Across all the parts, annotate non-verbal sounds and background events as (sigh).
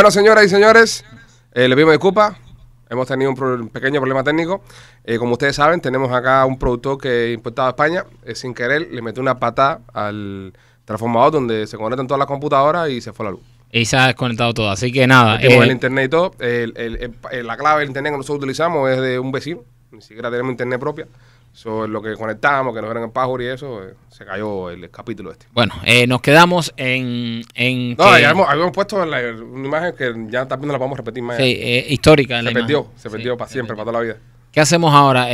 Bueno, señoras y señores, eh, les pido disculpas. Hemos tenido un, pequeño problema técnico. Eh, como ustedes saben, tenemos acá un productor que importaba a España. Eh, sin querer, le metió una pata al transformador donde se conectan todas las computadoras y se fue la luz. Y se ha desconectado todo, así que nada. El, eh, el internet y todo. la clave del internet que nosotros utilizamos es de un vecino. Ni siquiera tenemos internet propia so lo que conectábamos, que nos eran el y eso, eh, se cayó el, capítulo este. Bueno, eh, nos quedamos en. en no, ya habíamos puesto una imagen que ya también no la podemos repetir más. Sí, eh, histórica. Se se perdió para siempre, para toda la vida. ¿Qué hacemos ahora?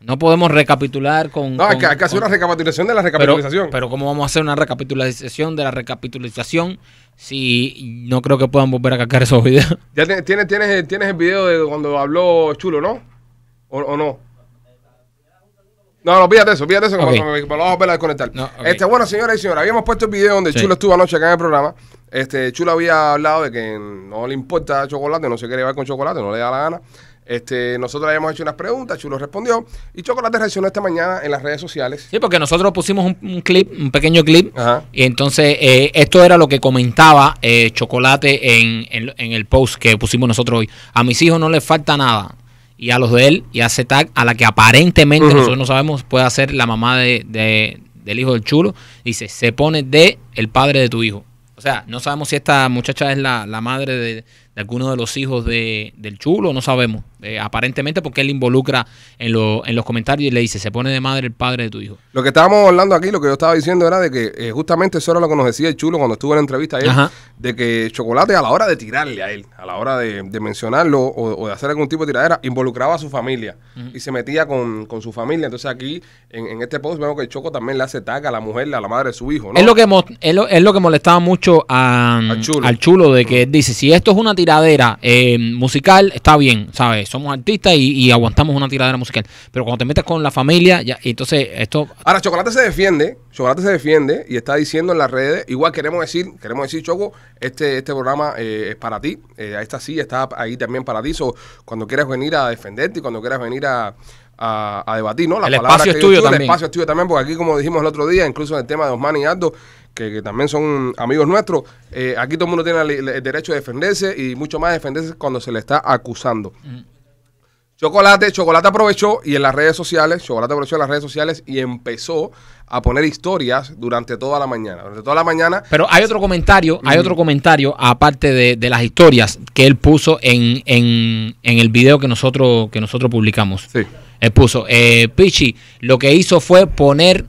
no podemos recapitular con. No, hay, que, hacer una recapitulación de la recapitulización. Pero, ¿cómo vamos a hacer una recapitulación de la recapitulización si no creo que puedan volver a cargar esos videos? Ya tienes, tienes, tienes el video de cuando habló Chulo, ¿no? o no? No, no, fíjate eso, fíjate eso, okay. lo vamos a ver a desconectar. este, bueno, señoras y señores, habíamos puesto el video donde Chulo estuvo anoche acá en el programa. Este, Chulo había hablado de que no le importa chocolate, no se quiere llevar con chocolate, no le da la gana. Este, nosotros habíamos hecho unas preguntas, Chulo respondió. Y Chocolate reaccionó esta mañana en las redes sociales. Sí, porque nosotros pusimos un, clip, un pequeño clip. Y entonces, eh, esto era lo que comentaba eh, Chocolate en el post que pusimos nosotros hoy. A mis hijos no les falta nada y a los de él y a Zetac, a la que aparentemente nosotros no sabemos puede ser la mamá de, del hijo del chulo, dice, se pone de el padre de tu hijo. O sea, no sabemos si esta muchacha es la, la madre de, de, alguno de los hijos del chulo, no sabemos. Eh, aparentemente porque él involucra en, lo, en los comentarios y le dice, se pone de madre el padre de tu hijo. Lo que estábamos hablando aquí, lo que yo estaba diciendo era de que eh, justamente eso era lo que nos decía el chulo cuando estuvo en la entrevista ayer, de que Chocolate a la hora de tirarle a él, a la hora de, mencionarlo o, de hacer algún tipo de tiradera, involucraba a su familia y se metía con, con, su familia. Entonces aquí, en, este post, vemos que el Choco también le hace tag a la mujer, a la madre de su hijo. Es, lo que es lo, que molestaba mucho a, al, chulo. de que dice, si esto es una tiradera eh, musical, está bien, ¿sabes? somos artistas y, aguantamos una tiradera musical. Pero cuando te metes con la familia, ya, entonces esto. Ahora, Chocolate se defiende, Chocolate se defiende y está diciendo en las redes, igual queremos decir, queremos decir, Choco, este, este programa eh, es para ti, eh, esta sí está ahí también para ti. cuando quieras venir a defenderte y cuando quieras venir a, debatir, ¿no? el espacio estudio también. El espacio es también, porque aquí, como dijimos el otro día, incluso en el tema de Osman y Aldo, que, también son amigos nuestros, eh, aquí todo el mundo tiene el, derecho de defenderse y mucho más defenderse cuando se le está acusando. Chocolate, Chocolate aprovechó y en las redes sociales, Chocolate aprovechó en las redes sociales y empezó a poner historias durante toda la mañana. Durante toda la mañana. Pero hay otro comentario, hay otro comentario, aparte de, las historias que él puso en, el video que nosotros, que nosotros publicamos. Sí. Él puso, eh, Pichi, lo que hizo fue poner,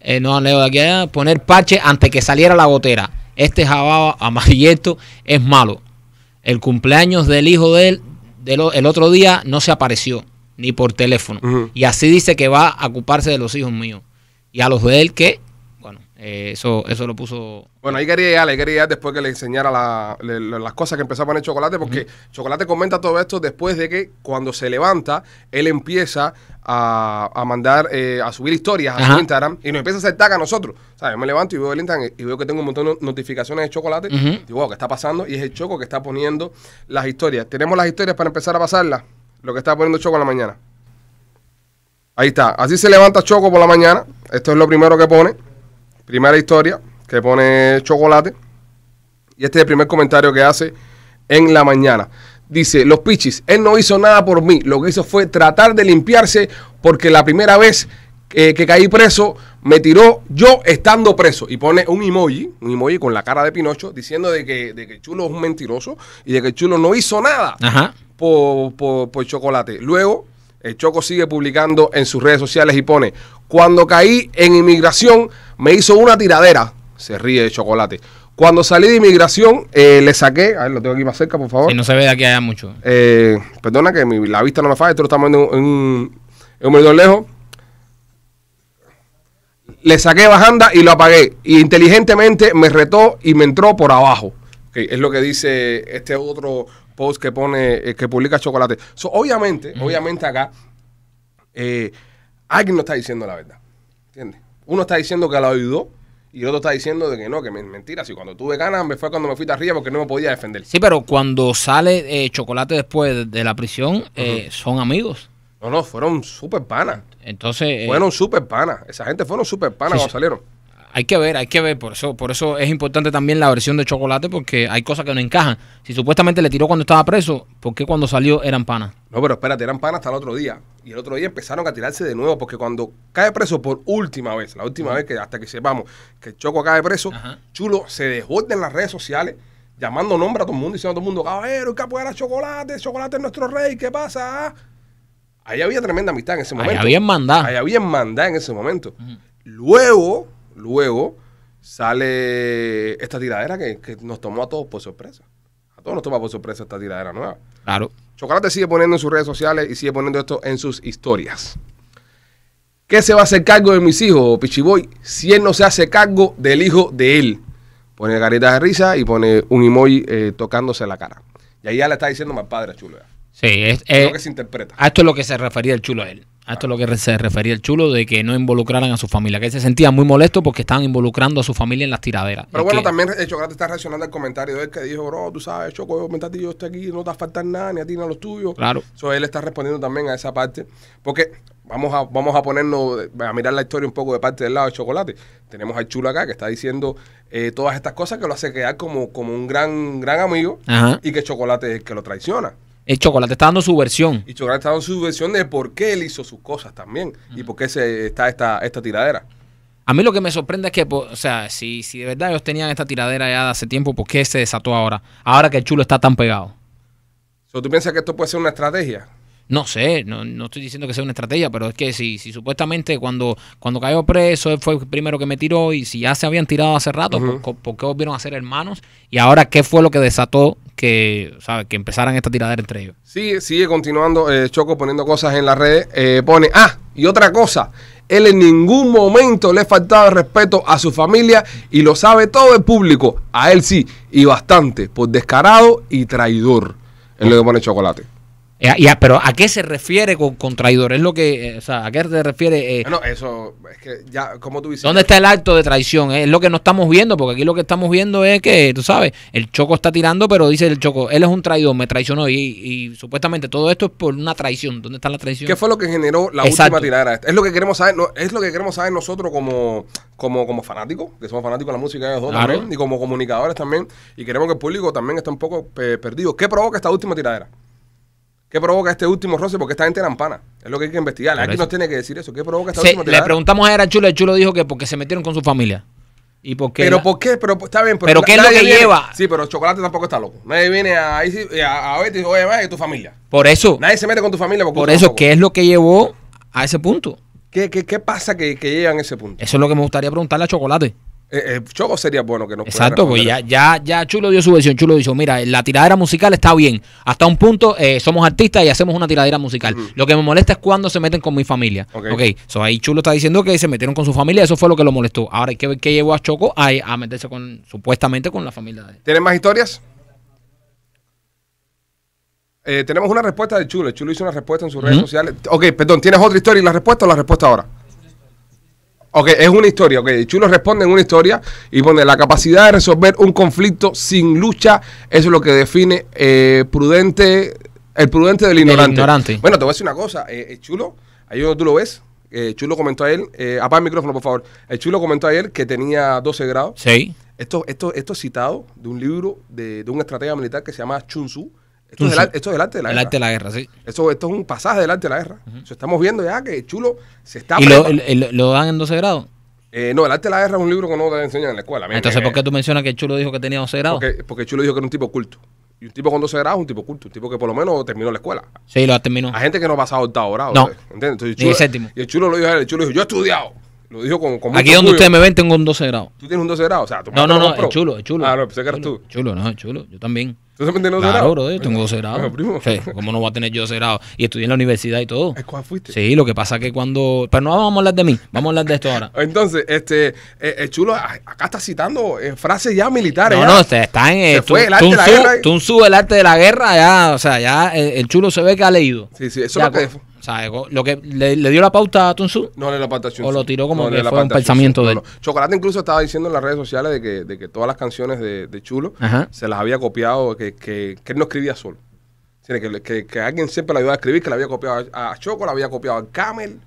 eh, no leo de aquí allá, poner parche antes que saliera la gotera. Este jababa amarillento es malo. El cumpleaños del hijo de él el otro día no se apareció, ni por teléfono. Y así dice que va a ocuparse de los hijos míos. Y a los de él que eh, eso, lo puso. Bueno, ahí quería ir quería después que le enseñara las cosas que empezó a poner Chocolate, porque Chocolate comenta todo esto después de que cuando se levanta, él empieza a, mandar, eh, a subir historias a su Instagram y nos empieza a hacer tag a nosotros. O sea, yo me levanto y veo el Instagram y veo que tengo un montón de notificaciones de Chocolate. Digo, ¿qué está pasando? Y es el Choco que está poniendo las historias. ¿Tenemos las historias para empezar a pasarlas? Lo que está poniendo Choco en la mañana. Ahí está. Así se levanta Choco por la mañana. Esto es lo primero que pone. Primera historia que pone chocolate. Y este es el primer comentario que hace en la mañana. Dice, los pichis, él no hizo nada por mí. Lo que hizo fue tratar de limpiarse porque la primera vez eh, que caí preso me tiró yo estando preso. Y pone un emoji, un emoji con la cara de Pinocho, diciendo de que, de que Chulo es un mentiroso y de que Chulo no hizo nada Por, por, por chocolate. Luego el Choco sigue publicando en sus redes sociales y pone, cuando caí en inmigración, me hizo una tiradera. Se ríe de chocolate. Cuando salí de inmigración, eh, le saqué. A ver, lo tengo aquí más cerca, por favor. Que no se ve de aquí allá mucho. Eh, perdona que la vista no me falla, esto lo estamos en un, medio lejos. Le saqué bajanda y lo apagué. Y inteligentemente me retó y me entró por abajo. es lo que dice este otro post que pone, eh, que publica Chocolate. obviamente, obviamente acá. Eh, alguien no está diciendo la verdad. ¿Entiendes? Uno está diciendo que la ayudó y el otro está diciendo de que no, que mentira. Si cuando tuve ganas me fue cuando me fui arriba porque no me podía defender. Sí, pero cuando sale eh, Chocolate después de la prisión, eh, son amigos. No, no, fueron super panas. Entonces. Eh, fueron super panas. Esa gente fueron super panas cuando salieron hay que ver, hay que ver. Por eso, por eso es importante también la versión de chocolate, porque hay cosas que no encajan. Si supuestamente le tiró cuando estaba preso, ¿por qué cuando salió eran panas? No, pero espérate, eran panas hasta el otro día. Y el otro día empezaron a tirarse de nuevo, porque cuando cae preso por última vez, la última vez que hasta que sepamos que Choco cae preso, Chulo se dejó en las redes sociales llamando nombre a todo el mundo, diciendo a todo el mundo, caballero, capo era chocolate, chocolate es nuestro rey, ¿qué pasa? Ah". Ahí había tremenda amistad en ese momento. Ahí había enmandado. Ahí había enmandado en ese momento. Luego, Luego sale esta tiradera que, nos tomó a todos por sorpresa. A todos nos toma por sorpresa esta tiradera nueva. Claro. Chocolate sigue poniendo en sus redes sociales y sigue poniendo esto en sus historias. ¿Qué se va a hacer cargo de mis hijos, Pichiboy, si él no se hace cargo del hijo de él? Pone caritas de risa y pone un emoji eh, tocándose la cara. Y ahí ya le está diciendo más padre, chulo. Sí, es, lo eh, que se interpreta. esto es lo que se refería el chulo a él. A esto es lo que se refería el chulo de que no involucraran a su familia, que él se sentía muy molesto porque estaban involucrando a su familia en las tiraderas. Pero bueno, también el eh, Chocolate está reaccionando al comentario de él que dijo, bro, tú sabes, Choco, yo yo estoy aquí, no te va a nada, ni a ti ni a los tuyos. Claro. Entonces él está respondiendo también a esa parte, porque vamos a, vamos a ponernos, eh, a mirar la historia un poco de parte del lado de Chocolate. Tenemos al chulo acá que está diciendo eh, todas estas cosas que lo hace quedar como, como un gran, gran amigo y que Chocolate es el que lo traiciona. El eh, Chocolate está dando su versión. Y Chocolate está dando su versión de por qué él hizo sus cosas también y por qué se, está esta, esta tiradera. A mí lo que me sorprende es que, o sea, si, de verdad ellos tenían esta tiradera ya de hace tiempo, ¿por qué se desató ahora? Ahora que el chulo está tan pegado. ¿Tú piensas que esto puede ser una estrategia? No sé, no, estoy diciendo que sea una estrategia, pero es que si, supuestamente cuando, cuando cayó preso, él fue el primero que me tiró y si ya se habían tirado hace rato, ¿por, por, qué volvieron a ser hermanos? Y ahora, ¿qué fue lo que desató que, que empezaran esta tiradera entre ellos. Sigue, sigue continuando eh, Choco poniendo cosas en las redes. Eh, pone, ah, y otra cosa, él en ningún momento le faltaba respeto a su familia y lo sabe todo el público. A él sí, y bastante, por descarado y traidor. Él lo pone Chocolate. Eh, pero ¿a qué se refiere con, traidor? Es lo que, eh, o sea, ¿a qué se refiere? Eh, no, eso, es que ya, como tú dices? ¿Dónde está el acto de traición? Es lo que no estamos viendo, porque aquí lo que estamos viendo es que, tú sabes, el Choco está tirando, pero dice el Choco, él es un traidor, me traicionó y, supuestamente todo esto es por una traición. ¿Dónde está la traición? ¿Qué fue lo que generó la última tiradera? Es lo que queremos saber, es lo que queremos saber nosotros como, como, como fanáticos, que somos fanáticos de la música de y como comunicadores también, y queremos que el público también esté un poco perdido. ¿Qué provoca esta última tiradera? ¿Qué provoca este último roce? Porque esta gente era pana. Es lo que hay que investigar. Aquí nos tiene que decir eso. ¿Qué provoca esta última Le preguntamos a Era Chulo. El Chulo dijo que porque se metieron con su familia. ¿Y por qué? Pero ¿por qué? Pero está bien. Pero, ¿Pero qué es lo que lleva? Sí, pero Chocolate tampoco está loco. Nadie viene a, a, y dice, oye, vaya, tu familia. Por eso. Nadie se mete con tu familia. Por eso, ¿qué es lo que llevó a ese punto? ¿Qué, pasa que, que llegan a ese punto? Eso es lo que me gustaría preguntarle a Chocolate. Eh, eh, Choco sería bueno que no Exacto, pues ya, ya, Chulo dio su versión. Chulo dijo, mira, la tiradera musical está bien. Hasta un punto eh, somos artistas y hacemos una tiradera musical. Lo que me molesta es cuando se meten con mi familia. Ok, okay. ahí Chulo está diciendo que se metieron con su familia, eso fue lo que lo molestó. Ahora hay que ver qué llevó a Choco a, a meterse con supuestamente con la familia de él. ¿Tienen más historias? tenemos una respuesta de Chulo. Chulo hizo una respuesta en sus redes sociales. Ok, perdón, ¿tienes otra historia y la respuesta o la respuesta ahora? Ok, es una historia, ok. Chulo responde en una historia y pone la capacidad de resolver un conflicto sin lucha, eso es lo que define eh, prudente, el prudente del ignorante. Bueno, te voy a decir una cosa, eh, Chulo, ahí tú lo ves, eh, Chulo comentó a él, apaga el micrófono por favor, el Chulo comentó a él que tenía 12 grados. Sí. Esto, esto, esto es citado de un libro de, un estratega militar que se llama Chun Tzu, esto, es, el, de la el guerra. Arte de la guerra, sí. Esto, es un pasaje delante de la guerra. estamos viendo ya que Chulo se está... ¿Y lo, dan en 12 grados? Eh, no, El arte de la guerra es un libro que no te enseñan en la escuela. Entonces, eh, ¿por qué tú mencionas que Chulo dijo que tenía 12 grados? Porque, Chulo dijo que era un tipo culto. Y un tipo con 12 grados es un tipo culto, un tipo que por lo menos terminó la escuela. Sí, lo terminó. Hay gente que no ha pasado octavo grado. No. y Y el chulo lo dijo a él, el chulo dijo, yo he estudiado. Lo dijo Aquí donde ustedes me ven tengo un 12 grado. Tú tienes un 12 grados, o sea, tú No, no, no, es chulo, es chulo. Claro, ah, no, pensé que eras tú. Chulo, no, es chulo, yo también. ¿Tú también tienes 12 grados? Claro, bro, yo tengo 12 grados. primo. ¿Cómo no voy a tener yo 12 grados? Y estudié en la universidad y todo. ¿Es cuando fuiste? Sí, lo que pasa es que cuando... Pero no vamos a hablar de mí, vamos a hablar de esto ahora. (laughs) Entonces, este, el eh, eh, chulo, acá está citando eh, frases ya militares. No, no, está en... Se tú, fue el arte de la guerra. el arte de la guerra, ya, o sea, ya el, chulo se ve que ha leído. Sí, sí, eso es lo que... O sea, lo que le, dio la pauta a Tunsu. No le dio la pauta a Tunsu. O lo tiró como el que fue un pensamiento de él. Chocolate incluso estaba diciendo en las redes sociales de que, todas las canciones de, Chulo se las había copiado, que, él no escribía solo. Sino que, alguien siempre le ayudaba a escribir, que la había copiado a, a Choco, la había copiado a Camel.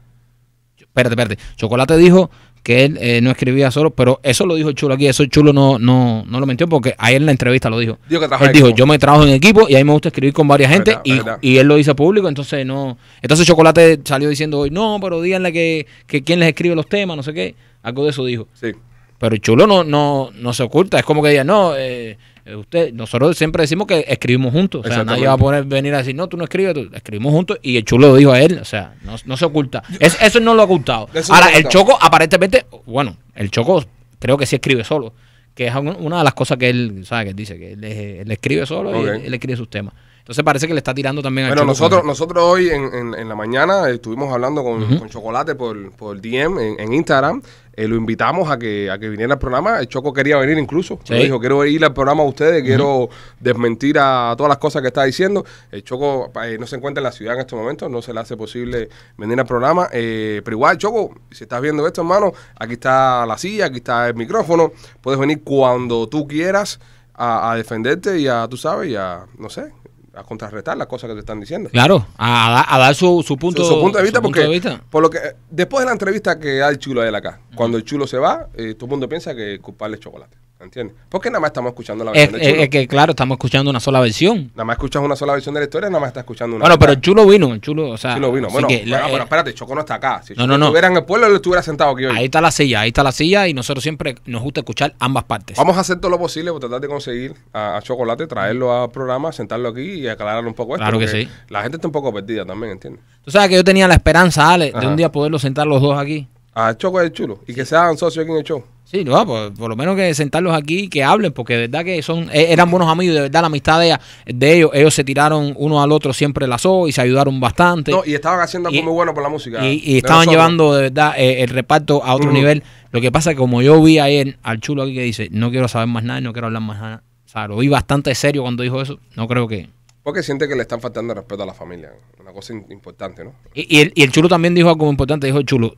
Espérate, espérate. Chocolate dijo que él eh, no escribía solo, pero eso lo dijo Chulo aquí, eso Chulo no, no, no lo mintió porque ahí en la entrevista lo dijo. dijo él dijo, yo me trabajo en equipo y ahí me gusta escribir con varias gente y, él lo dice público, entonces no. Entonces Chocolate salió diciendo hoy, no, pero díganle que, que quién les escribe los temas, no sé qué, algo de eso dijo. Sí. Pero Chulo no, no, no se oculta, es como que diga, no, eh, eh, usted, nosotros siempre decimos que escribimos juntos. O sea, nadie va a poner, venir a decir, no, tú no escribes, escribimos juntos. Y el chulo lo dijo a él, o sea, no, no se oculta. eso no lo ha ocultado. Ahora, el Choco, aparentemente, bueno, el Choco creo que sí escribe solo, que es una de las cosas que él, ¿sabe? Que dice, que él, escribe solo y él escribe sus temas. Entonces parece que le está tirando también bueno, a Bueno, nosotros, nosotros hoy en, la mañana estuvimos hablando con, Chocolate por, por DM en, Instagram. Eh, lo invitamos a que, a que viniera al programa. El Choco quería venir incluso. Me dijo, quiero ir al programa a ustedes, quiero desmentir a todas las cosas que está diciendo. El Choco eh, no se encuentra en la ciudad en este momento no se le hace posible venir al programa. Eh, pero igual, Choco, si estás viendo esto, hermano, aquí está la silla, aquí está el micrófono. Puedes venir cuando tú quieras. A, a defenderte y a, tú sabes, y a, no sé, a contrarrestar las cosas que te están diciendo. Claro, a, dar su, su, punto, su, punto de vista, porque por lo que después de la entrevista que da el chulo a él acá, cuando el chulo se va, eh, todo el mundo piensa que culparle chocolate. ¿Entiendes? Porque nada más estamos escuchando la versión Es que, claro, estamos escuchando una sola versión. Nada más escuchas una sola versión de la historia, nada más estás escuchando una. Bueno, pero el Chulo vino, el Chulo, o sea. Chulo vino. Bueno, eh, espérate, Choco no está acá. Si no, estuviera en el pueblo, lo estuviera sentado aquí hoy. Ahí está la silla, ahí está la silla y nosotros siempre nos gusta escuchar ambas partes. Vamos a hacer todo lo posible por tratar de conseguir a, Chocolate, traerlo al programa, sentarlo aquí y aclararlo un poco esto. Claro que sí. La gente está un poco perdida también, ¿entiendes? Tú sabes que yo tenía la esperanza, Ale, de un día poderlo sentar los dos aquí. A ah, Choco y el Chulo y que sean socios aquí en el show. Sí, no, por, lo menos que sentarlos aquí y que hablen, porque de verdad que son e, eran buenos amigos, de verdad la amistad de, ellos, ellos se tiraron uno al otro siempre la y se ayudaron bastante. y estaban haciendo algo muy bueno por la música. Y, estaban llevando de verdad eh, el reparto a otro nivel. Lo que pasa es que como yo vi ayer al chulo aquí que dice, no quiero saber más nada, no quiero hablar más nada, o sea, lo vi bastante serio cuando dijo eso, no creo que... Porque siente que le están faltando respeto a la familia, una cosa importante, ¿no? Y, el, chulo también dijo algo importante, dijo el chulo,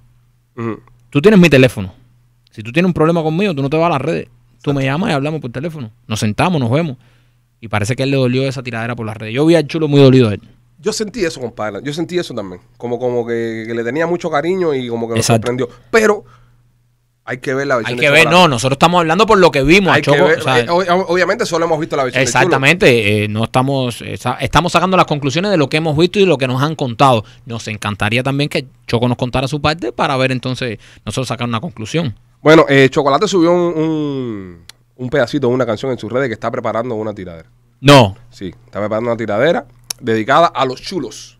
tú tienes mi teléfono si tú tienes un problema conmigo, tú no te vas a las redes. Tú me llamas y hablamos por teléfono. Nos sentamos, nos vemos. Y parece que él le dolió esa tiradera por las redes. Yo vi al chulo muy dolido a él. Yo sentí eso, compadre. Yo sentí eso también. Como, como que, le tenía mucho cariño y como que nos sorprendió. Pero hay que ver la versión. Hay que ver, no, nosotros estamos hablando por lo que vimos. a Choco, eh, obviamente solo hemos visto la versión. Exactamente, eh, no estamos, eh, estamos sacando las conclusiones de lo que hemos visto y lo que nos han contado. Nos encantaría también que Choco nos contara su parte para ver entonces nosotros sacar una conclusión. Bueno, eh, Chocolate subió un, un, pedacito de una canción en sus redes que está preparando una tiradera. No. Sí, está preparando una tiradera dedicada a los chulos.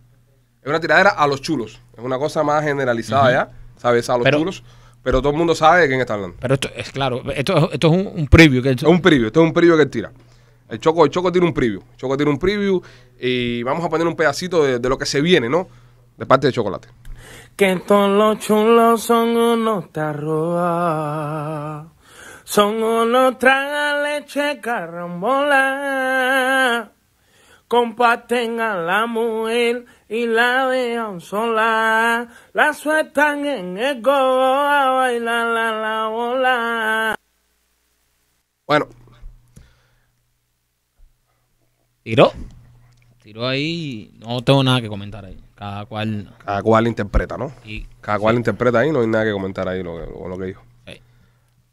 Es una tiradera a los chulos. Es una cosa más generalizada ya. ¿Sabes? A los chulos. Pero todo el mundo sabe de quién está hablando. Pero esto es claro, esto, esto es un, preview. Que Es un preview, esto es un preview que él tira. El Choco, el Choco tiene un preview. El Choco tiene un preview y vamos a poner un pedacito de lo que se viene, ¿no? De parte de Chocolate que todos los chulos son unos tarroas. Son unos traga leche carambola. Comparten a la mujer y la dejan sola. La sueltan en el go a la, la bola. Bueno. Tiró. Tiro ahí. No tengo nada que comentar ahí. Cada cual. Cada cual interpreta, ¿no? cada cual interpreta ahí, no hay nada que comentar ahí lo lo que dijo. Eh.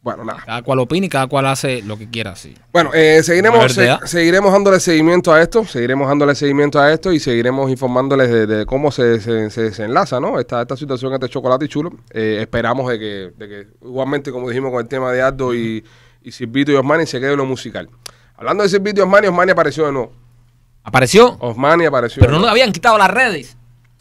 Bueno, nada. Cada cual opina y cada cual hace lo que quiera, sí. Bueno, eh, seguiremos, seguiremos dándole seguimiento a esto, seguiremos dándole seguimiento a esto y seguiremos informándoles de, cómo se, se, desenlaza, ¿no? Esta, esta situación este Chocolate y Chulo. Eh, esperamos de que, igualmente, como dijimos con el tema de Ardo y, y Silvito y Osmani, se quede lo musical. Hablando de Silvito y Osmani, Osmani apareció de nuevo. ¿Apareció? Osmani apareció. Pero no, no habían quitado las redes.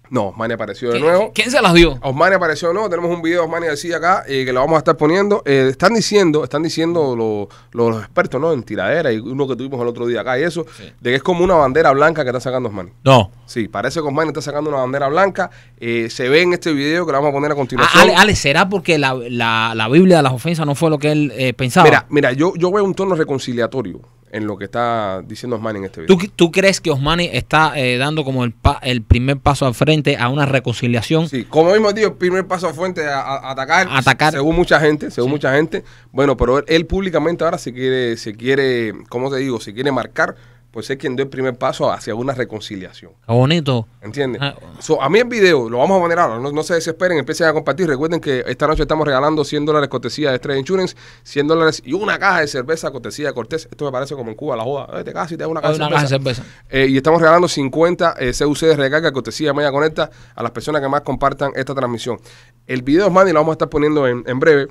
No, Osmani apareció de nuevo. ¿Quién se las dio? Osmani apareció de nuevo. Tenemos un video de Osmani decía acá eh, que lo vamos a estar poniendo. Eh, están diciendo, están diciendo los expertos, ¿no? En tiradera y uno que tuvimos el otro día acá y eso, de que es como una bandera blanca que está sacando Osmani. No. Sí, parece que Osmani está sacando una bandera blanca. Eh, se ve en este video que lo vamos a poner a continuación. Ah, Ale, ¿será porque la, la, Biblia de las ofensas no fue lo que él pensaba? Mira, mira, yo, yo veo un tono reconciliatorio en lo que está diciendo Osmani en este video. ¿Tú, crees que Osmani está eh, dando como el, el primer paso al frente a una reconciliación? Sí, como mismo digo, el primer paso al frente a, atacar, atacar, según mucha gente, según mucha gente. Bueno, pero él, él, públicamente ahora se quiere, se quiere, ¿cómo te digo? Se quiere marcar pues es quien dio el primer paso hacia una reconciliación. Está bonito. ¿Entiendes? Ah. a mí el video lo vamos a poner ahora. No, se desesperen, empiecen a compartir. Recuerden que esta noche estamos regalando 100 dólares cortesía de Stray Insurance, 100 dólares y una caja de cerveza cortesía Cortés. Esto me parece como en Cuba, la joda. te casi te hago una caja, de, cerveza. Eh, y estamos regalando 50 eh, CUC de recarga cortesía Maya Conecta a las personas que más compartan esta transmisión. El video, es y lo vamos a estar poniendo en, en breve.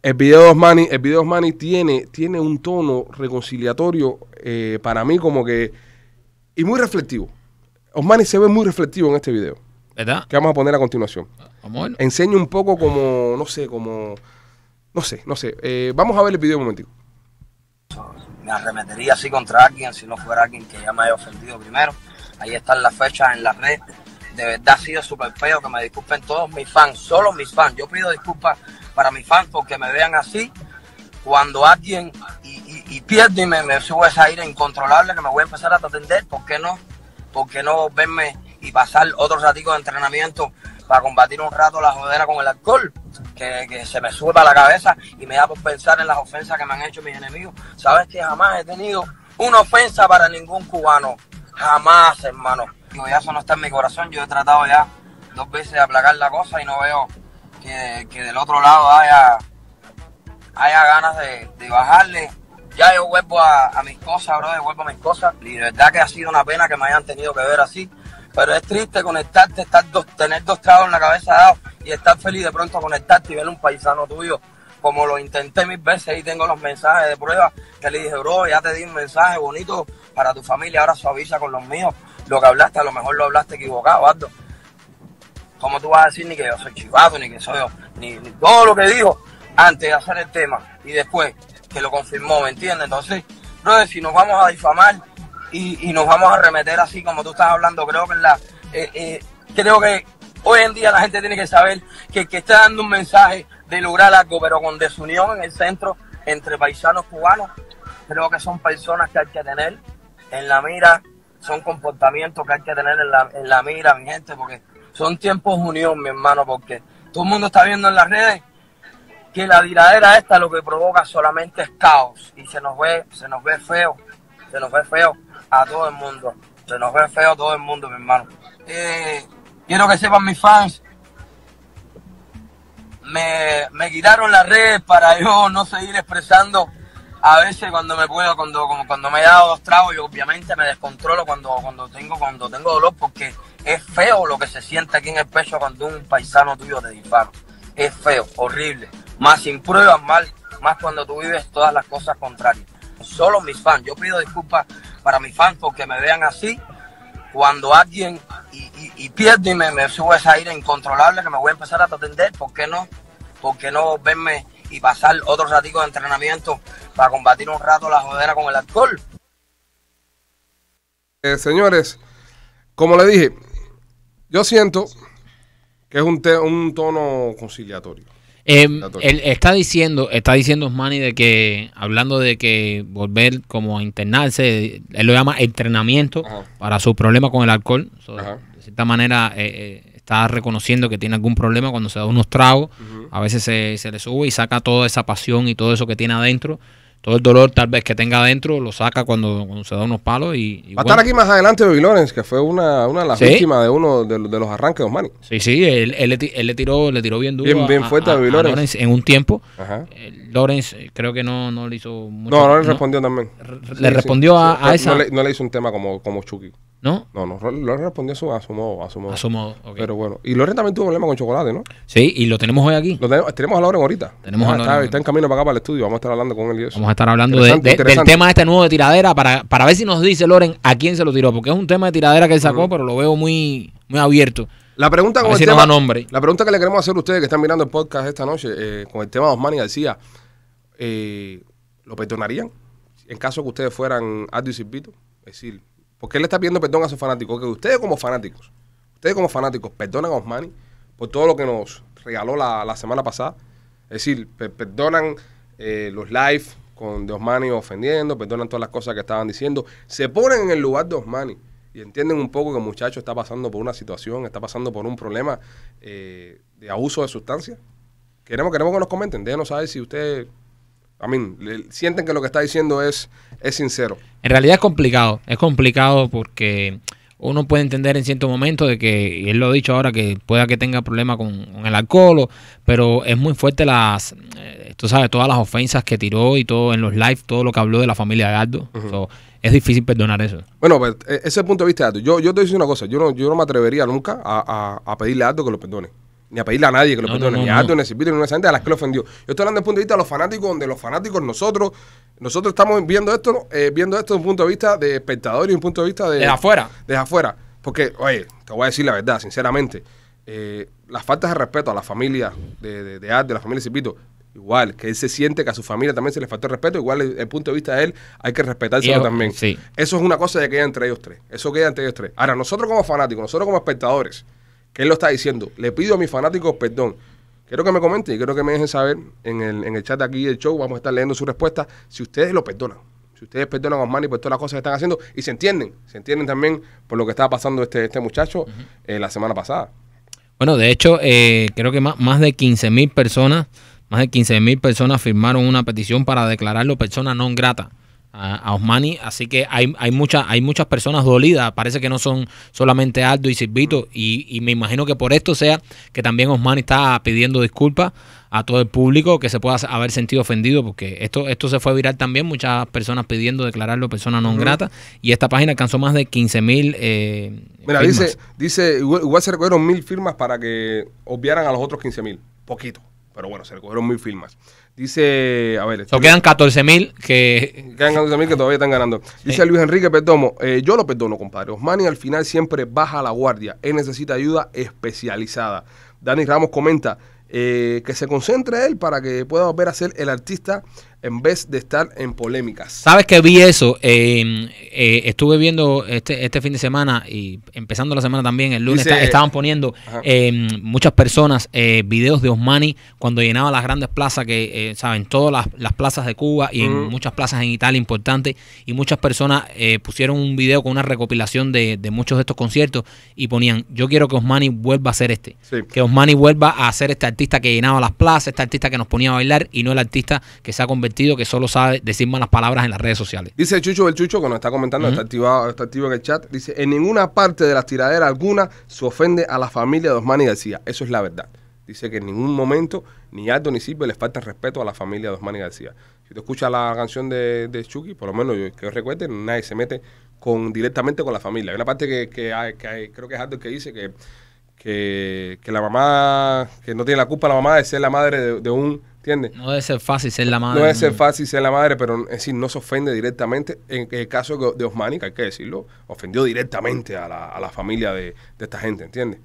El video de Osmani, el video de tiene, tiene un tono reconciliatorio eh, para mí como que... Y muy reflectivo. Osmani se ve muy reflectivo en este video. ¿Verdad? Que vamos a poner a continuación. Ah, vamos Enseña un poco como, no sé, como... No sé, no sé. Eh, vamos a ver el video un momentico. Me arremetería así contra alguien si no fuera alguien que ya me haya ofendido primero. Ahí están las fechas en la red. De verdad ha sido súper feo, que me disculpen todos mis fans, solo mis fans. Yo pido disculpas para mis fans, porque me vean así, cuando alguien y, pierde y me, me subo esa ira incontrolable que me voy a empezar a atender, ¿por qué no? ¿Por qué no verme y pasar otro ratico de entrenamiento para combatir un rato la jodera con el alcohol? Que, se me sube a la cabeza y me da por pensar en las ofensas que me han hecho mis enemigos. Sabes que jamás he tenido una ofensa para ningún cubano. Jamás, hermano. Digo, ya eso no está en mi corazón. Yo he tratado ya dos veces de aplacar la cosa y no veo que, del otro lado haya, haya ganas de, bajarle. Ya yo vuelvo a, mis cosas, bro, yo vuelvo a mis cosas. Y de verdad que ha sido una pena que me hayan tenido que ver así. Pero es triste conectarte, estar dos, tener dos tragos en la cabeza dado y estar feliz de pronto conectarte y ver un paisano tuyo. Como lo intenté mil veces y tengo los mensajes de prueba que le dije, bro, ya te di un mensaje bonito para tu familia, ahora suaviza con los míos. Lo que hablaste, a lo mejor lo hablaste equivocado, Aldo. ¿Cómo tú vas a decir ni que yo soy chivato, ni que soy yo, ni, todo lo que dijo antes de hacer el tema y después que lo confirmó, ¿me entiendes? Entonces, si nos vamos a difamar y, nos vamos a remeter así como tú estás hablando, creo que la, eh, eh, creo que hoy en día la gente tiene que saber que el que está dando un mensaje de lograr algo, pero con desunión en el centro entre paisanos cubanos, creo que son personas que hay que tener en la mira, son comportamientos que hay que tener en la, en la mira, mi gente, porque son tiempos unión, mi hermano, porque todo el mundo está viendo en las redes que la tiradera esta lo que provoca solamente es caos y se nos ve, se nos ve feo, se nos ve feo a todo el mundo, se nos ve feo a todo el mundo, mi hermano. Eh, quiero que sepan mis fans, me, quitaron las redes para yo no seguir expresando a veces cuando me puedo, cuando, cuando me he dado dos tragos, yo obviamente me descontrolo cuando, cuando tengo, cuando tengo dolor, porque es feo lo que se siente aquí en el pecho cuando un paisano tuyo te dispara. Es feo, horrible. Más sin pruebas, mal, más cuando tú vives todas las cosas contrarias. Solo mis fans. Yo pido disculpas para mis fans porque me vean así. Cuando alguien y, y, pierde me, sube esa ira incontrolable que me voy a empezar a atender, ¿por qué no? ¿Por qué no verme y pasar otro ratito de entrenamiento para combatir un rato la jodera con el alcohol? Eh, señores, como le dije, yo siento que es un, tono em, conciliatorio. él está diciendo, está diciendo Osmani de que, hablando de que volver como a internarse, él lo llama entrenamiento para su problema con el alcohol. de cierta manera, eh, eh, está reconociendo que tiene algún problema cuando se da unos tragos. A veces se, le sube y saca toda esa pasión y todo eso que tiene adentro todo el dolor tal vez que tenga adentro lo saca cuando, se da unos palos y, va a estar aquí más adelante Bobby Lorenz que fue una, una de las víctimas de uno de, los arranques de Osmani sí sí él, le tiró le tiró bien duro bien, fuerte a, en un tiempo Ajá. Eh, eh, creo que no, le hizo mucho, no, no le respondió también le respondió a, esa no le, no hizo un tema como, como Chucky ¿No? No, no, Loren respondió a su, a su modo. A su modo, a su modo Pero bueno, y Loren también tuvo problema con chocolate, ¿no? Sí, y lo tenemos hoy aquí. Lo tenemos, tenemos a Loren ahorita. Tenemos a está, en camino para acá, para el estudio. Vamos a estar hablando con él y eso. Vamos a estar hablando de, del tema este nuevo de tiradera para, para ver si nos dice Loren a quién se lo tiró, porque es un tema de tiradera que él sacó, pero lo veo muy, muy abierto. La pregunta, con el tema, la pregunta que le queremos hacer a ustedes que están mirando el podcast esta noche, eh, con el tema de Osmani García, eh, ¿lo perdonarían en caso que ustedes fueran Adio y Silvito? Es decir, porque él está pidiendo perdón a sus fanáticos. Que ustedes como fanáticos, ustedes como fanáticos, perdonan a Osmani por todo lo que nos regaló la, semana pasada. Es decir, perdonan eh, los live con Osmani ofendiendo, perdonan todas las cosas que estaban diciendo. Se ponen en el lugar de Osmani y entienden un poco que el muchacho está pasando por una situación, está pasando por un problema eh, de abuso de sustancia? Queremos, queremos que nos comenten, déjenos saber si ustedes a mí, sienten que lo que está diciendo es, es sincero. En realidad es complicado, es complicado porque uno puede entender en cierto momento de que, y él lo ha dicho ahora, que pueda que tenga problemas con, el alcohol, pero es muy fuerte las, eh, tú sabes, todas las ofensas que tiró y todo en los lives, todo lo que habló de la familia de Aldo, es difícil perdonar eso. Bueno, pues, e, ese es el punto de vista de Yo, yo te digo una cosa, yo no, yo no me atrevería nunca a, a pedirle a Aldo que lo perdone ni a pedirle a nadie que lo no, ni a Arthur, ni a Cipito ni a a las que lo ofendió. Yo estoy hablando desde el punto de vista de los fanáticos, donde los fanáticos nosotros, nosotros estamos viendo esto, eh, viendo esto desde un punto de vista de espectadores y un punto de vista de. Desde afuera. Desde afuera. Porque, oye, te voy a decir la verdad, sinceramente, eh, las faltas de respeto a la familia de, de, de la familia de Cipito, Igual, que él se siente que a su familia también se le faltó el respeto, igual el, el, punto de vista de él hay que respetárselo también. Eso es una cosa de que queda entre ellos tres. Eso queda entre ellos tres. Ahora, nosotros como fanáticos, nosotros como espectadores, él lo está diciendo. Le pido a mis fanáticos perdón. Quiero que me comenten y quiero que me dejen saber en el, chat de aquí del show. Vamos a estar leyendo su respuesta. Si ustedes lo perdonan. Si ustedes perdonan a Osmani por todas las cosas que están haciendo y se entienden, se entienden también por lo que estaba pasando este, este muchacho eh, la semana pasada. Bueno, de hecho, eh, creo que más, más de 15 mil personas, más de 15 mil personas firmaron una petición para declararlo persona no grata a, Osmani. Así que hay, hay, hay muchas personas dolidas. Parece que no son solamente Aldo y Silvito. Y, me imagino que por esto sea que también Osmani está pidiendo disculpas a todo el público que se pueda haber sentido ofendido, porque esto, esto se fue viral también. Muchas personas pidiendo declararlo persona no grata. Y esta página alcanzó más de 15 mil. Eh, Mira, dice, dice igual, se recogieron mil firmas para que obviaran a los otros 15 mil. Poquito. Pero bueno, se recogieron mil firmas. Dice, a ver. So este quedan 14 mil que. Quedan 14 mil que todavía están ganando. Dice Luis Enrique Perdomo, eh, yo lo perdono, compadre. Osmani al final siempre baja la guardia. Él necesita ayuda especializada. Dani Ramos comenta eh, que se concentre él para que pueda volver a ser el artista en vez de estar en polémicas. Sabes que vi eso, eh, estuve viendo este, este fin de semana y empezando la semana también, el lunes, estaban poniendo em, muchas personas eh, videos de Osmani cuando llenaba las grandes plazas, que eh, saben, todas las, plazas de Cuba y en muchas plazas en Italia importantes, y muchas personas eh, pusieron un video con una recopilación de, muchos de estos conciertos y ponían, yo quiero que Osmani vuelva a ser este, que Osmani vuelva a ser este artista que llenaba las plazas, este artista que nos ponía a bailar y no el artista que se ha convertido que solo sabe decir malas palabras en las redes sociales. Dice Chucho, el Chucho, que nos está comentando, está, activado, está activo en el chat, dice, en ninguna parte de las tiraderas alguna se ofende a la familia de Osmani García. Eso es la verdad. Dice que en ningún momento ni Aldo ni Silvio les falta respeto a la familia de Osmani García. Si tú escuchas la canción de, Chucky, por lo menos que os recuerden, nadie se mete con directamente con la familia. Hay una parte que, creo que es Aldo que dice que, la mamá, que no tiene la culpa la mamá de ser la madre de un no debe ser fácil ser la madre. No debe ser fácil ser la madre, pero es decir, no se ofende directamente. En el caso de Osmani, que hay que decirlo, ofendió directamente a la, familia de, esta gente, ¿entiendes?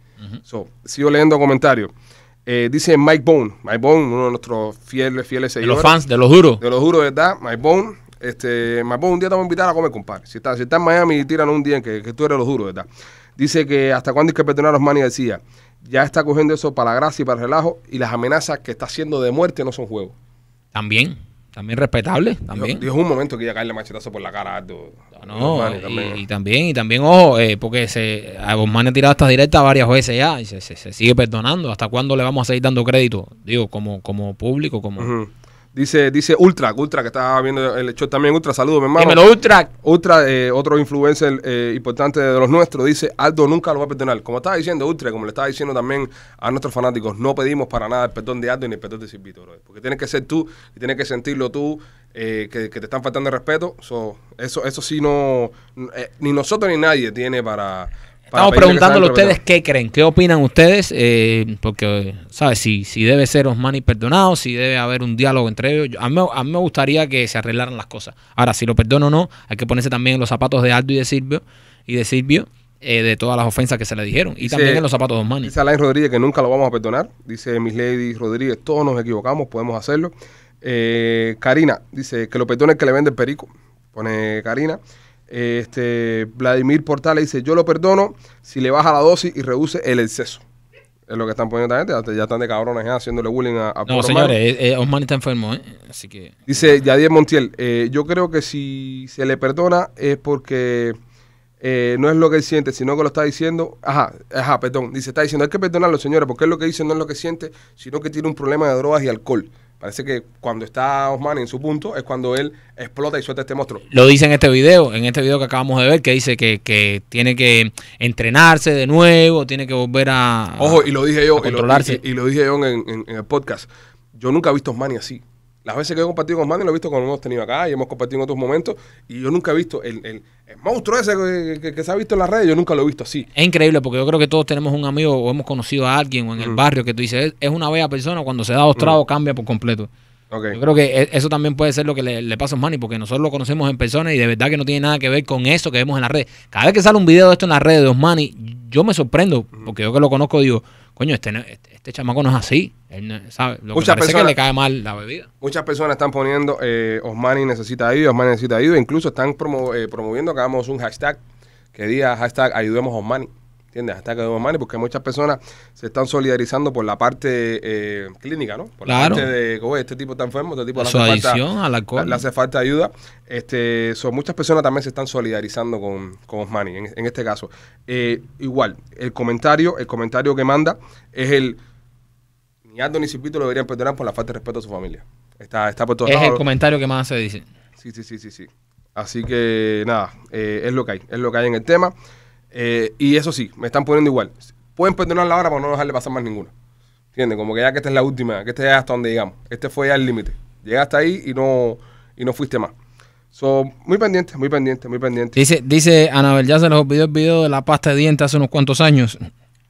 sigo leyendo comentarios. Eh, dice Mike Bone, Mike Bone, uno de nuestros fieles, fieles seguidores. De los fans, de los duros. De los juros ¿verdad? Mike Bone, este, Mike Bone, un día te voy a invitar a comer, compadre. Si estás si está en Miami, tíralo un día que, tú eres los juros. ¿verdad? Dice que hasta cuándo es que perdonar a Osmani decía ya está cogiendo eso para la gracia y para el relajo y las amenazas que está haciendo de muerte no son juegos. También, también respetable, también. Es un momento que ya cae el machetazo por la cara No, y, también. y, también, ojo, eh, porque se, a Guzmán ha tirado estas directas varias veces ya y se, sigue perdonando. ¿Hasta cuándo le vamos a seguir dando crédito? Digo, como, como público, como... Dice, dice Ultra, Ultra, que estaba viendo el hecho también. Ultra, saludos, mi hermano. Dímelo, Ultra. Ultra, eh, otro influencer eh, importante de los nuestros, dice Aldo nunca lo va a perdonar. Como estaba diciendo Ultra, como le estaba diciendo también a nuestros fanáticos, no pedimos para nada el perdón de Aldo ni el perdón de Silvito, Porque tienes que ser tú y tienes que sentirlo tú, eh, que, te están faltando el respeto. eso, eso sí no, ni nosotros ni nadie tiene para Estamos preguntándole a ustedes qué creen, qué opinan ustedes, eh, porque, ¿sabes? Si, si debe ser Osmani perdonado, si debe haber un diálogo entre ellos. A mí, me gustaría que se arreglaran las cosas. Ahora, si lo perdono o no, hay que ponerse también en los zapatos de Aldo y de Silvio, y de Silvio, eh, de todas las ofensas que se le dijeron. Y también en los zapatos de Osmani. Dice Alain Rodríguez que nunca lo vamos a perdonar. Dice Miss Lady Rodríguez, todos nos equivocamos, podemos hacerlo. Eh, Karina dice que lo perdone el que le vende perico. Pone Karina. Este, Vladimir Portales dice, yo lo perdono si le baja la dosis y reduce el exceso. Es lo que están poniendo esta gente. Ya están de cabrones ¿eh? haciéndole bullying a, a No, señores, eh, eh, Osman está enfermo, ¿eh? Así que... Dice Yadier Montiel, eh, yo creo que si se le perdona es porque no es lo que él siente, sino que lo está diciendo... Ajá, ajá, perdón. Dice, está diciendo, hay que perdonarlo, señores, porque es lo que dice, no es lo que siente, sino que tiene un problema de drogas y alcohol. Parece que cuando está Osman en su punto es cuando él explota y suelta este monstruo. Lo dice en este video, en este video que acabamos de ver, que dice que, tiene que entrenarse de nuevo, tiene que volver a. Ojo, y lo dije yo, controlarse. Lo, y, lo dije yo en, en, el podcast. Yo nunca he visto a Osmani así. Las veces que he compartido con Manny lo he visto cuando hemos tenido acá y hemos compartido en otros momentos. Y yo nunca he visto el, el, monstruo ese que, se ha visto en las redes, yo nunca lo he visto así. Es increíble porque yo creo que todos tenemos un amigo o hemos conocido a alguien o en el barrio que tú dices, es, una bella persona, cuando se da ostrado cambia por completo. Yo creo que e, eso también puede ser lo que le, le, pasa a Manny, porque nosotros lo conocemos en persona y de verdad que no tiene nada que ver con eso que vemos en la red. Cada vez que sale un video de esto en las redes de Osmani, yo me sorprendo, porque yo que lo conozco digo, coño, este, este, este, chamaco no es así. Lo muchas que personas, que le cae mal la bebida. Muchas personas están poniendo eh, Osmani necesita ayuda, Osmani necesita ayuda. Incluso están eh, promoviendo que hagamos un hashtag que diga hashtag ayudemos Osmani. ¿Entiendes? Hasta que vemos porque muchas personas se están solidarizando por la parte eh, clínica, ¿no? Por la parte de, este tipo está enfermo, este tipo le hace, falta, Le hace falta ayuda. Este, muchas personas también se están solidarizando con, con Osmani, en, este caso. Eh, igual, el comentario, el comentario que manda es el ni Aldo ni Cipito lo deberían perdonar por la falta de respeto a su familia. Está, está por todos Es el comentario que más se dice. Sí, sí, sí, sí, sí. Así que nada, eh, es lo que hay, es lo que hay en el tema. Eh, y eso sí, me están poniendo igual. Pueden perdonar la hora para no dejarle pasar más ninguna. ¿Entiendes? Como que ya que esta es la última, que este es hasta donde llegamos. Este fue ya el límite. Llegaste ahí y no, no fuiste más. So, muy pendiente, muy pendiente, muy pendiente. Dice, dice Anabel, ya se les olvidó el video de la pasta de dientes hace unos cuantos años.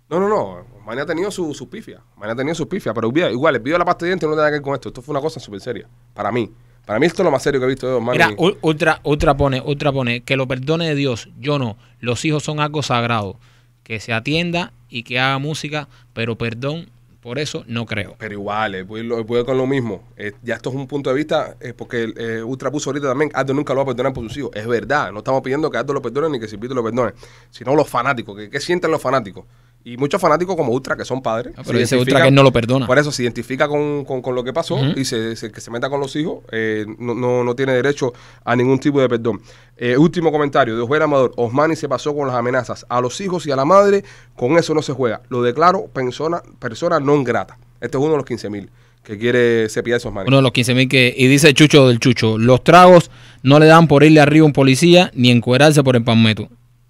No, no, no. mañana ha tenido su pifia, mañana ha tenido su pifia, Pero igual, el video de la pasta de dientes no tiene nada que ver con esto. Esto fue una cosa súper seria. Para mí. Para mí esto es lo más serio que he visto de Mira, otra, otra pone, otra pone, que lo perdone de Dios, yo no. Los hijos son algo sagrado. Que se atienda y que haga música, pero perdón, por eso no creo. Pero igual, eh, voy, con lo mismo. Eh, ya esto es un punto de vista, eh, porque Ultra puso ahorita también, Aldo nunca lo va a perdonar por sus hijos. Es verdad, no estamos pidiendo que Aldo lo perdone ni que Silvito lo perdone, sino los fanáticos, que, que sienten los fanáticos. Y muchos fanáticos como Ultra, que son padres. Ah, pero dice Ultra que él no lo perdona. Por eso se identifica con, lo que pasó y se, que se meta con los hijos, eh, no, no, tiene derecho a ningún tipo de perdón. Eh, último comentario de Osvaldo Amador. Osmani se pasó con las amenazas a los hijos y a la madre. Con eso no se juega. Lo declaro persona, persona no grata. Este es uno de los 15.000 mil que quiere cepillar esos manos. Uno de los 15.000 que... Y dice Chucho del Chucho, los tragos no le dan por irle arriba a un policía ni encuerarse por el palmeto.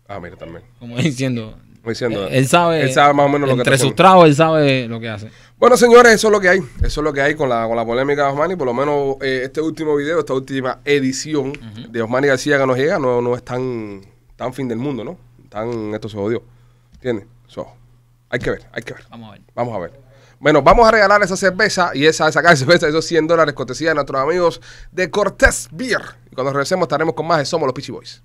Ah, mira, también. Como diciendo, eh, él, sabe, más o menos lo que Entre sus tragos, él sabe lo que hace. Bueno, señores, eso es lo que hay. Eso es lo que hay con la, con polémica de Osmani. Por lo menos eh, este último video, esta última edición de Osmani García que nos llega, no, no es tan, fin del mundo, ¿no? Tan, esto se jodió. ¿Entiendes? hay que ver, hay que ver. Vamos a ver. Vamos a ver. Bueno, vamos a regalar esa cerveza y esa, esa cerveza, esos 100 dólares cortesía de nuestros amigos de Cortés Beer. Y cuando regresemos estaremos con más de Somos los Peachy Boys.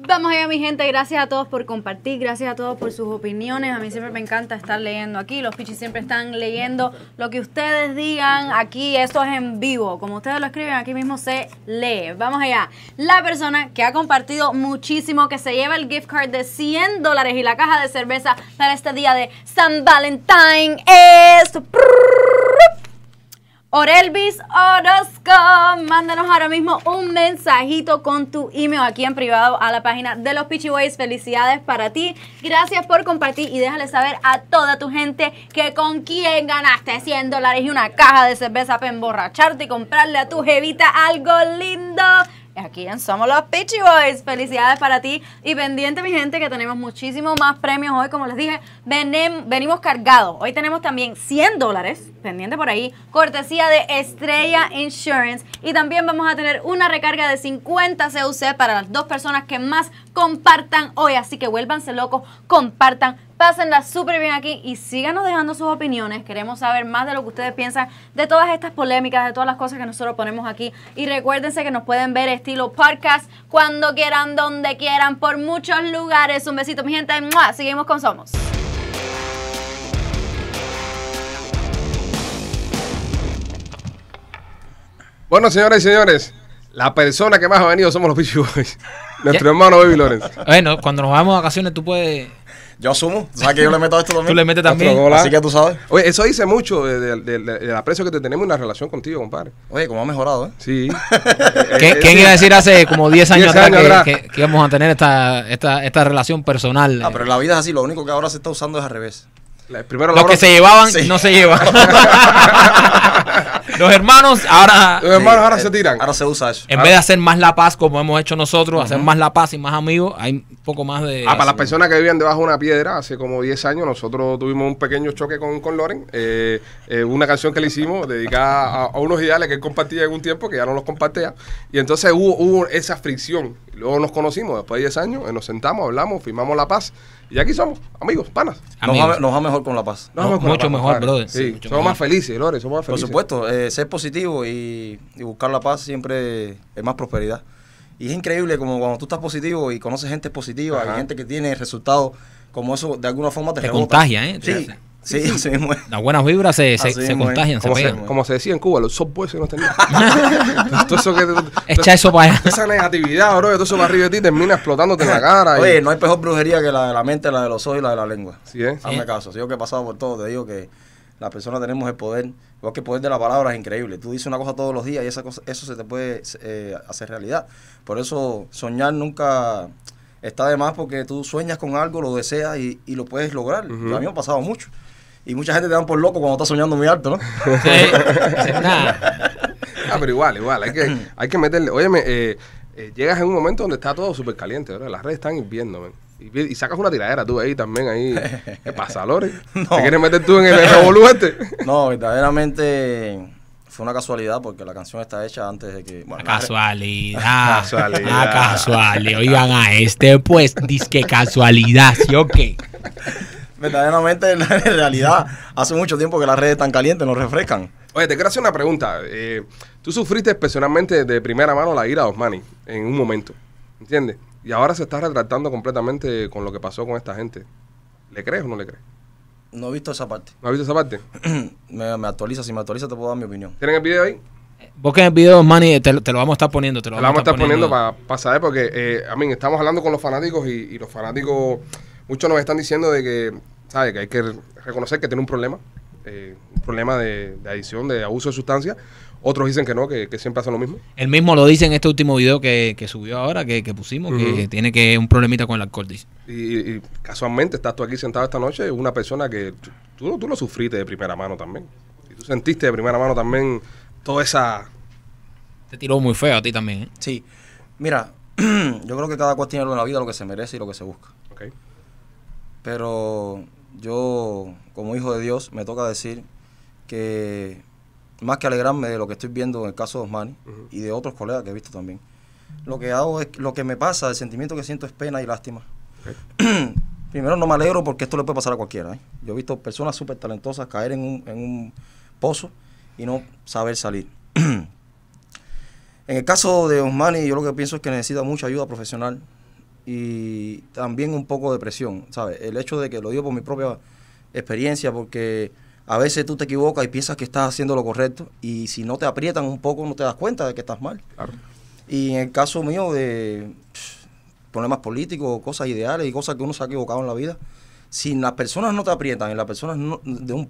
Vamos allá, mi gente. Gracias a todos por compartir, gracias a todos por sus opiniones. A mí siempre me encanta estar leyendo aquí. Los pichis siempre están leyendo lo que ustedes digan aquí. Esto es en vivo. Como ustedes lo escriben, aquí mismo se lee. Vamos allá. La persona que ha compartido muchísimo, que se lleva el gift card de 100 dólares y la caja de cerveza para este día de San Valentín es... Orelvis Orozco, mándanos ahora mismo un mensajito con tu email aquí en privado a la página de los Peachy Felicidades para ti. Gracias por compartir y déjale saber a toda tu gente que con quién ganaste 100 dólares y una caja de cerveza para emborracharte y comprarle a tu jevita algo lindo aquí en Somos los Peachy Boys. Felicidades para ti y pendiente mi gente que tenemos muchísimos más premios hoy, como les dije, venimos cargados. Hoy tenemos también 100 dólares, pendiente por ahí, cortesía de Estrella Insurance y también vamos a tener una recarga de 50 CUC para las dos personas que más compartan hoy, así que vuélvanse locos, compartan Pásenla súper bien aquí y síganos dejando sus opiniones. Queremos saber más de lo que ustedes piensan de todas estas polémicas, de todas las cosas que nosotros ponemos aquí. Y recuérdense que nos pueden ver estilo podcast cuando quieran, donde quieran, por muchos lugares. Un besito, mi gente. Seguimos con Somos. Bueno, señores y señores, la persona que más ha venido somos los Beach Boys. Nuestro hermano Baby Lorenz. Bueno, cuando nos vamos a vacaciones tú puedes... Yo asumo, sabes que yo le meto esto también. Tú le metes también. Así que tú sabes. Oye, eso dice mucho del de, aprecio que te tenemos en la relación contigo, compadre. Oye, cómo ha mejorado, ¿eh? Sí. (laughs) ¿Quién eh, eh, iba a decir hace como 10 años, atrás, que, íbamos a tener esta, esta, esta relación personal? Ah, pero la vida es así, lo único que ahora se está usando es al revés. Lo que se llevaban no se llevan. (laughs) (laughs) Los hermanos ahora. ahora se tiran. Ahora se usa eso. En vez de hacer más la paz como hemos hecho nosotros, hacer más la paz y más amigos, hay un poco más de. Ah, para las personas que vivían debajo de una piedra, hace como 10 años nosotros tuvimos un pequeño choque con, con Loren. Eh, eh una canción que le hicimos dedicada a, unos ideales que él compartía en un tiempo, que ya no los compartía. Y entonces hubo, hubo esa fricción. Luego nos conocimos después de 10 años, eh, nos sentamos, hablamos, firmamos la paz. Y aquí somos amigos, panas. Nos, va, mejor con La Paz. mucho mejor, brother. somos más felices, Lore, somos más felices. Por supuesto, eh, ser positivo y, buscar la paz siempre es más prosperidad. Y es increíble como cuando tú estás positivo y conoces gente positiva, y gente que tiene resultados, como eso de alguna forma te, te contagia, ¿eh? Sí, las buenas vibras se, contagian, Como se decía en Cuba, los boys se nos tenían. (laughs) todo eso que. eso para allá. Esa negatividad, bro, todo eso para arriba de ti termina explotándote en la cara. Oye, no hay peor brujería que la de la mente, la de los ojos y la de la lengua. Sí, ¿eh? Hazme caso. Si yo que he pasado por todo, te digo que las personas tenemos el poder, que el poder de la palabra es increíble. Tú dices una cosa todos los días y esa cosa, eso se te puede eh, hacer realidad. Por eso soñar nunca está de más porque tú sueñas con algo, lo deseas y, lo puedes lograr. A mí me ha pasado mucho. Y mucha gente te dan por loco cuando estás soñando muy alto, ¿no? Sí. ah, pero igual, igual. Hay que, (clears throat) meterle. Óyeme, eh, eh, llegas en un momento donde está todo súper caliente, ¿verdad? Las redes están hirviendo, Y, sacas una tiradera tú ahí también, ahí. (laughs) ¿Qué pasa, Lore? ¿Te quieres meter tú en el (laughs) revoluente? no, verdaderamente fue una casualidad porque la canción está hecha antes de que. Bueno, (laughs) casualidad. La casualidad. casualidad. Oigan a este, pues, disque casualidad, ¿sí o qué? verdaderamente (laughs) en realidad hace mucho tiempo que las redes están calientes, nos refrescan. Oye, te quiero hacer una pregunta. Eh, tú sufriste personalmente de primera mano la ira de Osmani en un momento, ¿entiendes? Y ahora se está retratando completamente con lo que pasó con esta gente. ¿Le crees o no le crees? No he visto esa parte. ¿No has visto esa parte? (clears throat) me, actualiza, si me actualiza te puedo dar mi opinión. ¿Tienen el video ahí? Busquen el video, Manny, eh, te, te, lo vamos a estar poniendo. Te lo, vamos, vamos a estar poniendo, para, saber, porque a eh, mí estamos hablando con los fanáticos y los fanáticos Muchos nos están diciendo de que, que hay que reconocer que tiene un problema, eh, un problema de, adicción, de abuso de sustancias. Otros dicen que no, que, siempre hacen lo mismo. El mismo lo dice en este último video que, subió ahora, que, pusimos, que tiene que un problemita con el alcohol, Y, casualmente estás tú aquí sentado esta noche, una persona que tú, tú lo sufriste de primera mano también. Y tú sentiste de primera mano también toda esa... Te tiró muy feo a ti también, ¿eh? Sí. Mira, (clears throat) yo creo que cada cual tiene en la vida lo que se merece y lo que se busca. Pero yo, como hijo de Dios, me toca decir que más que alegrarme de lo que estoy viendo en el caso de Osmani y de otros colegas que he visto también, lo que hago es, lo que me pasa, el sentimiento que siento es pena y lástima. (clears throat) Primero no me alegro porque esto le puede pasar a cualquiera. ¿eh? Yo he visto personas súper talentosas caer en un, en un pozo y no saber salir. (clears throat) en el caso de Osmani, yo lo que pienso es que necesita mucha ayuda profesional, y también un poco de presión, ¿sabes? El hecho de que lo digo por mi propia experiencia, porque a veces tú te equivocas y piensas que estás haciendo lo correcto y si no te aprietan un poco no te das cuenta de que estás mal. Y en el caso mío de problemas políticos, cosas ideales y cosas que uno se ha equivocado en la vida, si las personas no te aprietan y las personas de,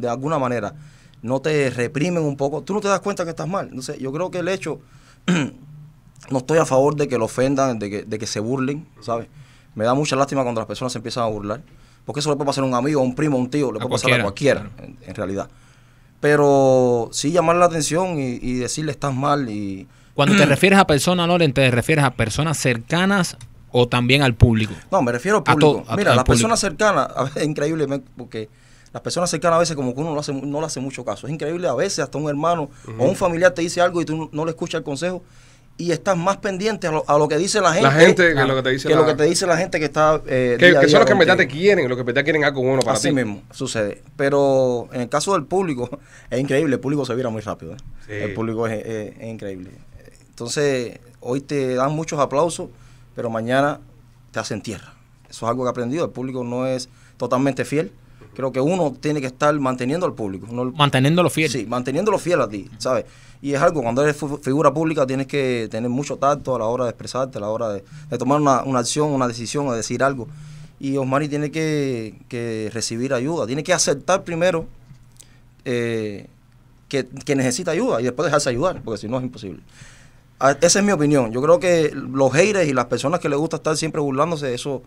de alguna manera no te reprimen un poco, tú no te das cuenta que estás mal. Entonces yo creo que el hecho (clears throat) no estoy a favor de que lo ofendan, de que, de que se burlen, ¿sabes? Me da mucha lástima cuando las personas se empiezan a burlar, porque eso le puede pasar a un amigo, a un primo, a un tío, le puede pasar a cualquiera, en, realidad. Pero sí llamar la atención y, decirle estás mal y... Cuando te (clears throat) refieres a personas, Loren, ¿te refieres a personas cercanas o también al público? No, me refiero al público. Mira, las personas cercanas, a es (laughs) increíble porque las personas cercanas a veces como que uno no, hace, no le hace mucho caso. Es increíble a veces hasta un hermano o un familiar te dice algo y tú no le escuchas el consejo y estás más pendiente a lo, que dice la gente. que lo que te dice la... gente que está. Eh, que, son los que en verdad te quieren, los que en verdad quieren algo uno para sí ti. Así mismo, sucede. Pero en el caso del público, (laughs) es increíble, el público se vira muy rápido. ¿eh? El público es, es, increíble. Entonces, hoy te dan muchos aplausos, pero mañana te hacen tierra. Eso es algo que he aprendido. El público no es totalmente fiel creo que uno tiene que estar manteniendo al público. No manteniéndolo fiel. Sí, manteniéndolo fiel a ti, ¿sabes? Y es algo, cuando eres figura pública tienes que tener mucho tacto a la hora de expresarte, a la hora de, tomar una, acción, una decisión, de decir algo. Y Osmani tiene que, recibir ayuda, tiene que aceptar primero eh, que, necesita ayuda y después dejarse ayudar, porque si no es imposible. Ah, esa es mi opinión. Yo creo que los heires y las personas que les gusta estar siempre burlándose, de eso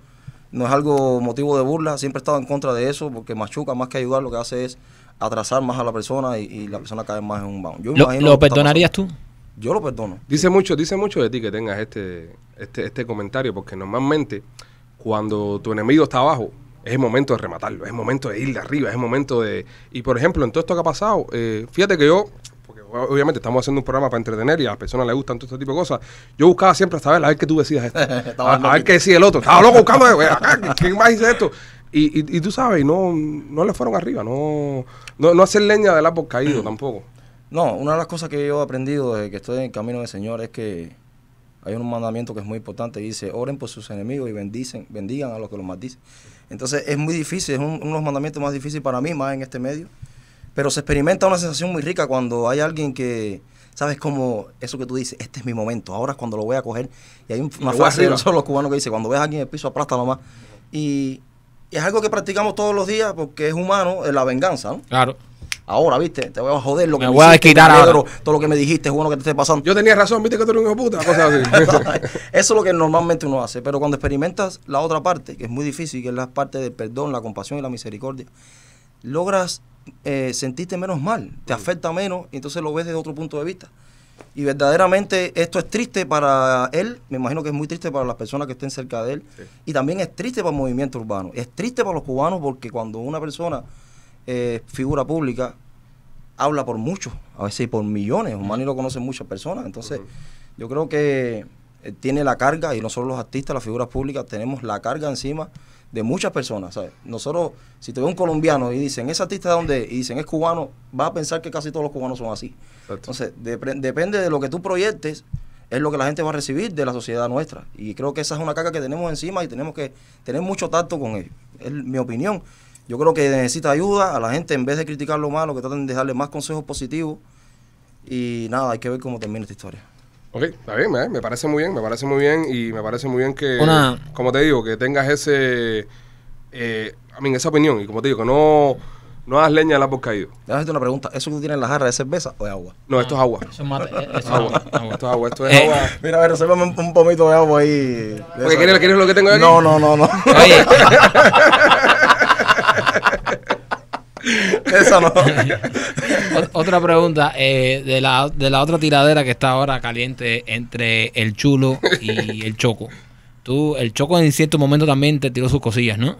no es algo motivo de burla, siempre he estado en contra de eso, porque machuca más que ayudar, lo que hace es atrasar más a la persona y, la persona cae más en un bound. ¿Lo, perdonarías tú? Yo lo perdono. Dice mucho, dice mucho de ti que tengas este, este, este comentario, porque normalmente cuando tu enemigo está abajo, es el momento de rematarlo, es el momento de ir de arriba, es el momento de... Y por ejemplo, en todo esto que ha pasado, eh, fíjate que yo obviamente estamos haciendo un programa para entretener y a las personas les gustan todo este tipo de cosas. Yo buscaba siempre saber, a ver qué tú decías esto, (laughs) a, ver qué decía el otro. Estaba loco buscando, eh, ¿quién más dice esto? Y, tú sabes, no, no le fueron arriba, no, no, hacer leña del árbol caído (clears throat) tampoco. No, una de las cosas que yo he aprendido desde que estoy en el camino del Señor es que hay un mandamiento que es muy importante, dice, oren por sus enemigos y bendicen, bendigan a los que los maldicen. Entonces es muy difícil, es uno de los mandamientos más difíciles para mí, más en este medio, pero se experimenta una sensación muy rica cuando hay alguien que, ¿sabes cómo? Eso que tú dices, este es mi momento, ahora es cuando lo voy a coger. Y hay una frase de los cubanos que dice, cuando ves a alguien en el piso, aplasta más. Y, es algo que practicamos todos los días porque es humano Es la venganza, ¿no? Claro. Ahora, viste, te voy a joder lo que me, voy a quitar todo lo que me dijiste, es bueno que te esté pasando. Yo tenía razón, viste que tú eres un hijo puta, cosa así. (laughs) Eso es lo que normalmente uno hace, pero cuando experimentas la otra parte, que es muy difícil, que es la parte del perdón, la compasión y la misericordia, logras eh, sentiste menos mal, te mm. afecta menos y entonces lo ves desde otro punto de vista. Y verdaderamente esto es triste para él, me imagino que es muy triste para las personas que estén cerca de él, y también es triste para el movimiento urbano, es triste para los cubanos porque cuando una persona, eh, figura pública, habla por muchos, a veces por millones, mm. Humani lo conocen muchas personas, entonces yo creo que eh, tiene la carga, y nosotros los artistas, las figuras públicas, tenemos la carga encima de muchas personas. ¿sabes? Nosotros, si te ve un colombiano y dicen, es artista de dónde, y dicen es cubano, vas a pensar que casi todos los cubanos son así. Entonces, depende de lo que tú proyectes, es lo que la gente va a recibir de la sociedad nuestra. Y creo que esa es una caca que tenemos encima y tenemos que tener mucho tacto con él. Es mi opinión. Yo creo que necesita ayuda a la gente, en vez de criticar lo malo, que traten de darle más consejos positivos. Y nada, hay que ver cómo termina esta historia. Ok, está bien, me, eh, me parece muy bien, me parece muy bien y me parece muy bien que, como te digo, que tengas ese, eh, a mí, esa opinión y como te digo, que no, no hagas leña al la caído. Déjame hacerte una pregunta. ¿Eso que tú tienes en la jarra es cerveza o es agua? No, esto es agua. Eso es mate. Eh, eso agua. Esto es agua, esto es eh, agua. Mira, a ver, se un, poquito pomito de agua ahí. De ¿quieres, lo que tengo aquí? No, no, no, no. Oye, (laughs) no. (laughs) otra pregunta, eh, de, la, otra tiradera que está ahora caliente entre el chulo y el choco. Tú, el choco en cierto momento también te tiró sus cosillas, ¿no?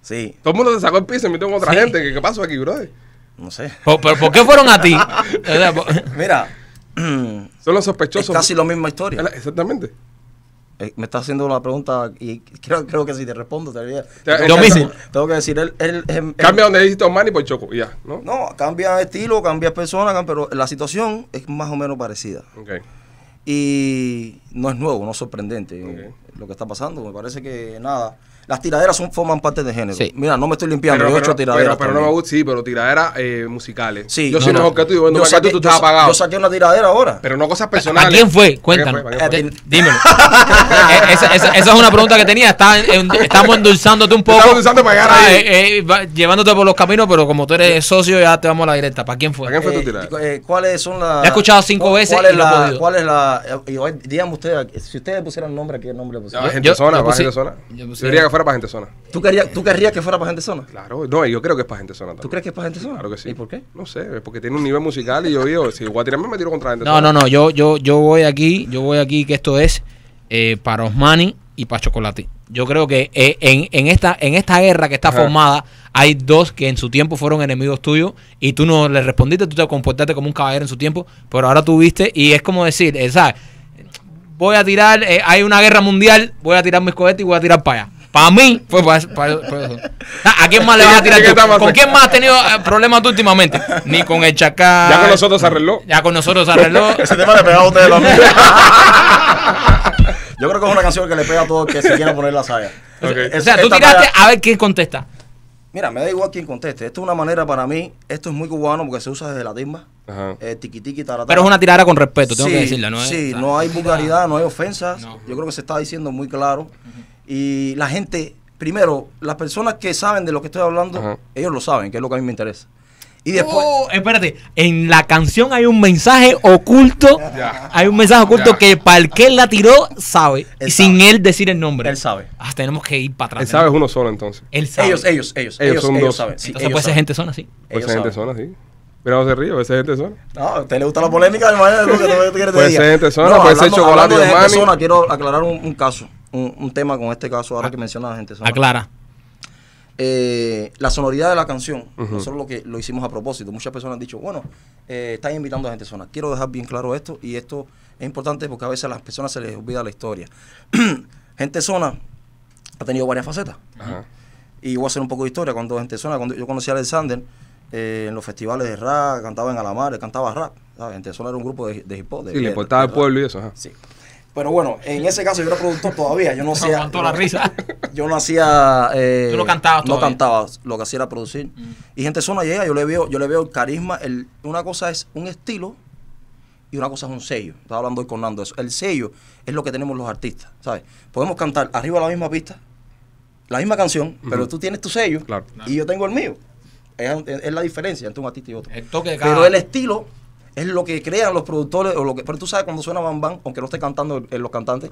Sí. Todo el mundo te sacó el piso y me tengo otra gente. ¿Qué, pasó aquí, brother? No sé. ¿Pero, por qué fueron a ti? (laughs) Mira. Son los sospechosos. Es casi la misma historia. Exactamente. Eh, me está haciendo la pregunta y creo, que si te respondo, te diría. Lo mismo. Tengo que decir, él. cambia donde dices Omani por Choco, ya, ¿no? No, cambia estilo, cambia persona, pero la situación es más o menos parecida. Y no es nuevo, no es sorprendente lo que está pasando. Me parece que nada. Las tiraderas son, forman parte de género. Sí. Mira, no me estoy limpiando, yo he hecho tiraderas. Pero, no me gusta, sí, pero tiraderas eh, musicales. Sí, yo soy mejor que tú, yo yo saqué, tú, Yo saqué una tiradera ahora. Pero no cosas personales. ¿A quién fue? cuéntame eh, Dímelo. (laughs) Eh, esa, es una pregunta que tenía. estamos endulzándote un poco. Estamos endulzando para ah, eh, llevándote por los caminos, pero como tú eres socio, ya te vamos a la directa. ¿Para quién fue? ¿Para quién fue tu tiradera? ¿Cuáles son las.? He escuchado cinco veces lo ¿Cuál es la.? Díganme ustedes, si ustedes pusieran nombre, ¿a qué nombre le pusieran? Gente zona, gente sola Yo para gente zona. ¿Tú querrías, ¿Tú que fuera para gente zona? Claro, no, yo creo que es para gente zona ¿Tú crees que es para gente zona? Claro que sí. ¿Y por qué? No sé, porque tiene un nivel musical y yo digo, si tirarme me tiro contra gente no, No, no, no, yo, yo, yo voy aquí, yo voy aquí que esto es eh, para Osmani y para Chocolate. Yo creo que eh, en, esta, en esta guerra que está formada hay dos que en su tiempo fueron enemigos tuyos y tú no le respondiste, tú te comportaste como un caballero en su tiempo, pero ahora tú viste y es como decir, eh, Voy a tirar, eh, hay una guerra mundial, voy a tirar mis cohetes y voy a tirar para allá. A mí fue pues, para eso, ah, ¿A quién más le vas a tirar tú? ¿Con quién más has tenido eh, problemas tú últimamente? (laughs) Ni con el Chacá. Ya con nosotros se arregló. Ya con nosotros se arregló. (laughs) Ese tema le pegaba a ustedes (laughs) los Yo creo que es una canción que le pega a todo el que se quiera poner la saga. o sea, tú tiraste a ver quién contesta. Mira, me da igual quién conteste. Esto es una manera para mí, esto es muy cubano porque se usa desde la timba. Ajá. Eh, tiqui tiqui, Pero es una tirada con respeto, tengo que decirlo. ¿no? sí, no hay vulgaridad, no hay ofensas. Yo creo que se está diciendo muy claro. Y la gente, primero, las personas que saben de lo que estoy hablando, ellos lo saben, que es lo que a mí me interesa. Y después. Oh, espérate, en la canción hay un mensaje oculto. Hay un mensaje oculto que para el que la tiró sabe. sin él decir el nombre. Él sabe. Ah, tenemos que ir para atrás. Él sabe es uno solo entonces. Ellos, ellos, ellos. Ellos, son ellos dos. saben. entonces puede ser gente son así Puede ser gente son así Mira, se río esa gente son No, a usted le gusta la polémica, de manera (laughs) lo que tú quieres decir. Puede ser gente zona, puede ser chocolate de, de zona, quiero aclarar un caso un, tema con este caso ahora ah, que menciona la gente Zona Aclara. Eh, la sonoridad de la canción, nosotros lo que lo hicimos a propósito. Muchas personas han dicho, bueno, eh, están invitando a gente Zona Quiero dejar bien claro esto y esto es importante porque a veces a las personas se les olvida la historia. (clears throat) gente zona ha tenido varias facetas. Y voy a hacer un poco de historia. Cuando gente zona, cuando yo conocí a Alexander eh, en los festivales de rap, cantaba en Alamar, cantaba rap. Gente zona era un grupo de, hip hop. le importaba el pueblo y eso. Sí. Pero bueno, en ese caso yo era productor todavía. Yo no (laughs) hacía. No, la risa. (laughs) Yo no hacía. Eh, no cantaba. No cantaba. Lo que hacía era producir. Mm. Y gente zona llega, yo le veo, yo le veo el carisma. una cosa es un estilo y una cosa es un sello. Estaba hablando hoy con Nando eso. El sello es lo que tenemos los artistas, ¿sabes? Podemos cantar arriba la misma pista, la misma canción, pero tú tienes tu sello y yo tengo el mío. Es, la diferencia entre un artista y otro. toque Pero el estilo es lo que crean los productores o lo que pero tú sabes cuando suena Bam Bam aunque no esté cantando los cantantes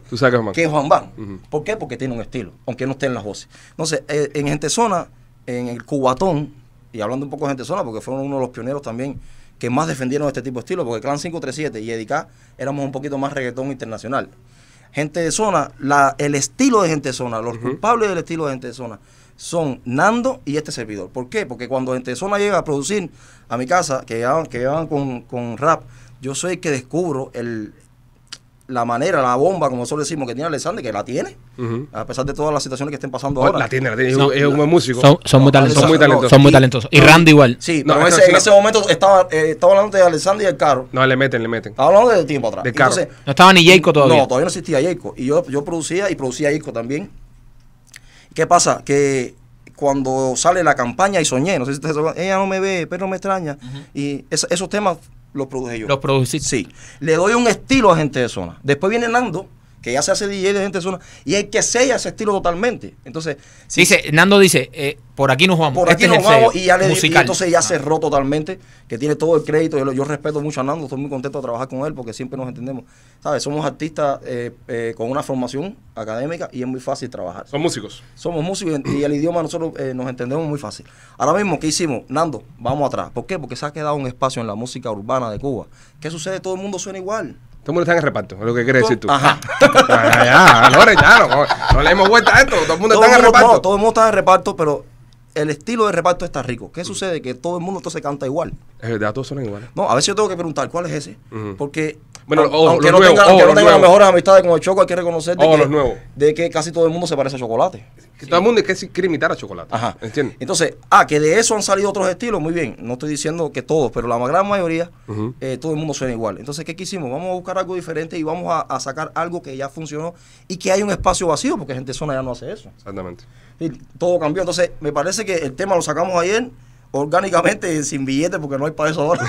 que es Van ¿por qué? porque tiene un estilo aunque no esté en las voces entonces eh, en Gente Zona en el Cubatón y hablando un poco de Gente Zona porque fueron uno de los pioneros también que más defendieron este tipo de estilo porque Clan 537 y Edicá éramos un poquito más reggaetón internacional Gente de Zona la, el estilo de Gente Zona los culpables del estilo de Gente de Zona son Nando y este servidor. ¿Por qué? Porque cuando Gente llega a producir a mi casa, que llevan que con, rap, yo soy el que descubro el, la manera, la bomba, como nosotros decimos, que tiene Alexander, que la tiene, a pesar de todas las situaciones que estén pasando ahora. La tiene, la tiene, es un buen músico. Son, muy talentosos, son, muy talentosos. Y, Randy igual. Sí, en ese momento eh, estaba, hablando de Alexander y el carro. No, le meten, le meten. Estaba hablando de tiempo atrás. no estaba ni Jayco todavía. No, todavía no existía Jayco. Y yo, yo producía y producía Jayco también. ¿Qué pasa? Que cuando sale la campaña y soñé, no sé si te, ella no me ve, pero no me extraña, y esos temas los produje yo. Los produciste. Sí. Le doy un estilo a gente de zona. Después viene Nando que ya se hace DJ de gente y el que sella ese estilo totalmente. Entonces, Nando dice, eh, por aquí nos vamos. Por aquí este nos vamos y ya le y entonces ya ah. cerró totalmente, que tiene todo el crédito. Yo, yo, respeto mucho a Nando, estoy muy contento de trabajar con él porque siempre nos entendemos. ¿Sabes? Somos artistas eh, eh, con una formación académica y es muy fácil trabajar. somos músicos. Somos músicos y el idioma nosotros nos entendemos muy fácil. Ahora mismo, ¿qué hicimos? Nando, vamos atrás. ¿Por qué? Porque se ha quedado un espacio en la música urbana de Cuba. ¿Qué sucede? Todo el mundo suena igual. Todo el mundo está en el reparto, es lo que quieres decir tú. Ajá. Ya, ya, ya, no, le hemos vuelto a esto. Todo el mundo está en el reparto. No, todo el mundo está en reparto, pero el estilo de reparto está rico. ¿Qué sucede? Que todo el mundo se canta igual. Es verdad, todos son iguales. No, a veces yo tengo que preguntar, ¿cuál es ese? Porque bueno, aunque no tenga las mejores amistades con el Choco, hay que reconocer de, que, casi todo el mundo se parece a chocolate. todo el mundo quiere quiere imitar a chocolate. Entonces, ah, que de eso han salido otros estilos, muy bien. No estoy diciendo que todos, pero la gran mayoría, eh, todo el mundo suena igual. Entonces, ¿qué quisimos? Vamos a buscar algo diferente y vamos a, sacar algo que ya funcionó y que hay un espacio vacío, porque gente zona ya no hace eso. Exactamente. todo cambió. Entonces, me parece que el tema lo sacamos ayer orgánicamente sin billetes porque no hay para eso ahora.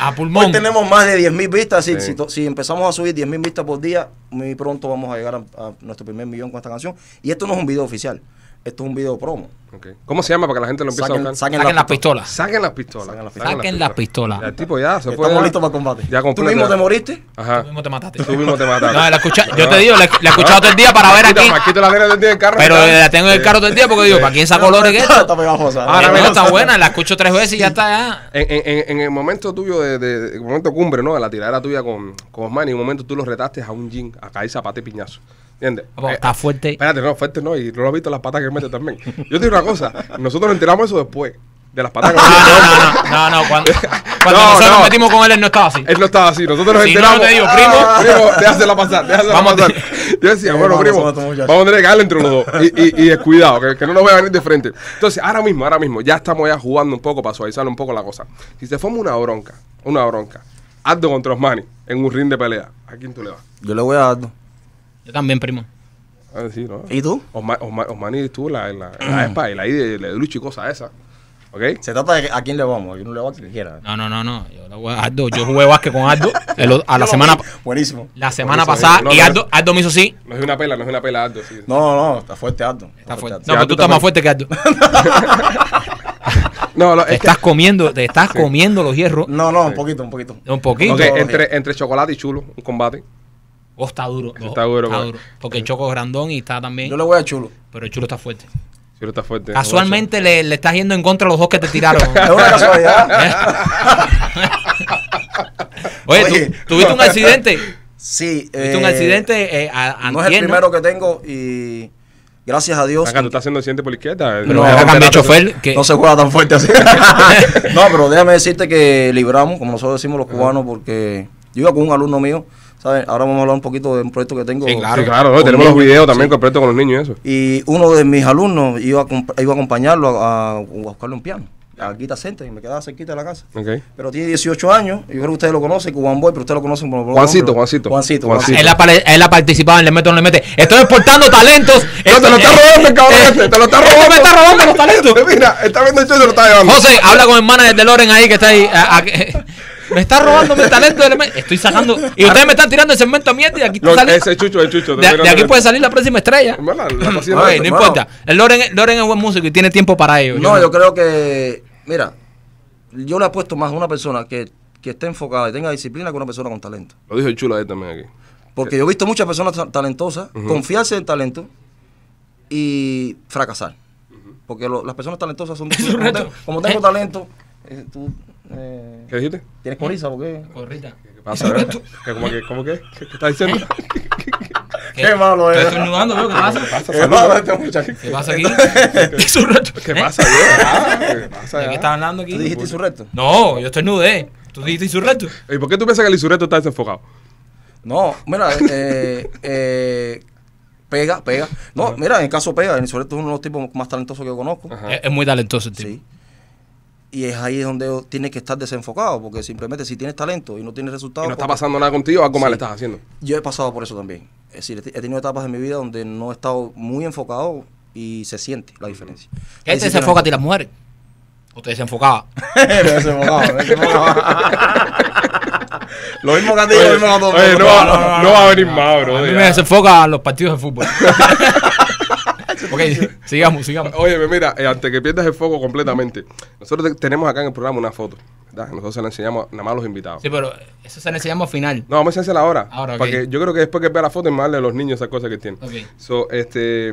(laughs) a, pulmón. Hoy tenemos más de 10 mil vistas. Si, empezamos a subir 10 mil vistas por día, muy pronto vamos a llegar a, nuestro primer millón con esta canción. Y esto no es un video oficial. Esto es un video promo. ¿Cómo se llama para que la gente lo empiece a buscar? Saquen, las pistolas. Saquen las pistolas. Saquen las pistolas. El tipo ya se fue. Estamos listos para combate. Ya Tú mismo te moriste. Ajá. Tú mismo te mataste. Tú mismo te mataste. No, la yo te digo, la, he escuchado ah. todo el día para ver aquí. Quito la todo día en el carro. Pero eh, la tengo en el carro todo el día porque digo, ¿para quién sacó colores que esto? Está pegajosa. Ahora mismo está buena, la escucho tres veces y ya está ya. En, el momento tuyo, de, el momento cumbre, ¿no? De la tiradera tuya con, con Osman, y en un momento tú lo retaste a un jean, a caer zapate piñazo. ¿Entiendes? Ah, pues, eh, está fuerte. Espérate, no, fuerte no. Y no lo has visto las patas que mete también. Yo te digo una cosa. Nosotros nos enteramos eso después. De las patas que mete. (laughs) No, no, (laughs) no. no, cuando, cuando no, nosotros nos metimos con él, él no estaba así. Él no estaba así. Nosotros nos si enteramos. No, te digo, primo. Ah, primo, déjasela pasar. Déjasela la pasar. (laughs) Yo decía, bueno, primo, este vamos, a tener que entre los dos. Y, y, y descuidado, que, que no nos voy a venir de frente. Entonces, ahora mismo, ahora mismo, ya estamos ya jugando un poco para suavizar un poco la cosa. Si se forma una bronca, una bronca, Aldo contra Osmani en un ring de pelea, ¿a quién tú le vas? Yo le voy a Aldo también, primo. Ah, sí, ¿no? ¿Y tú? Osmani, y la, la, la y la de, y cosas esas. ¿Ok? Se trata de a quién le vamos. Yo no le voy a quiera. No, no, no, no. Yo, yo jugué básquet con Aldo a la semana, Buenísimo. la semana pasada y Ardo Aldo, me hizo así. No es una pela, no es una pela, Aldo. Sí. No, no, está fuerte, Aldo. Está fuerte. No, pero tú estás más fuerte que Aldo. (laughs) Te estás comiendo, estás comiendo los hierros. No, no, un poquito, un poquito. Un poquito. entre, entre chocolate y chulo, un combate. O oh, está duro. porque está duro. Pues. Porque Choco es grandón y está también. Yo le voy a Chulo. Pero el Chulo está fuerte. Chulo está fuerte. Casualmente le, le, estás yendo en contra a los dos que te tiraron. (laughs) es una casualidad. (laughs) Oye, ¿tuviste un accidente? Sí. ¿Tuviste un eh, accidente? Eh, no es el primero que tengo y gracias a Dios. Acá tú haciendo accidente por la izquierda. Pero No se juega tan fuerte así. (laughs) no, pero déjame decirte que libramos, como nosotros decimos los cubanos, porque yo iba con un alumno mío Ahora vamos a hablar un poquito de un proyecto que tengo. claro, claro. tenemos los videos también con el proyecto con los niños y eso. Y uno de mis alumnos iba a, iba a acompañarlo a, a, buscarle un piano. A Guita Center, y me quedaba cerquita de la casa. Pero tiene 18 años, yo creo que ustedes lo conocen, Cuban Boy, pero ustedes lo conocen por Juancito, Juancito. Juancito, Juancito. Él, ha, él ha participado en Le Meto, le mete. Estoy exportando (laughs) talentos. no, te lo está robando, cabrón. Eh, este, te lo está eh, este robando. me está robando los talentos. (laughs) Mira, está viendo el y se lo está llevando. José, habla con el manager de Loren ahí que está ahí. (laughs) Me está robando mi talento. De Estoy sacando. Y ustedes me están tirando ese segmento a mierda. Y aquí Ese chucho, el chucho. De, aquí puede salir la próxima estrella. no importa. El Loren, es buen músico y tiene tiempo para ello. No, yo, creo que. Mira, yo le apuesto más a una persona que, que esté enfocada y tenga disciplina que una persona con talento. Lo dijo el chula ahí también aquí. Porque yo he visto muchas personas talentosas confiarse en talento y fracasar. Porque las personas talentosas son... (laughs) como, tengo, como eh. tengo talento, eh, tú eh, ¿Qué dijiste? ¿Tienes coriza o qué? Corrita. ¿Qué pasa? (laughs) ¿Qué, cómo, que, ¿Cómo ¿Qué, qué estás diciendo? (laughs) ¿Qué, malo es? Estoy desnudando ¿Qué pasa? ¿Qué pasa, ¿Qué este ¿Qué pasa aquí? ¿Qué (laughs) ¿Eh? ah, pasa, ¿Qué pasa? Ah? ¿De qué estás hablando aquí? ¿Tú dijiste insurrecto? No, yo estoy nudo ¿Tú dijiste insurrecto? ¿Y por qué tú piensas que el insurrecto está desenfocado? No, mira, eh, eh pega, pega. No, mira, en caso pega, el insurrecto es uno de los tipos más talentosos que yo conozco. Es, muy talentoso el tipo. Sí. Y es ahí donde tienes que estar desenfocado, porque simplemente si tienes talento y no tienes resultados. Y no está pues, pasando nada contigo, algo mal estás haciendo. Yo he pasado por eso también. Es decir, he tenido etapas en mi vida donde no he estado muy enfocado y se siente la diferencia. ¿Qué te este desenfoca a las mujeres? ¿O te desenfocaba? (laughs) (laughs) lo mismo que a ti lo mismo no, va a venir más, bro. A me ah. desenfoca los partidos de fútbol. (laughs) (laughs) ok, sigamos, sigamos. Oye, pues mira, eh, antes que pierdas el foco completamente, nosotros tenemos acá en el programa una foto. Nosotros se la enseñamos nada más a los invitados. Sí, pero eso se la enseñamos al final. No, vamos a enseñarla ahora. Ahora, Porque yo creo que después que vea la foto, es más de los niños esas cosas que tienen. Ok. So, este,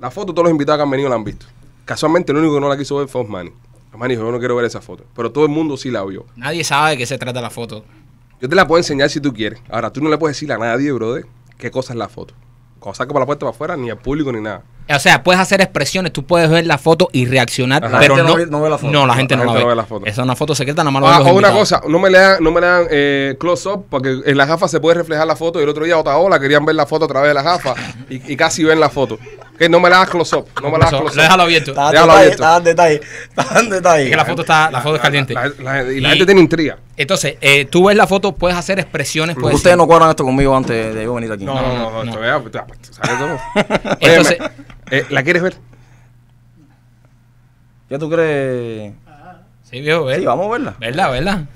la foto, todos los invitados que han venido la han visto. Casualmente, el único que no la quiso ver fue Osmani. Osmani dijo, yo no quiero ver esa foto. Pero todo el mundo sí la vio. Nadie sabe de qué se trata la foto. Yo te la puedo enseñar si tú quieres. Ahora, tú no le puedes decir a nadie, brother, qué cosa es la foto. Cuando saco para la puerta para afuera, ni al público ni nada. O sea, puedes hacer expresiones, tú puedes ver la foto y reaccionar, pero no, no, ve la foto. No, la gente, no, la ve. la foto. Esa es una foto secreta, nada más lo ah, O una cosa, no me le no me eh, close-up, porque en la gafa se puede reflejar la foto. Y el otro día, otra ola, querían ver la foto a través de la gafa y, casi ven la foto. Que no me la hagas close-up, no me la hagas close-up. Déjalo abierto. déjalo abierto. Está en detalle, está en detalle. Es que la foto, está, la foto es caliente. y la gente tiene intriga. Entonces, eh, tú ves la foto, puedes hacer expresiones. Ustedes no cuadran esto conmigo antes de yo venir aquí. No, no, no, no, no. (laughs) Entonces, eh, ¿La quieres ver? ¿Qué tú crees? Sí, viejo, ver. Sí, vamos a verla. Verla, verla.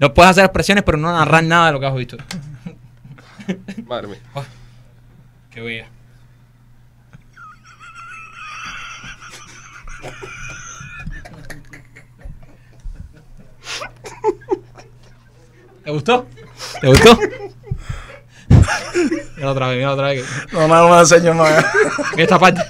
No puedes hacer expresiones, pero no narrar nada de lo que has visto. (laughs) Madre mía. Oh, qué bella. ¿Te gustó? ¿Te gustó? Mira otra vez, mira otra vez. No, no, no enseño más. esta parte.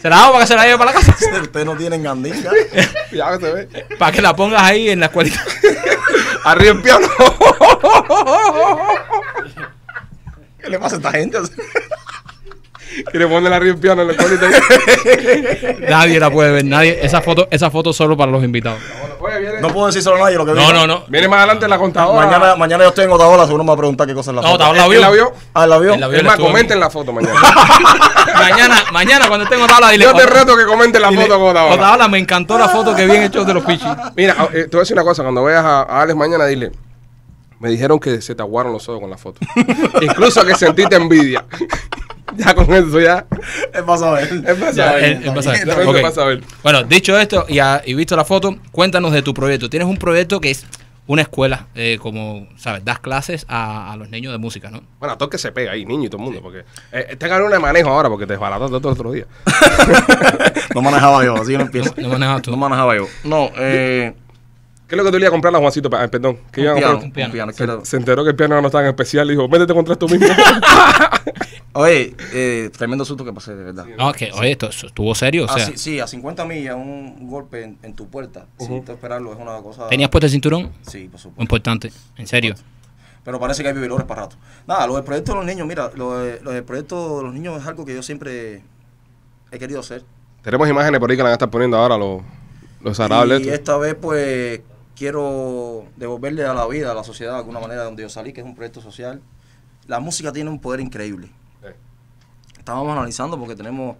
¿Se la hago para que se la lleve para la casa? (laughs) Ustedes no tienen gandinga. (laughs) ya que se ve. Para que la pongas ahí en la escuelita. (laughs) Arriba en piano. ¿Qué le pasa a esta gente? que le arriba en piano en la escuelita. nadie la puede ver, nadie. Esa foto, esa foto solo para los invitados. Pues, no puedo decir solo nadie lo que No, no, no. Viene más adelante la contadora. Mañana, mañana yo estoy en Otaola, seguro me va a preguntar qué cosa es la foto. No, la vio. la vio? Ah, la vio. Es más, comenten la foto mañana. (laughs) mañana, mañana cuando esté en Otaola dile. Yo te reto que comente la foto con Otaola. Otaola me encantó la foto que bien hechos de los pichis. Mira, eh, te voy a decir una cosa, cuando veas a Alex mañana dile me dijeron que se te aguaron los ojos con la foto. (laughs) Incluso que sentiste envidia. (laughs) Ya con eso, ya. Es a ver. Es a ver. a Bueno, dicho esto y, visto la foto, cuéntanos de tu proyecto. Tienes un proyecto que es una escuela, eh, como, ¿sabes? Das clases a, los niños de música, ¿no? Bueno, a todo que se pega ahí, niño y todo el mundo. Porque eh, eh tengo una de manejo ahora porque te desbarataste todo el otro día. (laughs) no manejaba yo, así que no empiezo. No, manejaba tú. No manejaba yo. No, eh. ¿Qué es lo que te le a comprar a Juancito? Ah, perdón. Que iba a comprar, un piano. se, enteró que el piano no estaba en especial y dijo, métete contra esto mismo. (laughs) Oye, eh, tremendo susto que pasé, de verdad. No, ah, que, oye, esto estuvo serio. O ah, sea. sí, a 50 millas, un golpe en, tu puerta, Sí, sin esperarlo, es una cosa. ¿Tenías puesto el cinturón? Sí, por supuesto. Importante, en serio. Pero parece que hay vividores para rato. Nada, lo del proyecto de los niños, mira, lo, de, del proyecto de los niños es algo que yo siempre he querido hacer. Tenemos imágenes por ahí que a están poniendo ahora los, los arables. Y este. esta vez, pues, quiero devolverle a la vida, a la sociedad, de alguna manera, donde yo salí, que es un proyecto social. La música tiene un poder increíble estábamos analizando porque tenemos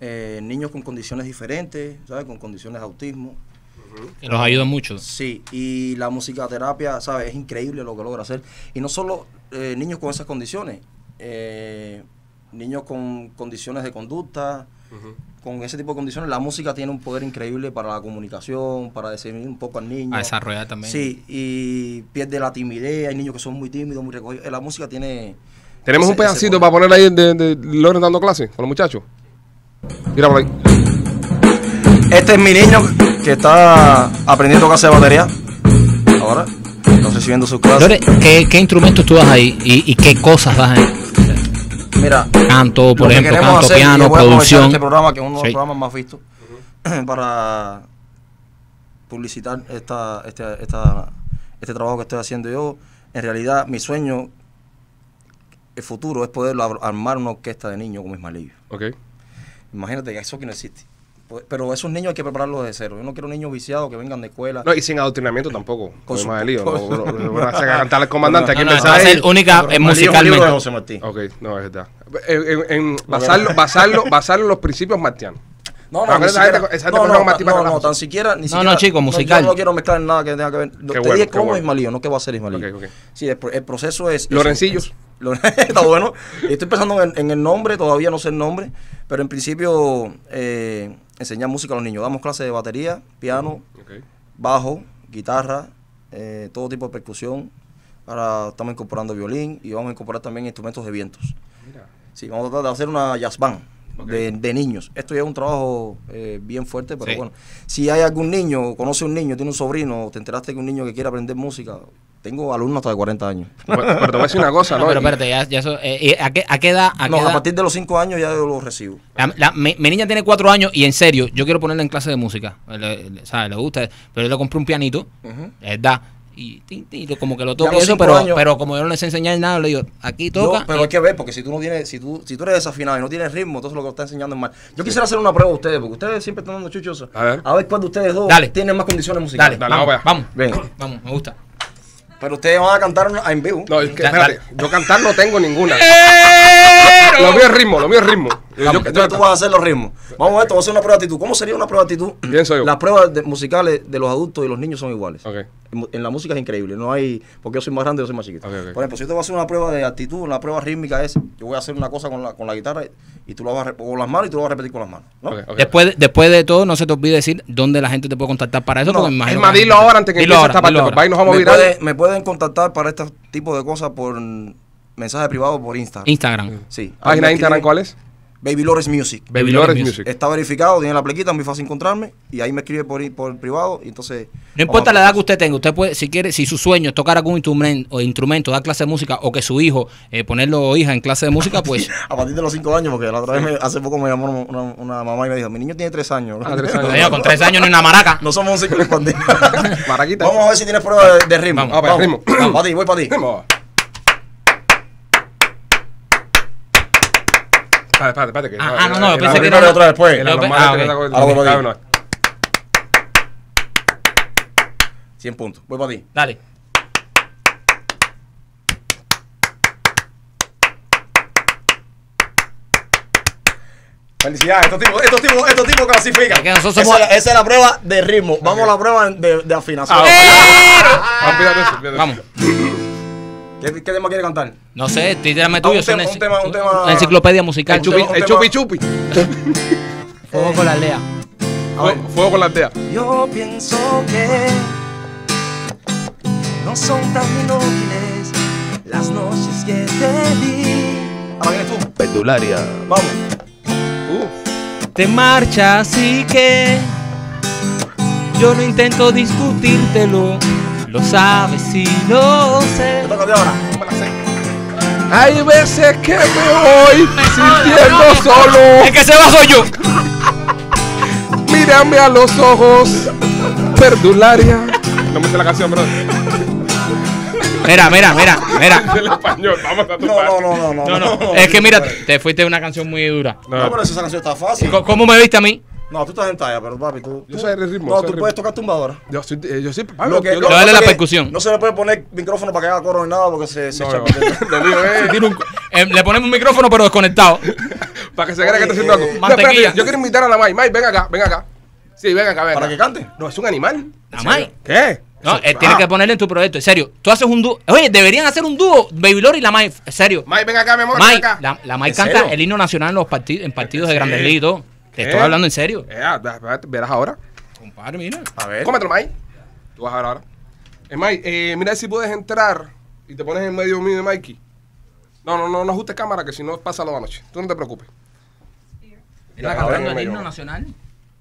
eh, niños con condiciones diferentes, ¿sabes? Con condiciones de autismo. Que nos ayuda mucho. Sí, y la musicaterapia, ¿sabes? Es increíble lo que logra hacer. Y no solo eh, niños con esas condiciones, eh, niños con condiciones de conducta, con ese tipo de condiciones, la música tiene un poder increíble para la comunicación, para decidir un poco al niño. A desarrollar también. Sí, y pierde la timidez, hay niños que son muy tímidos, muy recogidos. La música tiene tenemos un pedacito para poner ahí de, Loren dando clases con los muchachos. Mira por ahí. Este es mi niño que está aprendiendo clase de batería. Ahora, está recibiendo sus clases. Lore, ¿qué, instrumentos tú das ahí y, qué cosas das ahí? Mira, canto, por ejemplo, canto, piano, producción. Este programa que es uno de los programas más vistos (clears throat) para publicitar esta, esta, esta, este trabajo que estoy haciendo yo. En realidad, mi sueño el futuro es poder armar una orquesta de niños como Ismael. Ok. Imagínate, eso que no existe. Pues, pero esos niños hay que prepararlos desde cero. Yo no quiero niños viciados que vengan de escuela. No, y sin adoctrinamiento tampoco. Con su lío. (laughs) (laughs) van a cantar al comandante. Aquí no, no, va única es musicalmente. José Ok, no, es verdad. En, basarlo, basarlo, basarlo en los principios martianos. No, no, no, no, no, no, tan siquiera, ni siquiera. No, no, chico, musical. yo no quiero mezclar en nada que tenga que ver. te dije cómo es malío no qué va a ser Ismalío. Sí, el, proceso es... Lorencillos. (laughs) está bueno. Estoy pensando en, el nombre, todavía no sé el nombre, pero en principio eh, enseñar música a los niños. Damos clases de batería, piano, bajo, guitarra, eh, todo tipo de percusión. Ahora estamos incorporando violín y vamos a incorporar también instrumentos de vientos. Mira. Sí, vamos a tratar de hacer una jazz band de, niños. Esto ya es un trabajo eh, bien fuerte, pero bueno, si hay algún niño, conoce un niño, tiene un sobrino, te enteraste que un niño que quiere aprender música, tengo alumnos hasta de 40 años. (laughs) Pero, te voy a una cosa, ¿no? pero espérate, ya, eso, eh, eh, ¿a, qué, ¿a, edad? no, a partir de los 5 años ya yo lo recibo. mi, niña tiene 4 años y en serio, yo quiero ponerla en clase de música. Le, ¿Sabes? Le gusta. Pero yo le compré un pianito, es ¿verdad? y, como que lo toco eso, pero, pero como yo no les enseñé nada, le digo, aquí toca. pero hay que ver, porque si tú no tienes, si tú, si tú eres desafinado y no tienes ritmo, entonces lo que está enseñando es mal. Yo quisiera hacer una prueba a ustedes, porque ustedes siempre están dando chuchosos. A ver. A ver cuál ustedes dos dale. tienen más condiciones musicales. Dale, vamos, vamos, (clears throat) vamos, me gusta. Pero ustedes van a cantar en vivo. No, yo cantar no tengo ninguna. (laughs) ¡Eh! lo mío es ritmo, lo mío es ritmo. Ah, entonces tú vas a hacer los ritmos. Vamos a esto, vamos a hacer una prueba de actitud. ¿Cómo sería una prueba de actitud? yo. Las pruebas musicales de los adultos y los niños son iguales. En, la música es increíble, no hay, porque yo soy más grande y yo soy más chiquito. Por ejemplo, si yo te voy a hacer una prueba de actitud, la prueba rítmica es, yo voy a hacer una cosa con la, con la guitarra y tú lo vas a, con las manos y tú lo vas a repetir con las manos. ¿no? Después, después de todo, no se te olvide decir dónde la gente te puede contactar para eso, no, porque imagino. Es más, dilo ahora antes que empiece esta parte, nos vamos a Me pueden contactar para este tipo de cosas por mensaje privado por Instagram. Instagram. Sí. ¿Página de Instagram cuál es? Baby Music. Baby Lores Music. Está verificado, tiene la plequita, muy fácil encontrarme. Y ahí me escribe por, por privado. Y entonces. No importa la edad que usted tenga, usted puede, si quiere, si su sueño es tocar algún instrumento, o instrumento dar clase de música, o que su hijo, eh, ponerlo o hija en clase de música, pues. a partir de los cinco años, porque la otra vez hace poco me llamó una, mamá y me dijo, mi niño tiene tres años. Ah, (laughs) con 3 años. no con años ni una maraca. no somos un ciclo (laughs) Maraquita. Vamos a ver si tienes pruebas de, ritmo. Vamos, a ah, pues, ver, voy para ti. Que, ah, no, no, yo pensé que la otra después. 100 puntos. Voy para ti. Dale. Felicidades, estos tipos, estos tipos, clasifican. esa, es la, prueba de ritmo. Vamos a la prueba de, afinación. vamos. ¿Qué, tema quiere cantar? No sé, tírame tuyo. Ah, un, un, tema, enciclopedia musical. El, chupi, chupi (laughs) Fuego con la aldea. Fuego, con la aldea. Yo pienso que no son tan inútiles las noches que te di. quién es tú. Pendularia. Vamos. Te marchas, así que yo no intento discutírtelo lo sabes y lo sé. Hay veces que me voy sintiendo solo. Es que se va soy yo. (laughs) Mírame a los ojos, perdularia. No me sé la canción, bro. Mira, mira, mira, mira. (laughs) no, no, no, no, no, Es que mira, te fuiste una canción muy dura. No, pero esa canción está fácil. ¿Cómo me viste a mí? No, tú estás en talla, pero papi, tú. Yo el ritmo. No, tú puedes tocar tumbadora. Yo, sí. dale eh, ah, la percusión. No se le puede poner micrófono para que haga coro ni nada porque se, se echa. le, (laughs) eh. (laughs) eh, le ponemos un micrófono, pero desconectado. (laughs) para que se crea que está haciendo algo. Mantequilla. yo quiero invitar a la Mai. Mai, ven acá, ven acá. Sí, ven acá, ven ¿Para que cante? No, es un animal. ¿La Mai? ¿Qué? No, él eh, tiene ah. que ponerle en tu proyecto, en serio. Tú haces un dúo. Oye, deberían hacer un dúo, Baby Lori y la Mai, en serio. Mai, ven acá, mi amor. ven acá. La, Mai canta el himno nacional en los partidos, en partidos de Grandes Ligas y todo. Te estoy hablando en serio. verás ahora. Compadre, mira. A ver. Cómete, Mike. Tú vas a ver ahora. Eh, Mike, eh, mira si puedes entrar y te pones en medio mío de Mikey. No, no, no, no ajustes cámara, que si no pasa la noche. Tú no te preocupes. ¿Estás la en el himno nacional?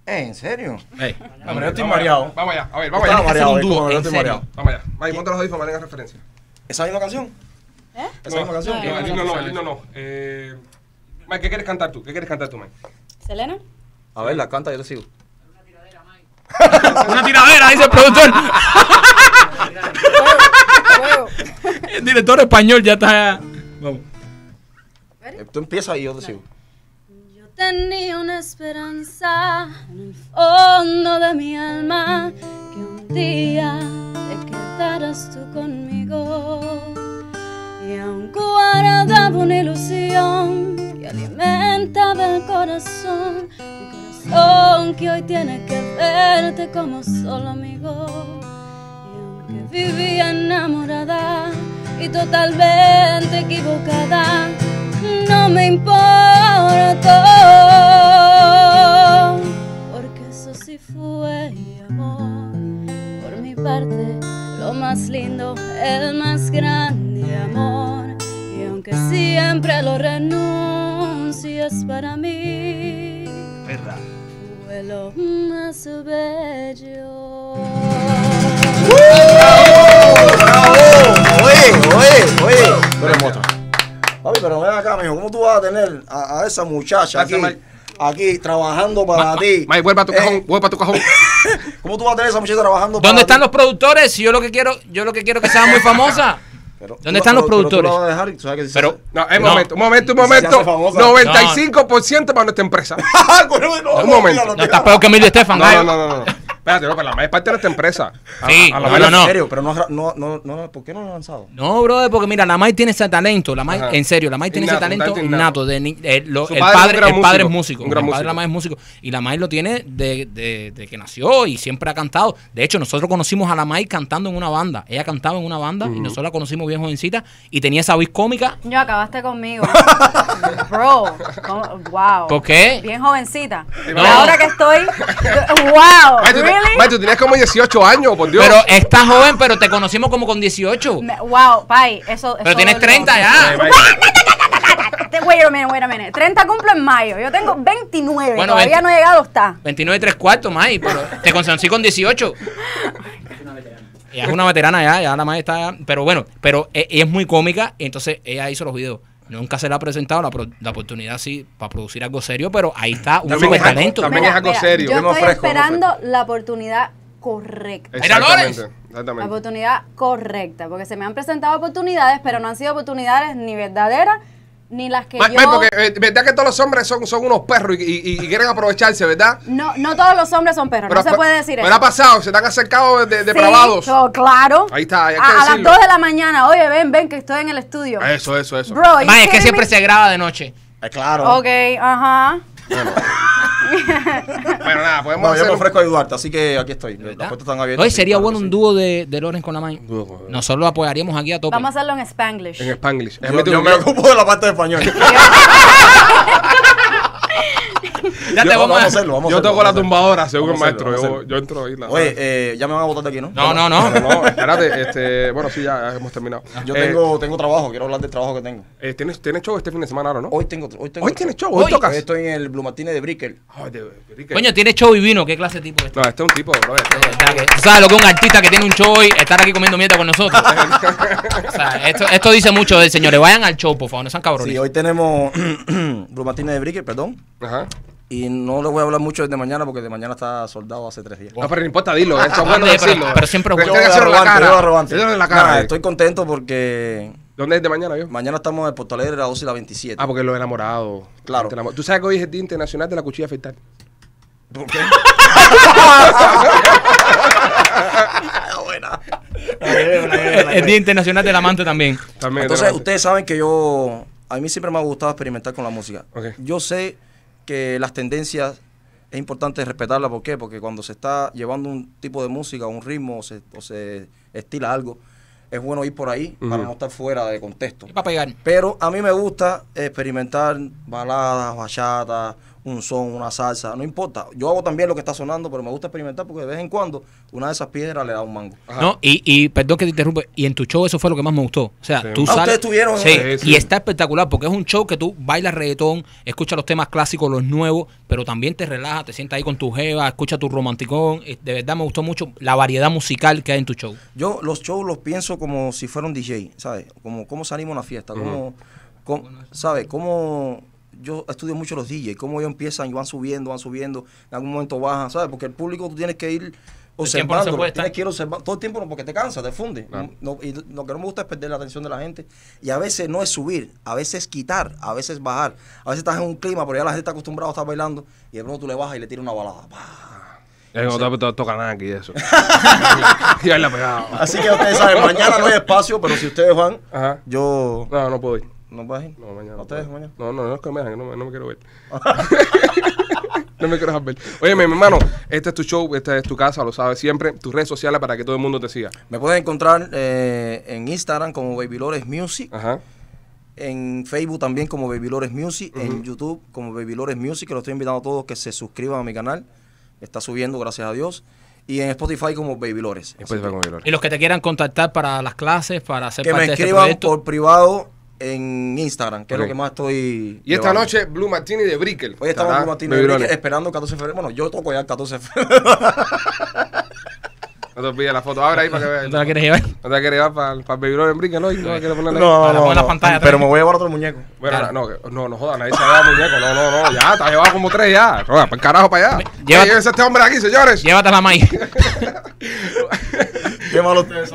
Eh, ¿En serio? Hey, hombre, yo estoy vamos mareado. Allá, vamos allá, a ver, vamos allá. Mareado, un dúo, yo estoy mareado. Vamos allá. Mike, ponte los audífonos María en referencia. ¿Esa misma canción? ¿Eh? ¿Esa misma canción? No, el himno no, el himno no. Eh, Mike, ¿qué quieres cantar tú? ¿Qué quieres cantar tú, Mike? ¿Selena? A ver, la canta, yo te sigo. Una tiradera, Mike. Una tiradera, dice el productor. el director español ya está. Vamos. Tú empiezas y yo te sigo. Yo tenía una esperanza en el fondo de mi alma que un día te quedaras tú conmigo y aún guardaba una ilusión faltaba el corazón, mi corazón que hoy tiene que verte como solo amigo. Y aunque vivía enamorada y totalmente equivocada, no me importó, porque eso sí fue amor. Por mi parte, lo más lindo, el más grande amor, y aunque siempre lo renuncio es para mí Perra. fue lo más bello. ¡Bravo! ¡Oye, oye, oye! Pero Papi, pero ven acá, mijo, ¿cómo tú vas a tener a, esa muchacha aquí? aquí trabajando para ti. Ma, vuelve a eh, tu cajón, vuelve a tu cajón. ¿Cómo tú vas a tener esa muchacha trabajando para ti? ¿Dónde están los productores? Si yo lo que quiero, yo lo que quiero que sea muy famosa. (laughs) ¿Dónde están los productores? Pero, no, eh, no, un momento, un momento, un momento. 95% para nuestra empresa. (laughs) Ah, un momento. No, peor que Estefan. ¿eh? no, no, no. Espérate, no, pero la es parte de esta empresa. sí, a la no, En serio, pero no, no, no, ¿por qué no lo han lanzado? No, brother, porque mira, la Mai tiene ese talento. La Mai, en serio, la Mai tiene ese talento innato. Eh, el padre, el padre es músico. El padre de la Mai es músico. Y la Mai lo tiene de, de, de, que nació y siempre ha cantado. De hecho, nosotros conocimos a la Mai cantando en una banda. Ella cantaba en una banda y nosotros la conocimos bien jovencita y tenía esa voz cómica. Yo acabaste conmigo. (laughs) Bro, wow. ¿Por qué? Bien jovencita. Y ahora que estoy, wow. (laughs) Really? tú tenías como 18 años, por Dios. Pero estás joven, pero te conocimos como con 18. Wow, pai, eso. Pero tienes 30 ya. 30 cumplo en mayo. Yo tengo 29. Todavía no he llegado hasta. 29 y 3 cuartos, May, pero te conocí con 18. es una veterana ya, ya la madre está. Pero bueno, pero e, es muy cómica, entonces ella hizo los videos. Nunca se le ha presentado la, la oportunidad sí para producir algo serio, pero ahí está un también talento. también es algo serio. Yo estoy esperando la oportunidad correcta. exactamente. La oportunidad correcta, porque se me han presentado oportunidades, pero no han sido oportunidades ni verdaderas ni las que eh, verdad que todos los hombres son, son unos perros y, quieren aprovecharse, ¿verdad? No, no todos los hombres son perros, no se pues, puede decir eso. Pero ha pasado, se están acercados de, depravados. Sí, oh, claro. Ahí está, hay que a, las 2 de la mañana, oye, ven, ven, que estoy en el estudio. Eso, eso, eso. Bro, es que siempre se graba de noche. Eh, claro. Ok, ajá. Bueno, nada, podemos No, yo me ofrezco a Eduardo, así que aquí estoy. Las están abiertas. sería bueno un dúo de, Lorenz con la main. Nosotros lo apoyaríamos aquí a tope. Vamos a hacerlo en Spanglish. En Spanglish. Yo, me ocupo de la parte de español. (laughs) (laughs) ya yo, te vamos, a hacerlo, Yo toco la tumbadora, según el maestro. yo, entro ahí. La Oye, eh, ya me van a votar de aquí, ¿no? No, no, no. espérate, este, bueno, sí, ya, hemos terminado. Yo eh, tengo, tengo trabajo, quiero hablar del trabajo que tengo. Eh, ¿tienes, ¿Tienes show este fin de semana ahora, no? Hoy tengo. Hoy, tengo ¿Hoy tienes show, hoy, tocas. Hoy estoy en el Blue de Brickel Coño, tienes show y vino, ¿qué clase de tipo es este? No, este es un tipo, bro. Este ¿Sabes lo que un artista que tiene un show y estar aquí comiendo mierda con nosotros? (laughs) esto, dice mucho de señores. Vayan al show, por favor, no sean cabrones. Sí, hoy tenemos (clears throat) Blue de bricker perdón. Ajá. Y no le voy a hablar mucho desde mañana porque de mañana está soldado hace tres días. No, ah, pero no importa, dilo. Eso eh, es ah, bueno decirlo. Pero, siempre estoy contento porque... ¿Dónde es de mañana, yo? Mañana estamos en el Porto Alegre, la 12 y la 27. Ah, porque los enamorado. Claro. ¿Tú sabes que hoy es el Día Internacional de la Cuchilla Afeitar? ¿Por qué? (laughs) Ah, buena. El Día Internacional del Amante también. también Entonces, ustedes saben que yo... A mí siempre me ha gustado experimentar con la música. Yo sé que las tendencias es importante respetarlas. ¿Por qué? Porque cuando se está llevando un tipo de música, un ritmo, o se, o se estila algo, es bueno ir por ahí para no estar fuera de contexto. Pero a mí me gusta experimentar baladas, bachatas, un son, una salsa, no importa. Yo hago también lo que está sonando, pero me gusta experimentar porque de vez en cuando una de esas piedras le da un mango. No, y, y, perdón que te interrumpe, y en tu show eso fue lo que más me gustó. O sea, tú ah, sales, sí, y está espectacular porque es un show que tú bailas reggaetón, escuchas los temas clásicos, los nuevos, pero también te relajas, te sientas ahí con tu jeva, escuchas tu romanticón. De verdad me gustó mucho la variedad musical que hay en tu show. Yo los shows los pienso como si fuera un DJ, ¿sabes? Como cómo salimos a una fiesta, ¿sabes? Como yo estudio mucho los DJs, cómo ellos empiezan y van subiendo, van subiendo, en algún momento bajan, ¿sabes? Porque el público tú tienes que ir observando, no tienes que ir todo el tiempo porque te cansa, te funde. y lo que no me gusta es perder la atención de la gente. Y a veces no es subir, a veces quitar, a veces bajar. A veces estás en un clima, pero ya la gente está acostumbrada a estar bailando y de pronto tú le bajas y le tiras una balada. Es Es no te a toca nada y eso. (laughs) la pegado. Así que ustedes saben, mañana no hay espacio, pero si ustedes van, yo. No, no puedo ir. ¿No a ir? No, mañana. ¿No No, no, no es que me dejan, no, no me quiero ver. Ah. (laughs) no me quiero ver. Oye, mi hermano, este es tu show, esta es tu casa, lo sabes siempre. Tus redes sociales para que todo el mundo te siga. Me pueden encontrar eh, en Instagram como Babylores Music. En Facebook también como Babylores Music. En YouTube como Babylores Music, que los estoy invitando a todos que se suscriban a mi canal. Está subiendo, gracias a Dios y en Spotify como Babylores. Y los que te quieran contactar para las clases, para hacer que me escriban de este proyecto? por privado en Instagram, que es lo que más estoy. Y esta noche, Blue Martini de Brickel. Hoy estamos Blue Martini de Brickel esperando el 14 de febrero. Bueno, yo toco ya el 14 de febrero. (laughs) No te olvides la foto. Abre ahí para que veas. No la quieres llevar. No te la quieres llevar para, para el Baby en Brickel? ¿no? no No, no, no, la pantalla pero me voy a llevar otro muñeco. Bueno, no, no, no jodas, nadie se va a muñeco. No, no, no, ya, te has llevado como tres ya. Roda, para el carajo para allá. Llévate, a este hombre aquí, señores. Llévatela, Mike. Qué (laughs) malo ustedes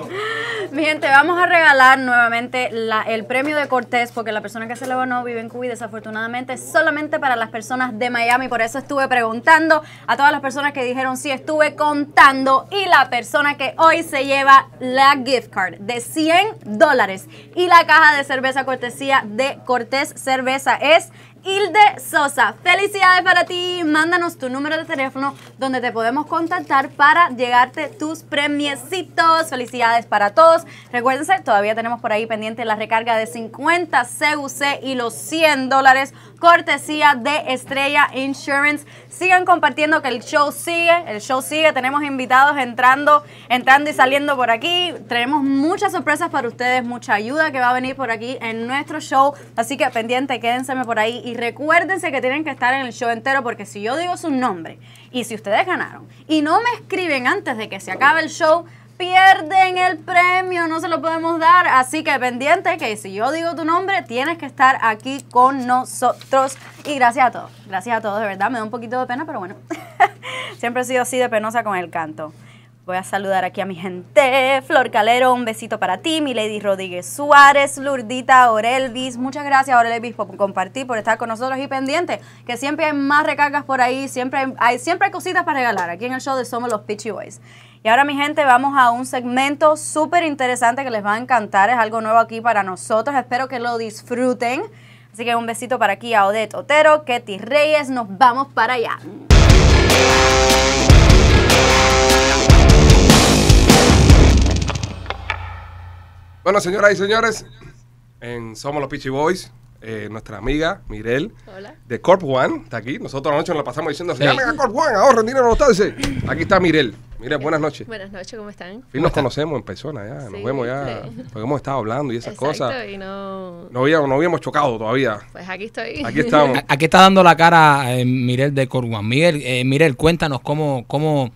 (laughs) Mi gente, vamos a regalar nuevamente el premio de Cortés, porque la persona que se lo ganó vive en Cuba y desafortunadamente es solamente para las personas de Miami. Por eso estuve preguntando a todas las personas que dijeron sí, estuve contando. Y la persona que hoy se lleva la gift card de 100 dólares y la caja de cerveza cortesía de Cortés Cerveza es Hilde Sosa. Felicidades para ti. Mándanos tu número de teléfono donde te podemos contactar para llegarte tus premiecitos. Felicidades para todos. Recuérdense, todavía tenemos por ahí pendiente la recarga de 50 CUC y los 100 dólares cortesía de Estrella Insurance. Sigan compartiendo que el show sigue, el show sigue, tenemos invitados entrando, entrando y saliendo por aquí. Tenemos muchas sorpresas para ustedes, mucha ayuda que va a venir por aquí en nuestro show. Así que pendiente, quédense por ahí y recuérdense que tienen que estar en el show entero porque si yo digo su nombre y si ustedes ganaron y no me escriben antes de que se acabe el show, pierden el premio, no se lo podemos dar. Así que pendiente que si yo digo tu nombre, tienes que estar aquí con nosotros. Y gracias a todos, gracias a todos, de verdad, me da un poquito de pena, pero bueno, (laughs) siempre he sido así de penosa con el canto. Voy a saludar aquí a mi gente. Flor Calero, un besito para ti. Lady Rodríguez Suárez, Lurdita Orelvis. Muchas gracias, Orelvis, por compartir, por estar con nosotros y pendiente. Que siempre hay más recargas por ahí. Siempre hay, siempre hay cositas para regalar aquí en el show de Somos los Pitchy Boys. Y ahora mi gente vamos a un segmento súper interesante que les va a encantar, es algo nuevo aquí para nosotros, espero que lo disfruten. Así que un besito para aquí a Odette Otero, Ketty Reyes, nos vamos para allá. Bueno, señoras y señores, en Somos los Peachy Boys, eh, nuestra amiga Mirel de Corp One está aquí. Nosotros anoche nos la pasamos diciendo: llamen a Corp One, ahorren dinero a los Aquí está Mirel. Mire, eh, buenas noches. Buenas noches, ¿cómo están? Y nos conocemos en persona ya, nos vemos ya, porque hemos estado hablando y esas Exacto, cosas. Y no... No, habíamos, chocado todavía. Pues aquí estoy. Aquí estamos. (laughs) aquí está dando la cara eh, Mirel de Coruán. Eh, Mirel, cuéntanos cómo, cómo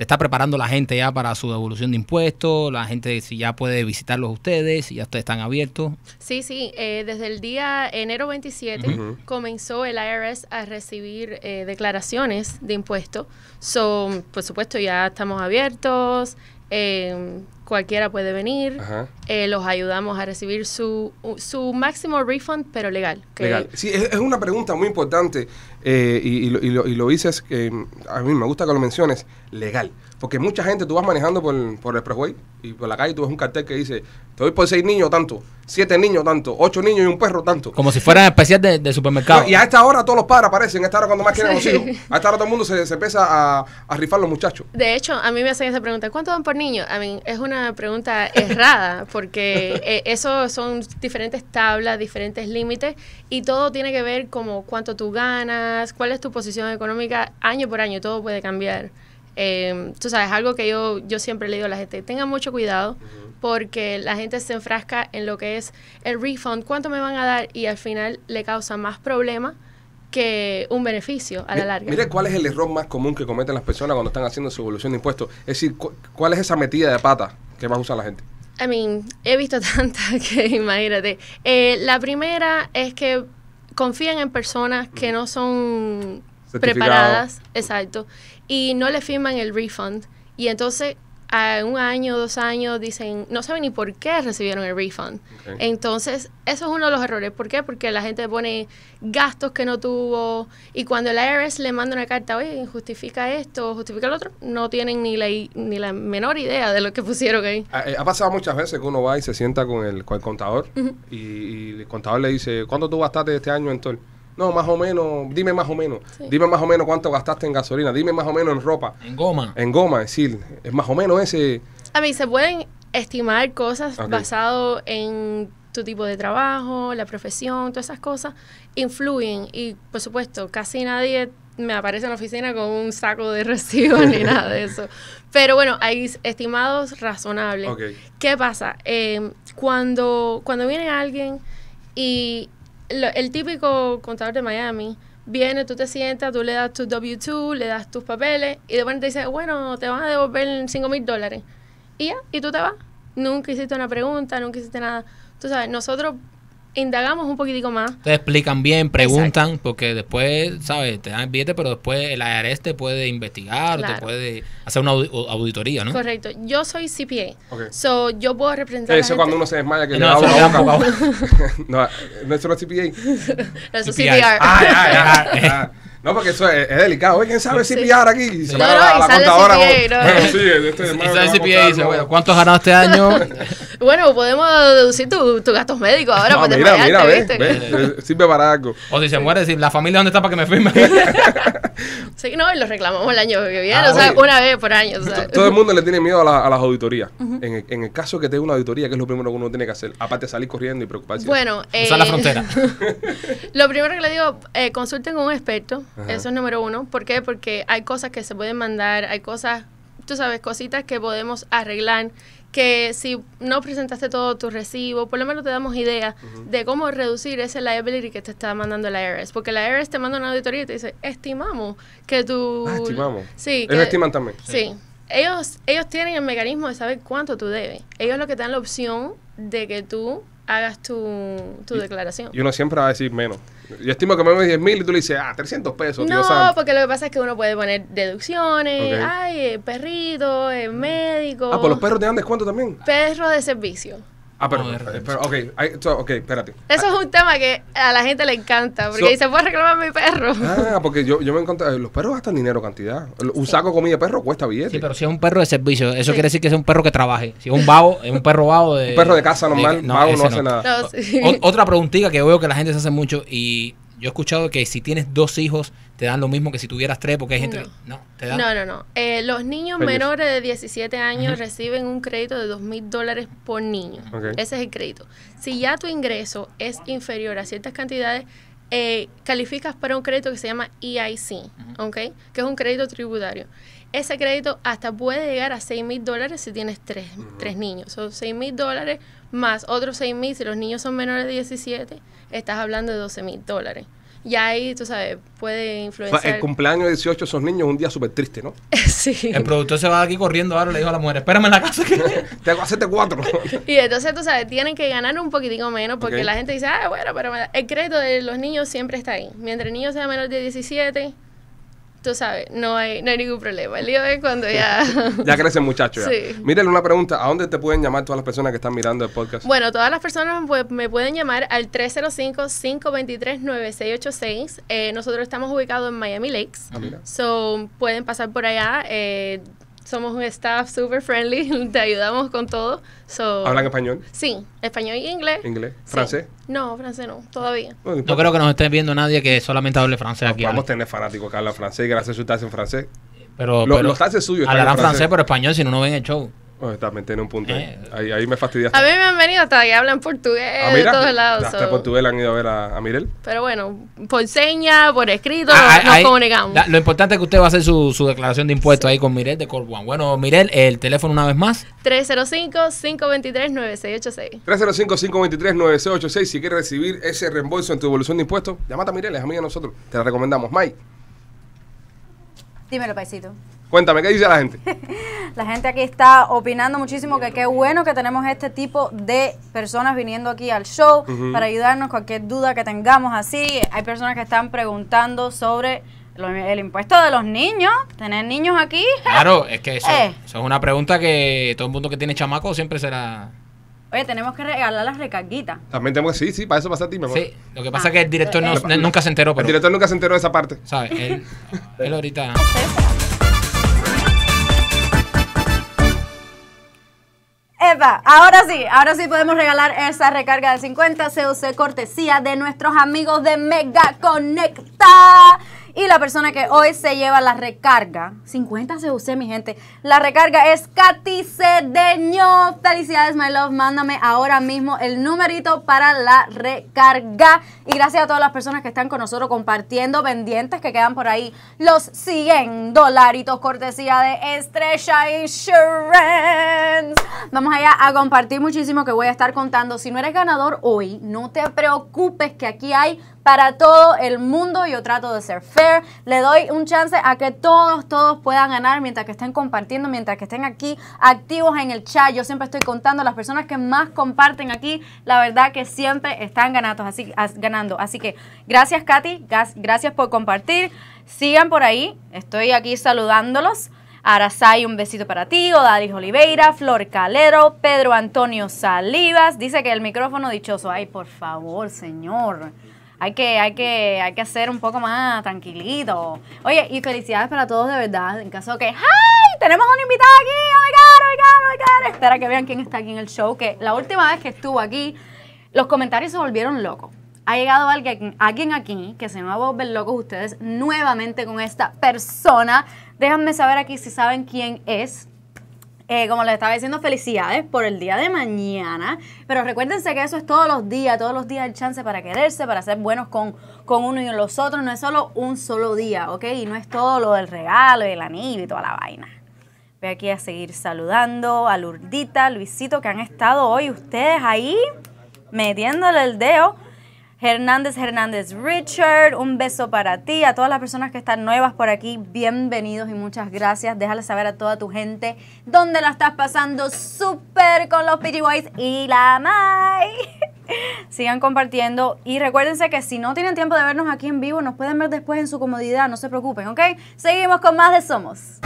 se está preparando la gente ya para su devolución de impuestos, la gente si ya puede visitarlos ustedes, si ya ustedes están abiertos. Sí, sí, eh, desde el día enero 27 comenzó el IRS a recibir eh, declaraciones de impuestos. So, por supuesto, ya estamos abiertos. Eh, cualquiera puede venir, eh, los ayudamos a recibir su, su máximo refund, pero legal. legal. Sí, es, una pregunta muy importante eh, y, lo, y, lo, dices, eh, a mí me gusta que lo menciones, legal. Porque mucha gente, tú vas manejando por, por el freeway y por la calle tú ves un cartel que dice, te doy por seis niños tanto, siete niños tanto, ocho niños y un perro tanto. Como si fueran especial de, supermercado. y a esta hora todos los padres aparecen, a esta hora cuando más quieren los hijos. A esta hora todo el mundo se, se empieza a, rifar los muchachos. De hecho, a mí me hacen esa pregunta, ¿cuánto dan por niño? A mí es una pregunta errada, porque eh, eso son diferentes tablas, diferentes límites, y todo tiene que ver como cuánto tú ganas, cuál es tu posición económica, año por año, todo puede cambiar. Em, tú sabes, algo que yo, yo siempre le digo a la gente, tengan mucho cuidado porque la gente se enfrasca en lo que es el refund, cuánto me van a dar y al final le causa más problema que un beneficio a la larga. Mire, ¿cuál es el error más común que cometen las personas cuando están haciendo su evolución de impuestos? Es decir, ¿cuál es esa metida de pata que más usa la gente? I mean, he visto (laughs) tantas que imagínate. Eh, la primera es que confían en personas que no son preparadas, exacto, y no le firman el refund. Y entonces a un año, dos años, dicen, no saben ni por qué recibieron el refund. Entonces, eso es uno de los errores. ¿Por qué? Porque la gente pone gastos que no tuvo y cuando el IRS le manda una carta, oye, justifica esto, justifica lo otro, no tienen ni la, ni la menor idea de lo que pusieron ahí. Ah, eh, ha, pasado muchas veces que uno va y se sienta con el, con el contador y, el contador le dice, ¿cuánto tú gastaste este año en no, más o menos, dime más o menos, dime más o menos cuánto gastaste en gasolina, dime más o menos en ropa. En goma. En goma, es decir, es más o menos ese... A mí, se pueden estimar cosas basado en tu tipo de trabajo, la profesión, todas esas cosas, influyen y, por supuesto, casi nadie me aparece en la oficina con un saco de (laughs) recibos ni nada de eso. Pero bueno, hay estimados razonables. ¿Qué pasa? Eh, cuando, cuando viene alguien y el típico contador de Miami viene, tú te sientas, tú le das tu W2, le das tus papeles y de te dice, bueno, te van a devolver 5 mil dólares. Y ya, y tú te vas. Nunca hiciste una pregunta, nunca hiciste nada. Tú sabes, nosotros indagamos un poquitico más. Te explican bien, preguntan, porque después, ¿sabes? Te dan el billete, pero después el IRS te puede investigar, te puede hacer una auditoría, ¿no? Correcto. Yo soy CPA. Okay. So, yo puedo representar. Eso a la cuando uno se desmaya, que no, le da una boca. no, no, (laughs) es no CPA. (laughs) no, eso es CPR. Ah, (laughs) ah, no, porque eso es, delicado. Oye, ¿quién sabe si pillar aquí? se me a la, contadora. CPA, este dice, ¿cuántos ganado este año? (laughs) bueno, podemos deducir tus gastos médicos ahora. Ah, pues, mira, mira, ve, sirve para algo. O si se muere, si la familia, ¿dónde está para que me firme? (laughs) sí, no, y lo reclamamos el año que viene, ah, o sea, una vez por año. Todo el mundo le tiene miedo a, las auditorías. en, el, en, el, caso que te dé una auditoría, ¿qué es lo primero que uno tiene que hacer? Aparte de salir corriendo y preocuparse. Bueno, eh, la frontera. (laughs) lo primero que le digo, eh, consulten con un experto eso es número uno. ¿Por qué? Porque hay cosas que se pueden mandar, hay cosas, tú sabes, cositas que podemos arreglar, que si no presentaste todo tu recibo, por lo menos te damos idea de cómo reducir ese liability que te está mandando la IRS. Porque la IRS te manda una auditoría y te dice, estimamos que tú... Ah, estimamos. Sí. Ellos estiman también. Sí. Ellos, tienen el mecanismo de saber cuánto tú debes. Ellos lo que te dan la opción de que tú hagas tu, declaración. Y uno siempre va a decir menos. Yo estimo que me de 10 mil y tú le dices, ah, 300 pesos. No, porque lo que pasa es que uno puede poner deducciones, ay, eh, perrito, eh, médico. Ah, pues los perros te dan cuánto también. Perro de servicio. Ah, pero, eh, ok, espérate. Eso es un tema que a la gente le encanta, porque dice, ¿puedo reclamar mi perro? Ah, porque yo, me encontré, eh, los perros gastan dinero cantidad. Un saco de comida de perro cuesta billete. Sí, pero si es un perro de servicio, eso quiere decir que es un perro que trabaje. Si es un vago, es un perro vago de... Un perro de casa normal, no, hace nada. otra preguntita que veo que la gente se hace mucho y yo he escuchado que si tienes dos hijos te dan lo mismo que si tuvieras tres, porque hay gente no. no, No, eh, los niños menores de 17 años reciben un crédito de $2,000 mil dólares por niño. Ese es el crédito. Si ya tu ingreso es inferior a ciertas cantidades, eh, calificas para un crédito que se llama EIC, Que es un crédito tributario. Ese crédito hasta puede llegar a 6 mil dólares si tienes tres, tres niños. Son 6 mil dólares más otros 6 mil si los niños son menores de 17, estás hablando de 12 mil dólares. Y ahí, tú sabes, puede influenciar. el cumpleaños de 18 esos niños es un día súper triste, ¿no? (laughs) sí. El productor se va aquí corriendo ahora le dijo a la mujer, espérame en la casa que... (laughs) Te hago hacerte cuatro. (laughs) y entonces, tú sabes, tienen que ganar un poquitico menos porque la gente dice, ah, bueno, pero el crédito de los niños siempre está ahí. Mientras el niño sea menor de 17, tú sabes, no hay, no hay ningún problema. El lío es cuando ya... (laughs) ya crece muchacho. Sí. una pregunta, ¿a dónde te pueden llamar todas las personas que están mirando el podcast? Bueno, todas las personas pues, me pueden llamar al 305-523-9686. Eh, nosotros estamos ubicados en Miami Lakes. Ah, mira. So, pueden pasar por allá. Eh, somos un staff super friendly, (laughs) te ayudamos con todo. ¿Hablan español? Sí, español y inglés. ¿Inglés? ¿Francés? No, francés no, todavía. No, creo que nos esté viendo nadie que solamente hable francés aquí. Vamos a tener fanáticos que hablan francés gracias a su en francés. Pero, los tases suyos. Hablarán francés. francés, pero español, si no, no ven el show también un punto. Eh. Ahí, me fastidiaste. A mí me han venido hasta que hablan portugués ah, de todos lados. Hasta han ido a ver a, Mirel. Pero bueno, por seña, por escrito, ah, nos, comunicamos. lo importante es que usted va a hacer su, su declaración de impuestos ahí con Mirel de One Bueno, Mirel, el teléfono una vez más. 305-523-9686. 305-523-9686. Si quieres recibir ese reembolso en tu evolución de impuestos, llámate a Mirel, es amiga de nosotros. Te la recomendamos. Mike. Dímelo, Paisito. Cuéntame, ¿qué dice la gente? (laughs) la gente aquí está opinando muchísimo que qué bueno que tenemos este tipo de personas viniendo aquí al show para ayudarnos cualquier duda que tengamos así. Hay personas que están preguntando sobre el impuesto de los niños, tener niños aquí. Claro, es que eso, eh. es una pregunta que todo el mundo que tiene chamaco siempre será... Oye, tenemos que regalar las recarguitas. También tenemos que, sí, sí, para eso pasa a ti, Sí, lo que pasa es que el ah. director eh, eh, nunca se enteró. el director nunca se enteró de esa parte. ¿Sabes? él (laughs) ahorita... Epa, ahora sí, ahora sí podemos regalar esa recarga de 50 CUC cortesía de nuestros amigos de Mega Conecta. Y la persona que hoy se lleva la recarga, 50 se usé mi gente, la recarga es Katy Cedeño. Felicidades, my love. Mándame ahora mismo el numerito para la recarga. Y gracias a todas las personas que están con nosotros compartiendo, pendientes que quedan por ahí los 100 dolaritos cortesía de Estrella Insurance. Vamos allá a compartir muchísimo que voy a estar contando. Si no eres ganador hoy, no te preocupes que aquí hay para todo el mundo. Yo trato de ser fair. Le doy un chance a que todos, todos puedan ganar mientras que estén compartiendo, mientras que estén aquí activos en el chat. Yo siempre estoy contando las personas que más comparten aquí. La verdad que siempre están así, ganando. Así que gracias, Katy. Gracias por compartir. Sigan por ahí. Estoy aquí saludándolos. Arasay, un besito para ti, Odalis Oliveira, Flor Calero, Pedro Antonio Salivas, dice que el micrófono dichoso, ay por favor señor, hay que, hay que, hay que un poco más tranquilito. Oye, y felicidades para todos de verdad. En caso que, ¡ay! Tenemos un invitado aquí, oh, ¡Oh my God, oh my God, Espera que vean quién está aquí en el show, que la última vez que estuvo aquí, los comentarios se volvieron locos. Ha llegado alguien, alguien aquí que se llama va a volver locos ustedes nuevamente con esta persona. Déjenme saber aquí si saben quién es. Eh, como les estaba diciendo, felicidades por el día de mañana. Pero recuérdense que eso es todos los días, todos los días el chance para quererse, para ser buenos con, con uno y los otros. No es solo un solo día, ¿ok? Y no es todo lo del regalo y el anillo y toda la vaina. Voy aquí a seguir saludando a Lurdita, Luisito, que han estado hoy ustedes ahí metiéndole el dedo Hernández Hernández Richard, un beso para ti, a todas las personas que están nuevas por aquí, bienvenidos y muchas gracias. Déjale saber a toda tu gente dónde la estás pasando súper con los PG Boys y la Mai. (laughs) Sigan compartiendo y recuérdense que si no tienen tiempo de vernos aquí en vivo, nos pueden ver después en su comodidad, no se preocupen, ¿ok? Seguimos con más de Somos.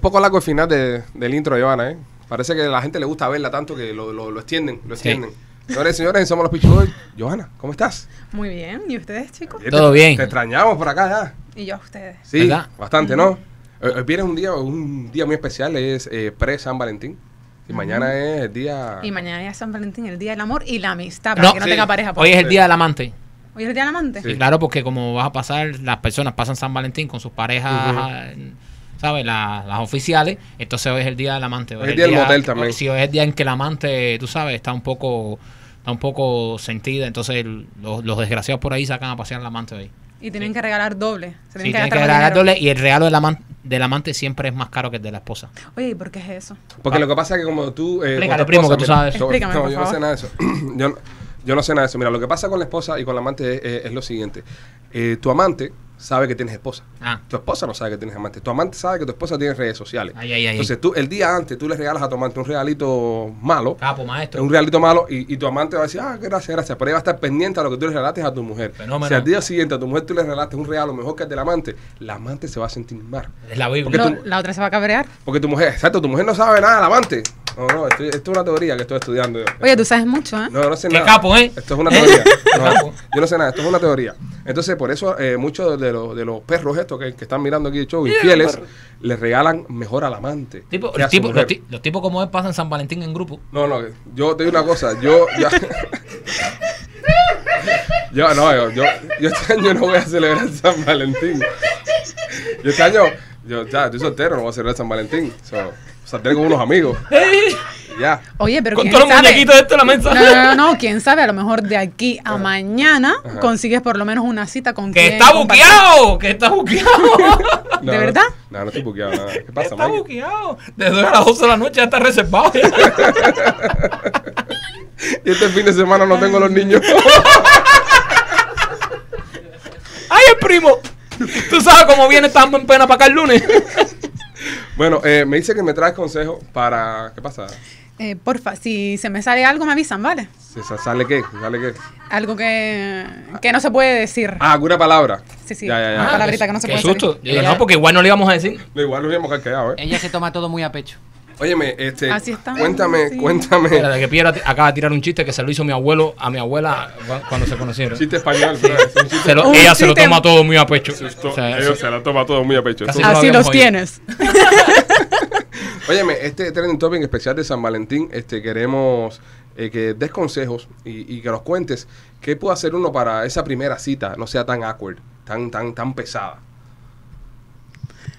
poco largo el final del intro, Johanna, ¿eh? Parece que a la gente le gusta verla tanto que lo, lo, extienden, lo extienden. Señores y señores, somos los pichos Johanna, ¿cómo estás? Muy bien. ¿Y ustedes, chicos? Todo bien. Te extrañamos por acá ya. Y yo a ustedes. Sí, bastante, ¿no? Hoy, eh, eh, viene un día, un día muy especial, es eh, pre-San Valentín. Y mañana es el día. Y mañana es San Valentín, el día del amor y la amistad, para que no tenga pareja. Pues. Hoy es el día del amante. Hoy es el día del amante. Sí. claro, porque como vas a pasar, las personas pasan San Valentín con sus parejas. ¿sabes? las oficiales. Entonces hoy es el día del amante. Hoy es el día del motel también. Si hoy es el día en que el amante, tú sabes, está un poco está un poco sentida. Entonces los, desgraciados por ahí sacan a pasear al amante hoy. Y tienen que regalar doble. regalar doble y el regalo del amante, del amante siempre es más caro que el de la esposa. Oye, ¿y por qué es eso? Porque ah. lo que pasa es que como tú... Eh, primo, que tú sabes. yo no sé nada de eso. (clears throat) yo, no, sé nada de eso. Mira, lo que pasa con la esposa y con la amante es, lo siguiente. Eh, tu amante sabe que tienes esposa. Ah. Tu esposa no sabe que tienes amante. Tu amante sabe que tu esposa tiene redes sociales. Entonces tú, el día antes, tú le regalas a tu amante un regalito malo. Capo, maestro. Un regalito malo y, tu amante va a decir, ah, gracias, gracias. Pero ahí va a estar pendiente a lo que tú le regalates a tu mujer. Si al día siguiente a tu mujer tú le regalaste un regalo mejor que el del amante, la amante se va a sentir mal. Es la la otra se va a cabrear. Porque tu mujer, exacto, tu mujer no sabe nada del amante. No, no, esto, es una teoría que estoy estudiando Oye, tú sabes mucho, ¿eh? No, no sé Qué capo, ¿eh? Esto es una teoría. (laughs) yo no sé nada, esto es una teoría. Entonces, por eso, eh, muchos de de, los, de los perros estos que, que están mirando aquí el show, infieles, les regalan mejor al amante. Tipo, los, tipos como él pasan San Valentín en grupo. No, no, yo te digo una cosa, yo ya... (laughs) yo no, yo, yo, este año no voy a celebrar San Valentín. Yo este año, yo ya, estoy soltero, no voy a celebrar San Valentín. So saldré con unos amigos. (laughs) ya. Oye, pero. Con todos los muñequitos de esto en la mesa. No, no, no, quién sabe, a lo mejor de aquí a mañana consigues por lo menos una cita con ¡Que está buqueado! ¡Que está buqueado! (laughs) ¿De (laughs) verdad? No, no, estoy buqueado, ¿Qué pasa, Está buqueado. Desde las 12 de la noche ya está reservado. y este fin de semana no tengo los niños. ¡Ay, el primo! Tú sabes cómo viene tan en pena para acá el lunes. Bueno, eh, me dice que me traes consejo para... ¿Qué pasa? Eh, porfa, si se me sale algo me avisan, ¿vale? se sale qué, sale qué. Algo que, que no se puede decir. Ah, alguna palabra. Sí, sí, una palabrita que no se puede decir. susto. no, porque igual no le íbamos a decir. No, igual lo íbamos a quedar, ¿eh? Ella se toma todo muy a pecho. Óyeme, este, cuéntame, cuéntame. La de que Piera acaba de tirar un chiste que se lo hizo mi abuelo a mi abuela cuando se conocieron. Chiste español, ella se lo em- toma todo muy a pecho. O se lo toma todo muy a pecho. Así, los tienes. (laughs) Óyeme, este trending este topic especial de San Valentín, este queremos eh, que des consejos y, y, que nos cuentes qué puede hacer uno para esa primera cita no sea tan awkward, tan tan tan pesada.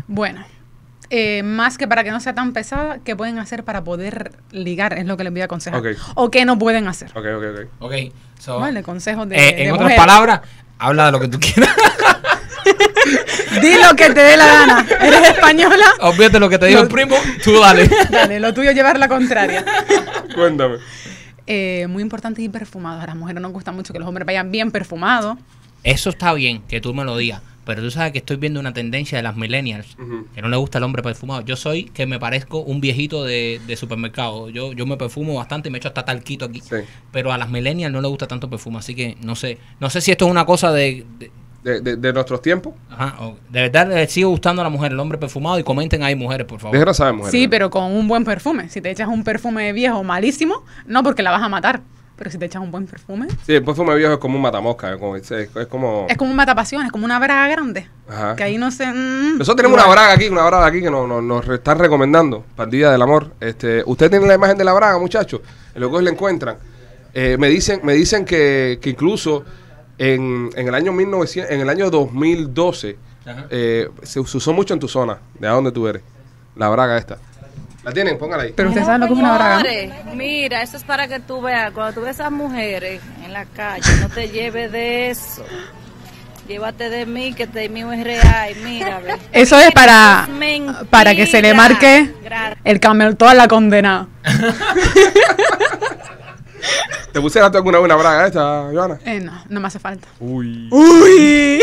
Bueno, eh, más que para que no sea tan pesada, ¿qué pueden hacer para poder ligar? Es lo que les voy a aconsejar. O qué no pueden hacer. Ok, ok, ok. vale, consejo eh, de. en otras palabras, habla de lo que tú quieras. (laughs) Di lo que te dé la gana. ¿Eres española? Olvídate lo que te digo el primo, tú dale. (laughs) Dale, lo tuyo llevar la contraria. (laughs) Cuéntame. Eh, muy importante ir perfumado. A las mujeres no gusta mucho que los hombres vayan bien perfumados. Eso está bien, que tú me lo digas. Pero tú sabes que estoy viendo una tendencia de las millennials, que no le gusta el hombre perfumado. Yo soy que me parezco un viejito de, supermercado. Yo, yo me perfumo bastante y me echo hasta talquito aquí. Pero a las millennials no le gusta tanto perfume. Así que no sé. No sé si esto es una cosa de, de nuestros tiempos. Ajá. De verdad le sigo gustando a la mujer el hombre perfumado y comenten ahí mujeres, por favor. Déjala saber, mujeres. Sí, pero con un buen perfume. Si te echas un perfume viejo malísimo, no porque la vas a matar pero si te echas un buen perfume. Sí, el perfume viejo es como un matamosca, es como, es, como... un matapasiones, es como una braga grande. Que ahí no se... Mm, mm. Nosotros tenemos una braga aquí, una braga aquí que nos, nos, están recomendando pandilla del Amor. Este, Usted tiene la imagen de la braga, muchachos. que la encuentran. Eh, me dicen, me dicen que, incluso en, el año 1900, en el año 2012 eh, se, se usó mucho en tu zona, de a donde tú eres, la braga esta. ¿La tienen? Póngala ahí. Pero usted sabe lo que es una braga. Mira, eso es para que tú veas. Cuando tú ves a esas mujeres en la calle, no te lleves de eso. Llévate de mí, que te mío es real. Mira, Eso es para, para que se le marque el camel toda la condenada. ¿Te pusieras alguna una braga esta, Joana? Eh, no, no me hace falta. Uy. Uy.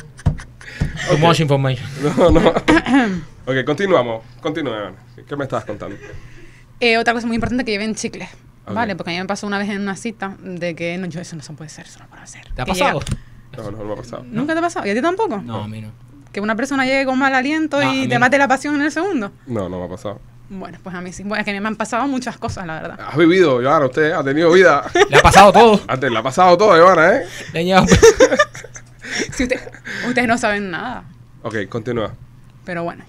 (laughs) Too much information. No, no. (laughs) Ok, continuamos, Ivana. ¿Qué me estabas contando? Eh, otra cosa muy importante que lleven chicle. Vale, porque a mí me pasó una vez en una cita de que no, yo eso no se puede ser, eso no puede hacer. ¿Te ha pasado? No, no, me ha pasado. ¿Nunca te ha pasado? ¿Y a ti tampoco? No, a mí no. Que una persona llegue con mal aliento y te mate la pasión en el segundo. No, no me ha pasado. Bueno, pues a mí sí. Bueno, es que me han pasado muchas cosas, la verdad. Has vivido, Ivana, usted ha tenido vida. (laughs) le ha pasado todo. Antes, le ha pasado todo, Ivana, ¿eh? (laughs) si usted, ustedes no saben nada. Ok, continúa. Pero bueno.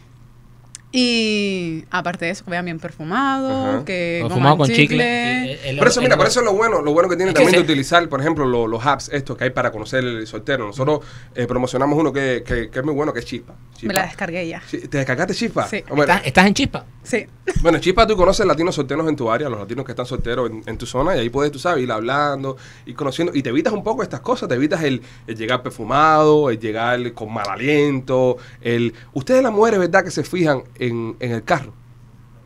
Y aparte de eso, que vean bien perfumado, que con chicle. por eso, mira, por eso es lo bueno, lo bueno que tiene también de utilizar, por ejemplo, los apps estos que hay para conocer el soltero. Nosotros eh, promocionamos uno que, que, es muy bueno, que es Chispa. Me la descargué ya. ¿Te descargaste Chispa? Sí. Ah, ¿Estás, en Chispa? Sí. Bueno, Chispa tú conoces latinos solteros en tu área, los latinos que están solteros en, tu zona, y ahí puedes, tú sabes, ir hablando, ir conociendo, y te evitas un poco estas cosas, te evitas el, llegar perfumado, el llegar con mal aliento, el... Ustedes las mujeres, ¿verdad? Que se fijan en, el carro,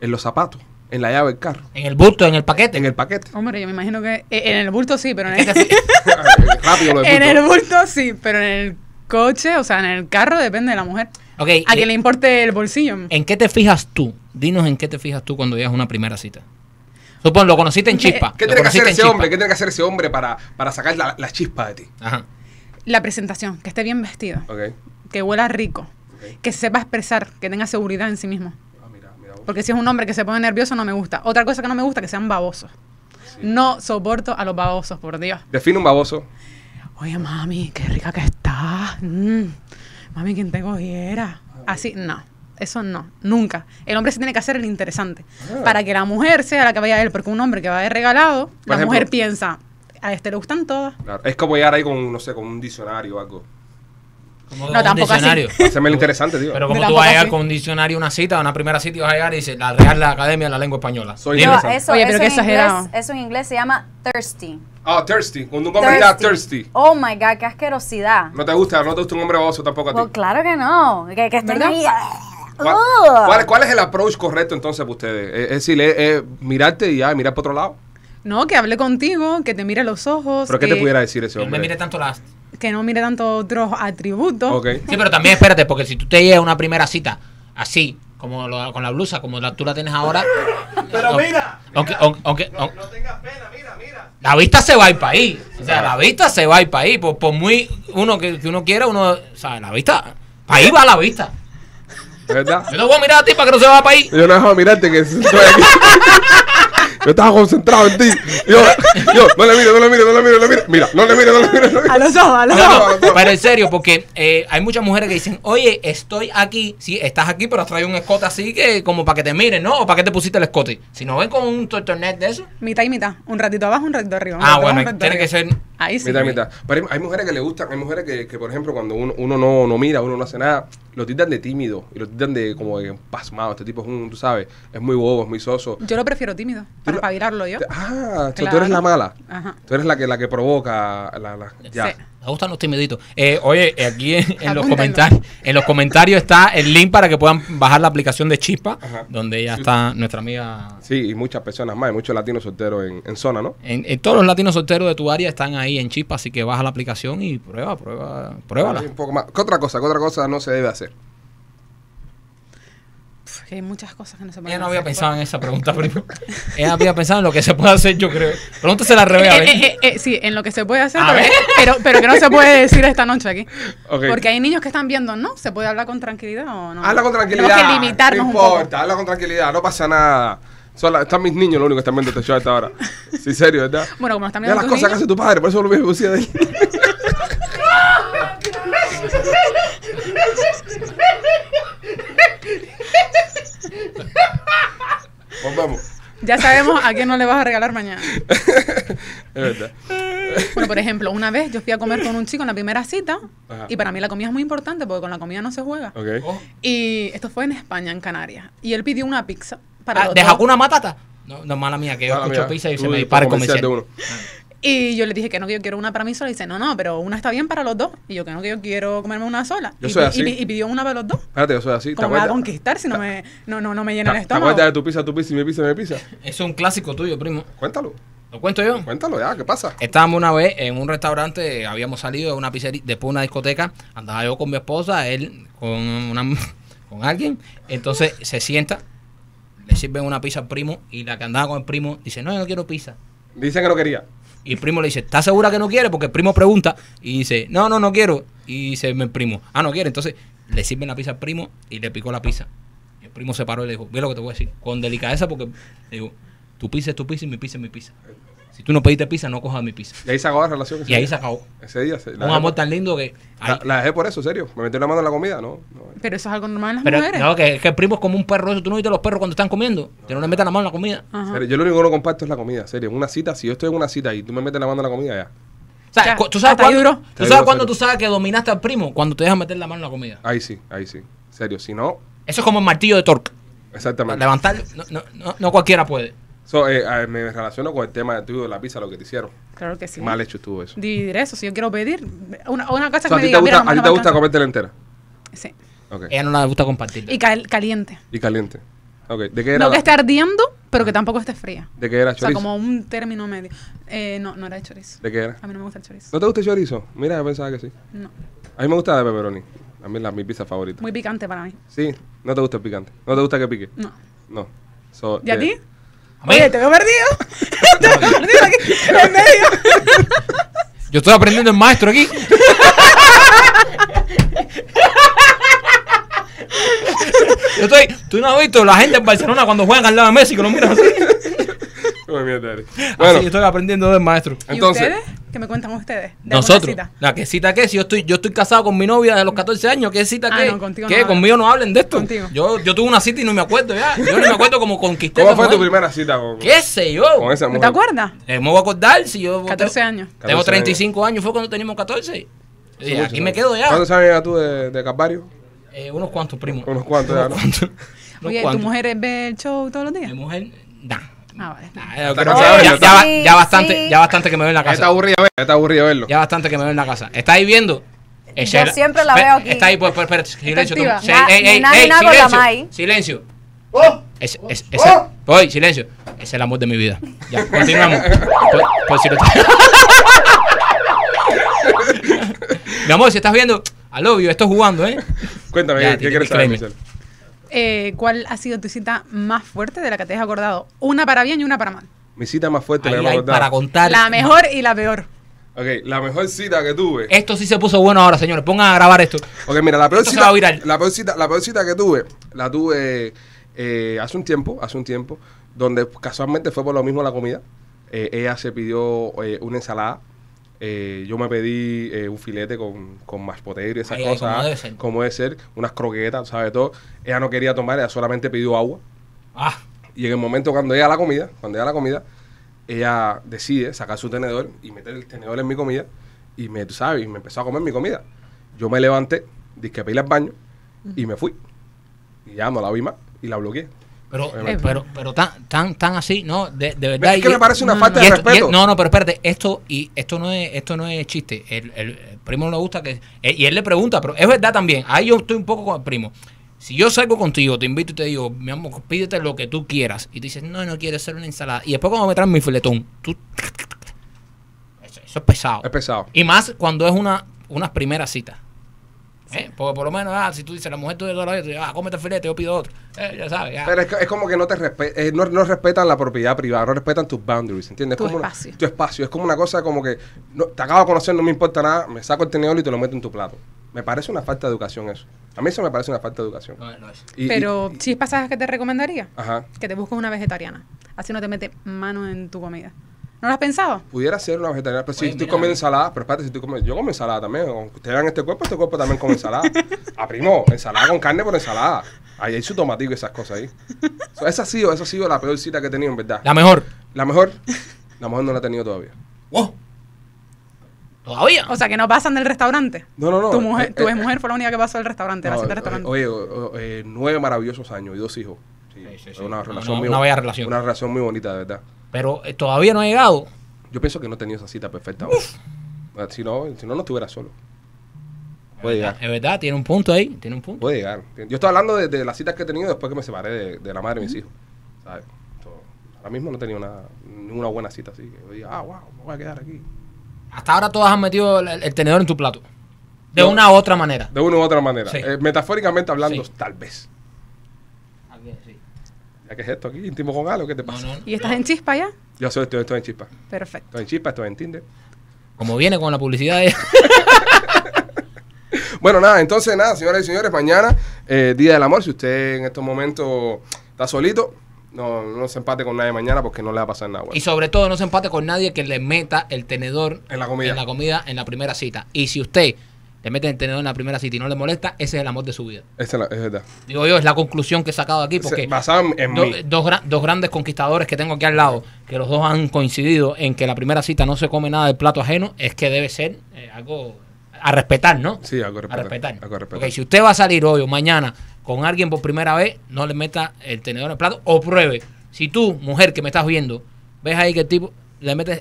en los zapatos en la llave del carro. En el bulto, en el paquete. En el paquete. Hombre, yo me imagino que eh, en el bulto sí, pero en el, (laughs) (laughs) ah, eh, Rápido en el bulto sí, pero en el coche, o sea, en el carro depende de la mujer. Okay, a quien eh, le importe el bolsillo. ¿En qué te fijas tú? Dinos en qué te fijas tú cuando llegas a una primera cita. Supongo, lo conociste en chispa. ¿Qué tiene que hacer ese hombre? ¿Qué tiene que hacer ese hombre para, sacar la, chispas chispa de ti? La presentación, que esté bien vestido. Okay. Que huela rico que sepa expresar, que tenga seguridad en sí mismo. Ah, porque si es un hombre que se pone nervioso, no me gusta. Otra cosa que no me gusta, que sean babosos. No soporto a los babosos, por Dios. Define un baboso. Oye, mami, qué rica que estás. Mm. Mami, quien te cogiera. Ah, Así, no. Eso no, nunca. El hombre se tiene que hacer el interesante. Ah. Para que la mujer sea la que vaya a él, porque un hombre que va a ir regalado, la mujer piensa, a este le gustan todas. Es como llegar ahí con, no sé, con un diccionario o algo no, tampoco así. ser lo interesante, tío. Pero como tú vas a llegar con un una cita, una primera cita, y vas a llegar y dices la Real la Academia de la Lengua Española. Soy no, eso, Oye, pero qué exagerado. Eso en inglés se llama thirsty. Ah, oh, thirsty. Un hombre thirsty. thirsty. Oh my god, qué asquerosidad. No te gusta, no te gusta un hombre baboso tampoco a ti. Pues claro que no. Que, ¿Cuál, es el approach correcto entonces para ustedes? Es decir, mirarte y ya, mirar para otro lado. No, que hable contigo, que te mire los ojos. ¿Pero qué te pudiera decir ese hombre? No me mire tanto las que no mire tanto otros atributos. Sí, pero también espérate, porque si tú te llevas una primera cita así, como lo, con la blusa, como la, tú la tienes ahora. pero mira, aunque, aunque, no, tengas pena, mira, mira. La vista se va al país. O sea, la vista se va al país. Por, por muy uno que, uno quiera, uno. O sea, la vista. Ahí va la vista. ¿Verdad? Yo no voy a mirar a ti para que no se vaya para ahí. Yo no dejo de mirarte que estoy aquí. (laughs) Yo estaba concentrado en ti. Yo, yo, no le mire, no le mire, no le mire, no le mire. Mira, no le mire, no le mire, No le A los ojos, a los ojos. No, pero en serio, porque eh, hay muchas mujeres que dicen, oye, estoy aquí. Sí, estás aquí, pero has traído un escote así que como para que te miren, ¿no? O para que te pusiste el escote. Si no ven con un tortonet de eso. Mitad y mitad. Un ratito abajo, un ratito arriba. ah, bueno, tiene que ser... Ahí sí. Mitad y mitad. Pero hay, mujeres que le gustan, hay mujeres que, que por ejemplo, cuando uno, uno no, no mira, uno no hace nada, lo tildan de tímido y lo titan de como de pasmado. Este tipo es un, tú sabes, es muy bobo, es muy soso. Yo lo prefiero tímido, para virarlo, yo. Ah, tú eres la mala. Tú eres la que, la que provoca la, la ya. Me gustan los timiditos. Eh, oye, eh, aquí en, los comentarios, en los comentarios está el link para que puedan bajar la aplicación de Chispa, donde ya está nuestra amiga. Sí, y muchas personas más, Hay muchos latinos solteros en, zona, ¿no? En, todos los latinos solteros de tu área están ahí en Chispa, así que baja la aplicación y prueba, prueba, pruébala. Un poco más. ¿Qué otra cosa, qué otra cosa no se debe hacer? hay muchas cosas que no se pueden Ella no había pensado en esa pregunta (laughs) primero. Ella había pensado en lo que se puede hacer, yo creo. Pronto se revés, a eh, eh, eh, sí, en lo que se puede hacer, pero, que no se puede decir esta noche aquí. Porque hay niños que están viendo, ¿no? ¿Se puede hablar con tranquilidad o no? Habla con tranquilidad. Hay que limitarnos No importa, habla con tranquilidad, no pasa nada. están mis niños los únicos que están viendo este show hasta ahora. Sí, serio, ¿verdad? Bueno, como están viendo. Ya las cosas que hace tu padre, por eso lo mismo decía de ahí. (laughs) Pues vamos. Ya sabemos a quién no le vas a regalar mañana. (laughs) es verdad. Bueno, por ejemplo, una vez yo fui a comer con un chico en la primera cita y para mí la comida es muy importante porque con la comida no se juega. Oh. Y esto fue en España, en Canarias. Y él pidió una pizza para... Ah, ¿De Matata? No, mala mía, que yo escucho pizza y se me dispara el ah. Y yo le dije que no, que yo quiero una para mí sola. Y dice, no, no, pero una está bien para los dos. Y yo que no, que yo quiero comerme una sola. y, pidió una para los dos. Espérate, yo soy así. voy a conquistar si no me, no, no, me llena el estómago? ¿Te acuerdas de tu pizza, tu pizza y mi pizza, mi pizza? es un clásico tuyo, primo. Cuéntalo. ¿Lo cuento yo? Cuéntalo ya, ¿qué pasa? Estábamos una vez en un restaurante, habíamos salido de una pizzería, después de una discoteca, andaba yo con mi esposa, él con, una, con alguien, entonces se sienta, le sirven una pizza al primo y la que andaba con el primo dice, no, yo no quiero pizza. dice que no quería. Y el primo le dice, ¿estás segura que no quiere? Porque el primo pregunta y dice, no, no, no quiero. Y dice el primo, ah, no quiere. Entonces le sirven la pizza al primo y le picó la pizza. Y el primo se paró y le dijo, ve lo que te voy a decir, con delicadeza porque le digo, tu pizza es tu pizza y mi pizza es mi pizza. Si tú no pediste pizza, no cojas mi pizza. Y ahí se acabó la relación. Y ahí se acabó. Ese día. un amor tan lindo que. La, dejé por eso, serio. Me metí la mano en la comida, ¿no? pero eso es algo normal en las No, que, que, el primo es como un perro. Eso. Tú no viste a los perros cuando están comiendo. Que no le metan la mano en la comida. yo lo único que no comparto es la comida, serio. En una cita, si yo estoy en una cita y tú me metes la mano en la comida, ya. O sea, ¿Tú sabes cuándo, ¿tú sabes tú sabes que dominaste al primo? Cuando te dejas meter la mano en la comida. Ahí sí, ahí sí. Serio, si no. Eso es como el martillo de Torque. Exactamente. Levantar, no, no, no, no cualquiera puede. So, eh, me relaciono con el tema de tuyo de la pizza, lo que te hicieron. Claro que sí. Mal hecho estuvo eso. Dividir eso. Si yo quiero pedir una, una cosa que a me diga, gusta, ¿A ti te gusta comértela entera? Sí. Ella no la gusta compartir. Y caliente. Y caliente. Okay. ¿De qué era? No que esté ardiendo, pero que tampoco esté fría. ¿De qué era chorizo? O sea, como un término medio. Eh, no, no era de chorizo. ¿De qué era? A mí no me gusta el chorizo. ¿No te gusta el chorizo? Mira, yo pensaba que sí. No. A mí me gusta la pepperoni. A mí es mi pizza favorita. Muy picante para mí. Sí, no te gusta el picante. ¿No te gusta que pique? No. No. ¿Y a eh, ti? Oye, te perdido. (laughs) (laughs) perdido aquí, en medio. Yo estoy aprendiendo el maestro aquí. (laughs) Yo estoy. Tú no has visto la gente en Barcelona cuando juegan al lado de México, lo miran así. Bueno. Así, estoy aprendiendo del maestro. Entonces, ustedes? ¿Qué me cuentan ustedes? Nosotros. la No, ¿Qué cita qué? Si yo estoy, yo estoy casado con mi novia de los 14 años, ¿qué cita ah, qué? ¿Qué? conmigo no hablen de esto. Yo, yo tuve una cita y no me acuerdo ya. Yo no me acuerdo como conquisté. ¿Cómo fue tu primera cita ¿Qué sé yo? ¿Te acuerdas? Eh, me voy a acordar si yo. 14 años. Tengo 35 años, fue cuando teníamos 14. Y aquí me quedo ya. ¿Cuándo sabes tú de, de eh, unos cuantos, primos Unos cuantos, ya, ¿no? (laughs) Oye, ¿tu mujer ve el show todos los días? Mi mujer, da Ah, ya, bastante, ya bastante que me veo en la casa. Está aburrido, eh, verlo, está Ya bastante que me veo en la casa. ¿Está ahí viendo? yo eh, siempre la veo aquí. Está ahí, pues, pues espera, silencio. silencio. Silencio. Oh. es, oh. silencio. Es el amor de mi vida. Ya, (laughs) continuamos. Pues, pues (laughs) mi amor, si estás viendo, al obvio, estoy jugando, ¿eh? Cuéntame, ¿qué, qué quieres saber, Michelle? Eh, ¿cuál ha sido tu cita más fuerte de la que te has acordado? Una para bien y una para mal. Mi cita más fuerte la para contar. La mejor y la peor. Ok, la mejor cita que tuve. Esto sí se puso bueno ahora, señores. Pongan a grabar esto. Ok, mira, la peor, cita, la peor la peor cita que tuve, la tuve eh, hace un tiempo, hace un tiempo, donde casualmente fue por lo mismo la comida. Eh, ella se pidió una ensalada eh, yo me pedí eh, un filete con, con más y esas cosas. como debe ser. Unas croquetas, ¿sabes? Todo. Ella no quería tomar, ella solamente pidió agua. Ah. Y en el momento cuando ella la comida, cuando ella la comida, ella decide sacar su tenedor y meter el tenedor en mi comida. Y me, me empezó a comer mi comida. Yo me levanté, disque a al baño y me fui. Y ya no la vi más y la bloqueé. Pero, pero, pero, tan, tan, tan así, no, de, de verdad. Es que me parece una falta de respeto. no, no, pero espérate, esto, y esto no es, esto no es chiste. El, primo no le gusta que. Eh, y él le pregunta, pero es verdad también. Ahí yo estoy un poco con el primo. Si yo salgo contigo, te invito y te digo, mi amor, pídete lo que tú quieras. Y tú dices, no, no quiero hacer una ensalada. Y después cuando me traes mi filetón, tú. Eso, eso es pesado. Es pesado. Y más cuando es una, unas primeras citas. Eh, porque por lo menos, ah, si tú dices, la mujer tú de la lados, ah, cómete el filete, yo pido otro. Eh, ya sabes. Pero es, como que no te respetan, eh, no, respetan la propiedad privada, no respetan tus boundaries, ¿entiendes? Tu como espacio. tu espacio. Es como una cosa como que no, te acabo de conocer, no me importa nada, me saco el tenedor y te lo meto en tu plato. Me parece una falta de educación eso. A mí eso me parece una falta de educación. Pero si es pasajes que te recomendaría, que te busques una vegetariana. Así no te mete mano en tu comida. ¿No lo has pensado? Pudiera ser una vegetariana, pero si estoy comiendo ensalada, pero espérate, si estoy comiendo, yo como ensalada también. ustedes vean este cuerpo, este cuerpo también come ensalada. (laughs) ah, primo, ensalada con carne por ensalada. Ahí hay su tomatico y esas cosas ahí. esa, ha sido, esa ha sido la peor cita que he tenido, en verdad. ¿La mejor? La mejor. La mejor no la he tenido todavía. ¡Wow! ¿Todavía? O sea, que no pasan del restaurante. No, no, no. Tu, mujer, eh, tu eh, mujer fue la única que pasó del restaurante, la del eh, restaurante. Oye, nueve maravillosos años y dos hijos. Sí, sí, sí, una, relación relación. una relación muy bonita, de verdad. Pero eh, todavía no ha llegado. Yo pienso que no he tenido esa cita perfecta. Ah, si no, si no, no estuviera solo. Puede llegar. Es verdad, tiene un punto ahí, tiene un punto. Puede llegar. Yo estoy hablando de, las citas que he tenido después que me separé de, la madre de mis hijos. ahora mismo no he tenido una, ninguna buena cita así. Que ah, wow, me voy a quedar aquí. Hasta ahora todas han metido el, tenedor en tu plato. De una u otra manera. De una u otra manera. Eh, metafóricamente hablando, tal vez. ¿Qué es esto aquí? ¿Íntimo con algo? ¿Qué te pasa? ¿Y estás en Chispa ya? Yo soy, estoy, estoy en Chispa. Perfecto. Estoy en Chispa, estoy en Tinder. Como viene con la publicidad. (laughs) bueno, nada, entonces nada, señoras y señores, mañana, eh, Día del Amor, si usted en estos momentos está solito, no, se empate con nadie mañana porque no le va a pasar nada. Y sobre todo no se empate con nadie que le meta el tenedor en la comida, en la, comida, en la primera cita. Y si usted le meten el tenedor en la primera cita y no le molesta, ese es el amor de su vida. Esa es, verdad. Digo yo, es la conclusión que he sacado aquí, porque basado en Dos, grandes conquistadores que tengo aquí al lado, que los dos han coincidido en que la primera cita no se come nada del plato ajeno, es que debe ser eh, algo a respetar, ¿no? Sí, algo a respetar. A respetar. si usted va a salir hoy o mañana con alguien por primera vez, no le meta el tenedor en el plato o pruebe. Si tú, mujer que me estás viendo, ves ahí que el tipo,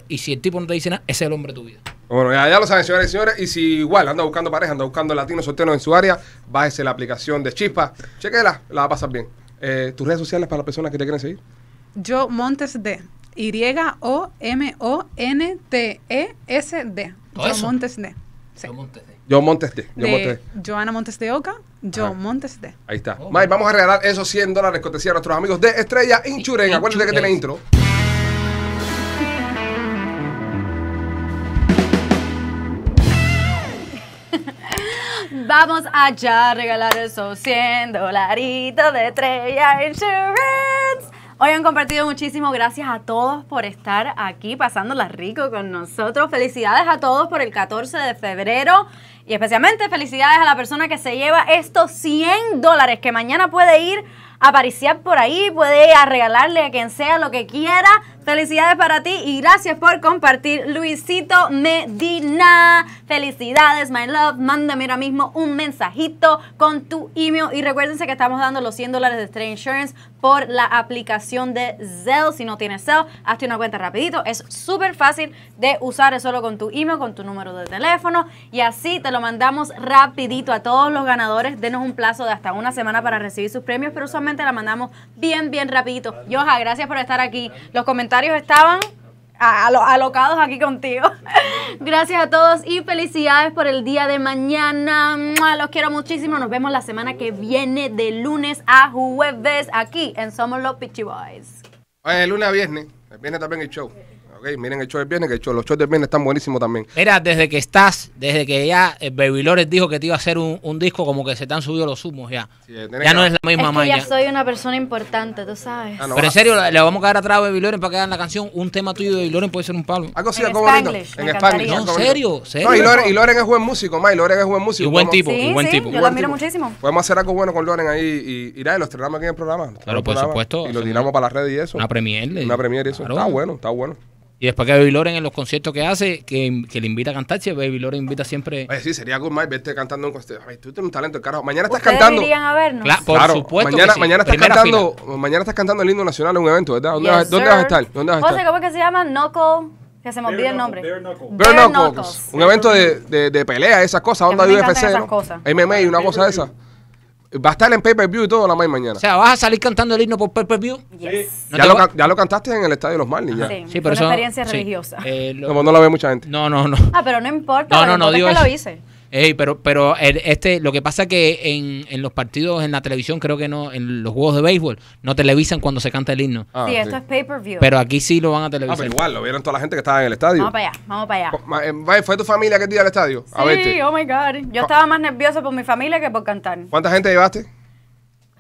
y si el tipo no te dice nada, ese es el hombre de tu vida. Bueno, ya, lo saben, señores y señores. Y si igual anda buscando pareja, anda buscando latinos solteros en su área, bájese la aplicación de Chispa. Chequela, la va a pasar bien. Eh, ¿Tus redes sociales para las personas que te quieren seguir? Yo, Montes D. E, Y-O-M-O-N-T-E-S-D. Yo, Montes D. Yo Montes D. Yo Montes D. Yo Montes Joana Montes de Oca. Yo Montes D. Ahí está. Oh. vamos a regalar esos 100 dólares cortesía a nuestros amigos de Estrella Inchuren. Acuérdate que tiene intro. Vamos allá a regalar esos 100 dolaritos de Treya Insurance. Hoy han compartido muchísimo. Gracias a todos por estar aquí pasándola rico con nosotros. Felicidades a todos por el 14 de febrero. Y especialmente felicidades a la persona que se lleva estos 100 dólares, que mañana puede ir a pariciar por ahí, puede ir a regalarle a quien sea lo que quiera. Felicidades para ti y gracias por compartir, Luisito Medina. Felicidades, my love. Mándame ahora mismo un mensajito con tu email. Y recuérdense que estamos dando los 100 dólares de Stray Insurance por la aplicación de Zell. Si no tienes Zelle, hazte una cuenta rapidito. Es súper fácil de usar. Es solo con tu email, con tu número de teléfono. Y así te lo mandamos rapidito a todos los ganadores. Denos un plazo de hasta una semana para recibir sus premios, pero usualmente la mandamos bien, bien rapidito. Yoja, gracias por estar aquí. Los comentarios estaban alocados aquí contigo. (laughs) Gracias a todos y felicidades por el día de mañana. Los quiero muchísimo. Nos vemos la semana que viene de lunes a jueves aquí en Somos los Pitchy Boys. lunes a viernes. Viene también el show. Ok, miren el show de viernes, que el show, los shows del viernes están buenísimos también. Mira, desde que estás, desde que ya eh, Baby Lores dijo que te iba a hacer un, un disco, como que se te han subido los humos ya. ya no es la misma es Yo Ya soy una persona importante, tú sabes. Ah, Pero en ah. serio, le vamos a caer atrás a Baby Loren para que hagan la canción. Un tema tuyo de Baby Loren puede ser un palo. Algo así, algo En español No, en serio, serio. No, y Loren, y Loren es buen músico, Y Loren es buen músico. Un buen tipo, Un buen tipo. Yo lo admiro muchísimo. Podemos hacer algo bueno con Loren ahí y, y, y los estrenamos aquí en el programa. Claro, por supuesto. Y lo tiramos para las redes y eso. Una premier. Una premier y eso. Está bueno, está bueno. Y después que Baby Loren en los conciertos que hace, que, que le invita a cantar, si Baby Loren invita siempre. Oye, sí, sería good verte cantando en concierto. Ay, tú tienes un talento, carajo. Mañana estás cantando. A vernos? Claro, por supuesto. Mañana, mañana estás cantando, mañana estás cantando el himno nacional en un evento, ¿verdad? ¿Dónde, vas, ¿dónde vas, a estar? ¿Dónde vas a estar? José, ¿cómo es que se llama? Knuckle. Que se me olvida el nombre. Bare Knuckles. Bare Knuckles. Un evento de, de, de pelea, esas cosas, onda UFC, ¿no? MMA, una cosa de esa. Va a estar en pay-per-view y todo la mañana. O sea, ¿vas a salir cantando el himno por pay-per-view? Sí. ya, lo, ya lo cantaste en el estadio de los Marlins. Ya. Ah, sí, pero una experiencia religiosa. Como eh, no la ve mucha gente. no, no, no. Ah, pero no importa. No, no, no, digo que lo hice pero pero este lo que pasa que en, en, los partidos en la televisión creo que no en los juegos de béisbol no televisan cuando se canta el himno. Ah, sí, esto es pay-per-view. Pero aquí sí lo van a ah, televisar. pero igual lo vieron toda la gente que estaba en el estadio. Vamos para allá, vamos para allá. Pues, eh, ¿Fue tu familia que día al estadio? Sí, oh my god. Yo ah. estaba más nervioso por mi familia que por cantar. ¿Cuánta gente llevaste?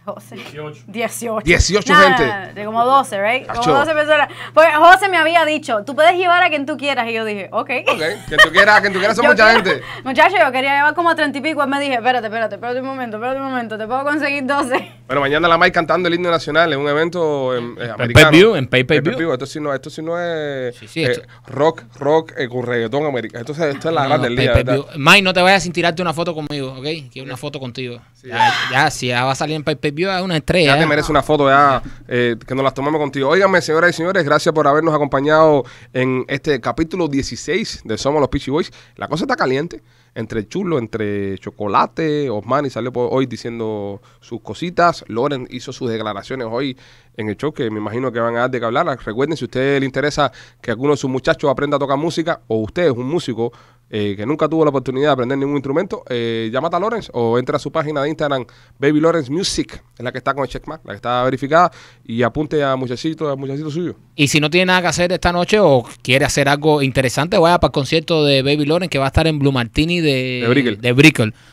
José. 18. 18. 18 gente. de como 12, ¿right? Como 12 personas. Pues José me había dicho, tú puedes llevar a quien tú quieras. Y yo dije, ok. Ok, quien tú quieras, quien tú quieras son mucha gente. Muchacho, yo quería llevar como a 30 y pico. me dije, espérate, espérate, espérate un momento, espérate un momento, te puedo conseguir 12. Bueno, mañana la Mike cantando el himno nacional en un evento en, em, eh, en americano. en pay, Esto sí no, esto sí no es eh, rock, rock eh, con reggaetón americano. Esto, es la gran del día. Mike, no te vayas sin tirarte una foto conmigo, ¿ok? Quiero una foto contigo. ya, si ya va a salir en pay es una estrella. Ya te merece una foto ya que nos las tomemos contigo. Óigame, señoras y señores, gracias por habernos acompañado en este capítulo 16 de Somos los Peachy Boys. La cosa está caliente entre Chulo, entre Chocolate, Osmani salió hoy diciendo sus cositas, Loren hizo sus declaraciones hoy en el show que me imagino que van a dar de que hablar. Recuerden, si a usted le interesa que alguno de sus muchachos aprenda a tocar música o usted es un músico, eh, que nunca tuvo la oportunidad de aprender ningún instrumento, eh, llámate a Lawrence o entra a su página de Instagram, Baby Lawrence Music, en la que está con el checkmark, la que está verificada, y apunte a muchachito, a muchachito suyo. Y si no tiene nada que hacer esta noche o quiere hacer algo interesante, vaya para el concierto de Baby Lawrence que va a estar en Blue Martini de, de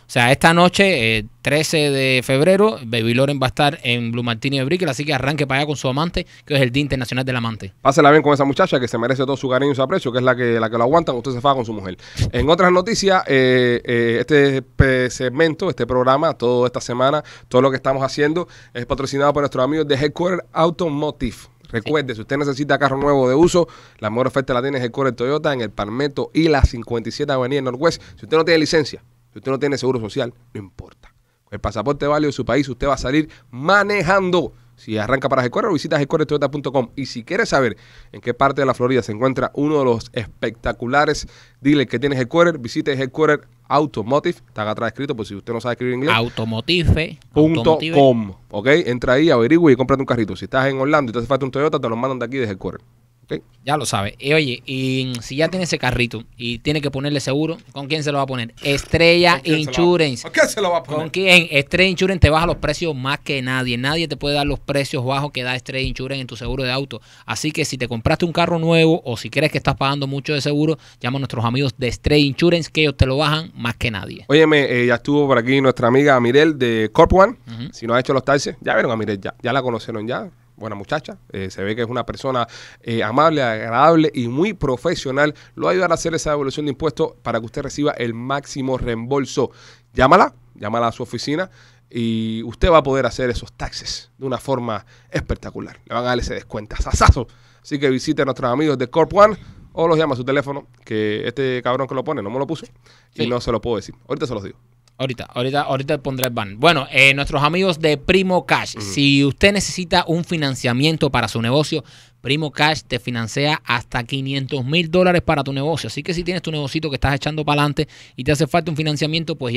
o sea, esta noche, 13 eh, de febrero, Baby Loren va a estar en Blue Martini de Brickle, así que arranque para allá con su amante, que es el Día Internacional del Amante. Pásela bien con esa muchacha que se merece todo su cariño y su aprecio, que es la que, la que lo aguanta usted se faga con su mujer. En otras noticias, eh, eh, este segmento, este programa, toda esta semana, todo lo que estamos haciendo es patrocinado por nuestros amigos de Headquarter Automotive. Recuerde, si usted necesita carro nuevo de uso, la mejor oferta la tiene Headquarter Toyota en el Palmetto y la 57 Avenida Norwest. Si usted no tiene licencia, si usted no tiene seguro social, no importa. el pasaporte válido de su país, usted va a salir manejando. Si arranca para Headquarters, visita headquarterstoyota.com. Y si quieres saber en qué parte de la Florida se encuentra uno de los espectaculares dile que tiene Headquarters, visite Headquarters Automotive. Está acá escrito por si usted no sabe escribir inglés. Automotive.com. ¿Ok? Entra ahí, averigüe y cómprate un carrito. Si estás en Orlando y te hace falta un Toyota, te lo mandan de aquí de ya lo sabe. Y eh, oye, y mm, si ya tiene ese carrito y tiene que ponerle seguro, ¿con quién se lo va a poner? Estrella Insurance. ¿Con quién se lo va a poner? ¿Con quién? Estrella Insurance te baja los precios más que nadie. Nadie te puede dar los precios bajos que da Estrella Insurance en tu seguro de auto. Así que si te compraste un carro nuevo o si crees que estás pagando mucho de seguro, llama a nuestros amigos de Estrella Insurance que ellos te lo bajan más que nadie. Óyeme, eh, ya estuvo por aquí nuestra amiga Mirel de Corp One. Si no ha hecho los taxis, ya vieron a Mirel, ya, ya la conocieron ya buena muchacha, eh, se ve que es una persona eh, amable, agradable y muy profesional. Lo va a ayudar a hacer esa devolución de impuestos para que usted reciba el máximo reembolso. Llámala, llámala a su oficina y usted va a poder hacer esos taxes de una forma espectacular. Le van a dar ese descuento, sasazo. Así que visite a nuestros amigos de Corp One o los llama a su teléfono, que este cabrón que lo pone no me lo puso y no se lo puedo decir. Ahorita se los digo. Ahorita, ahorita, ahorita pondré el ban. Bueno, eh, nuestros amigos de Primo Cash, si usted necesita un financiamiento para su negocio, Primo Cash te financia hasta 500 mil dólares para tu negocio. Así que si tienes tu negocito que estás echando para adelante y te hace falta un financiamiento, pues...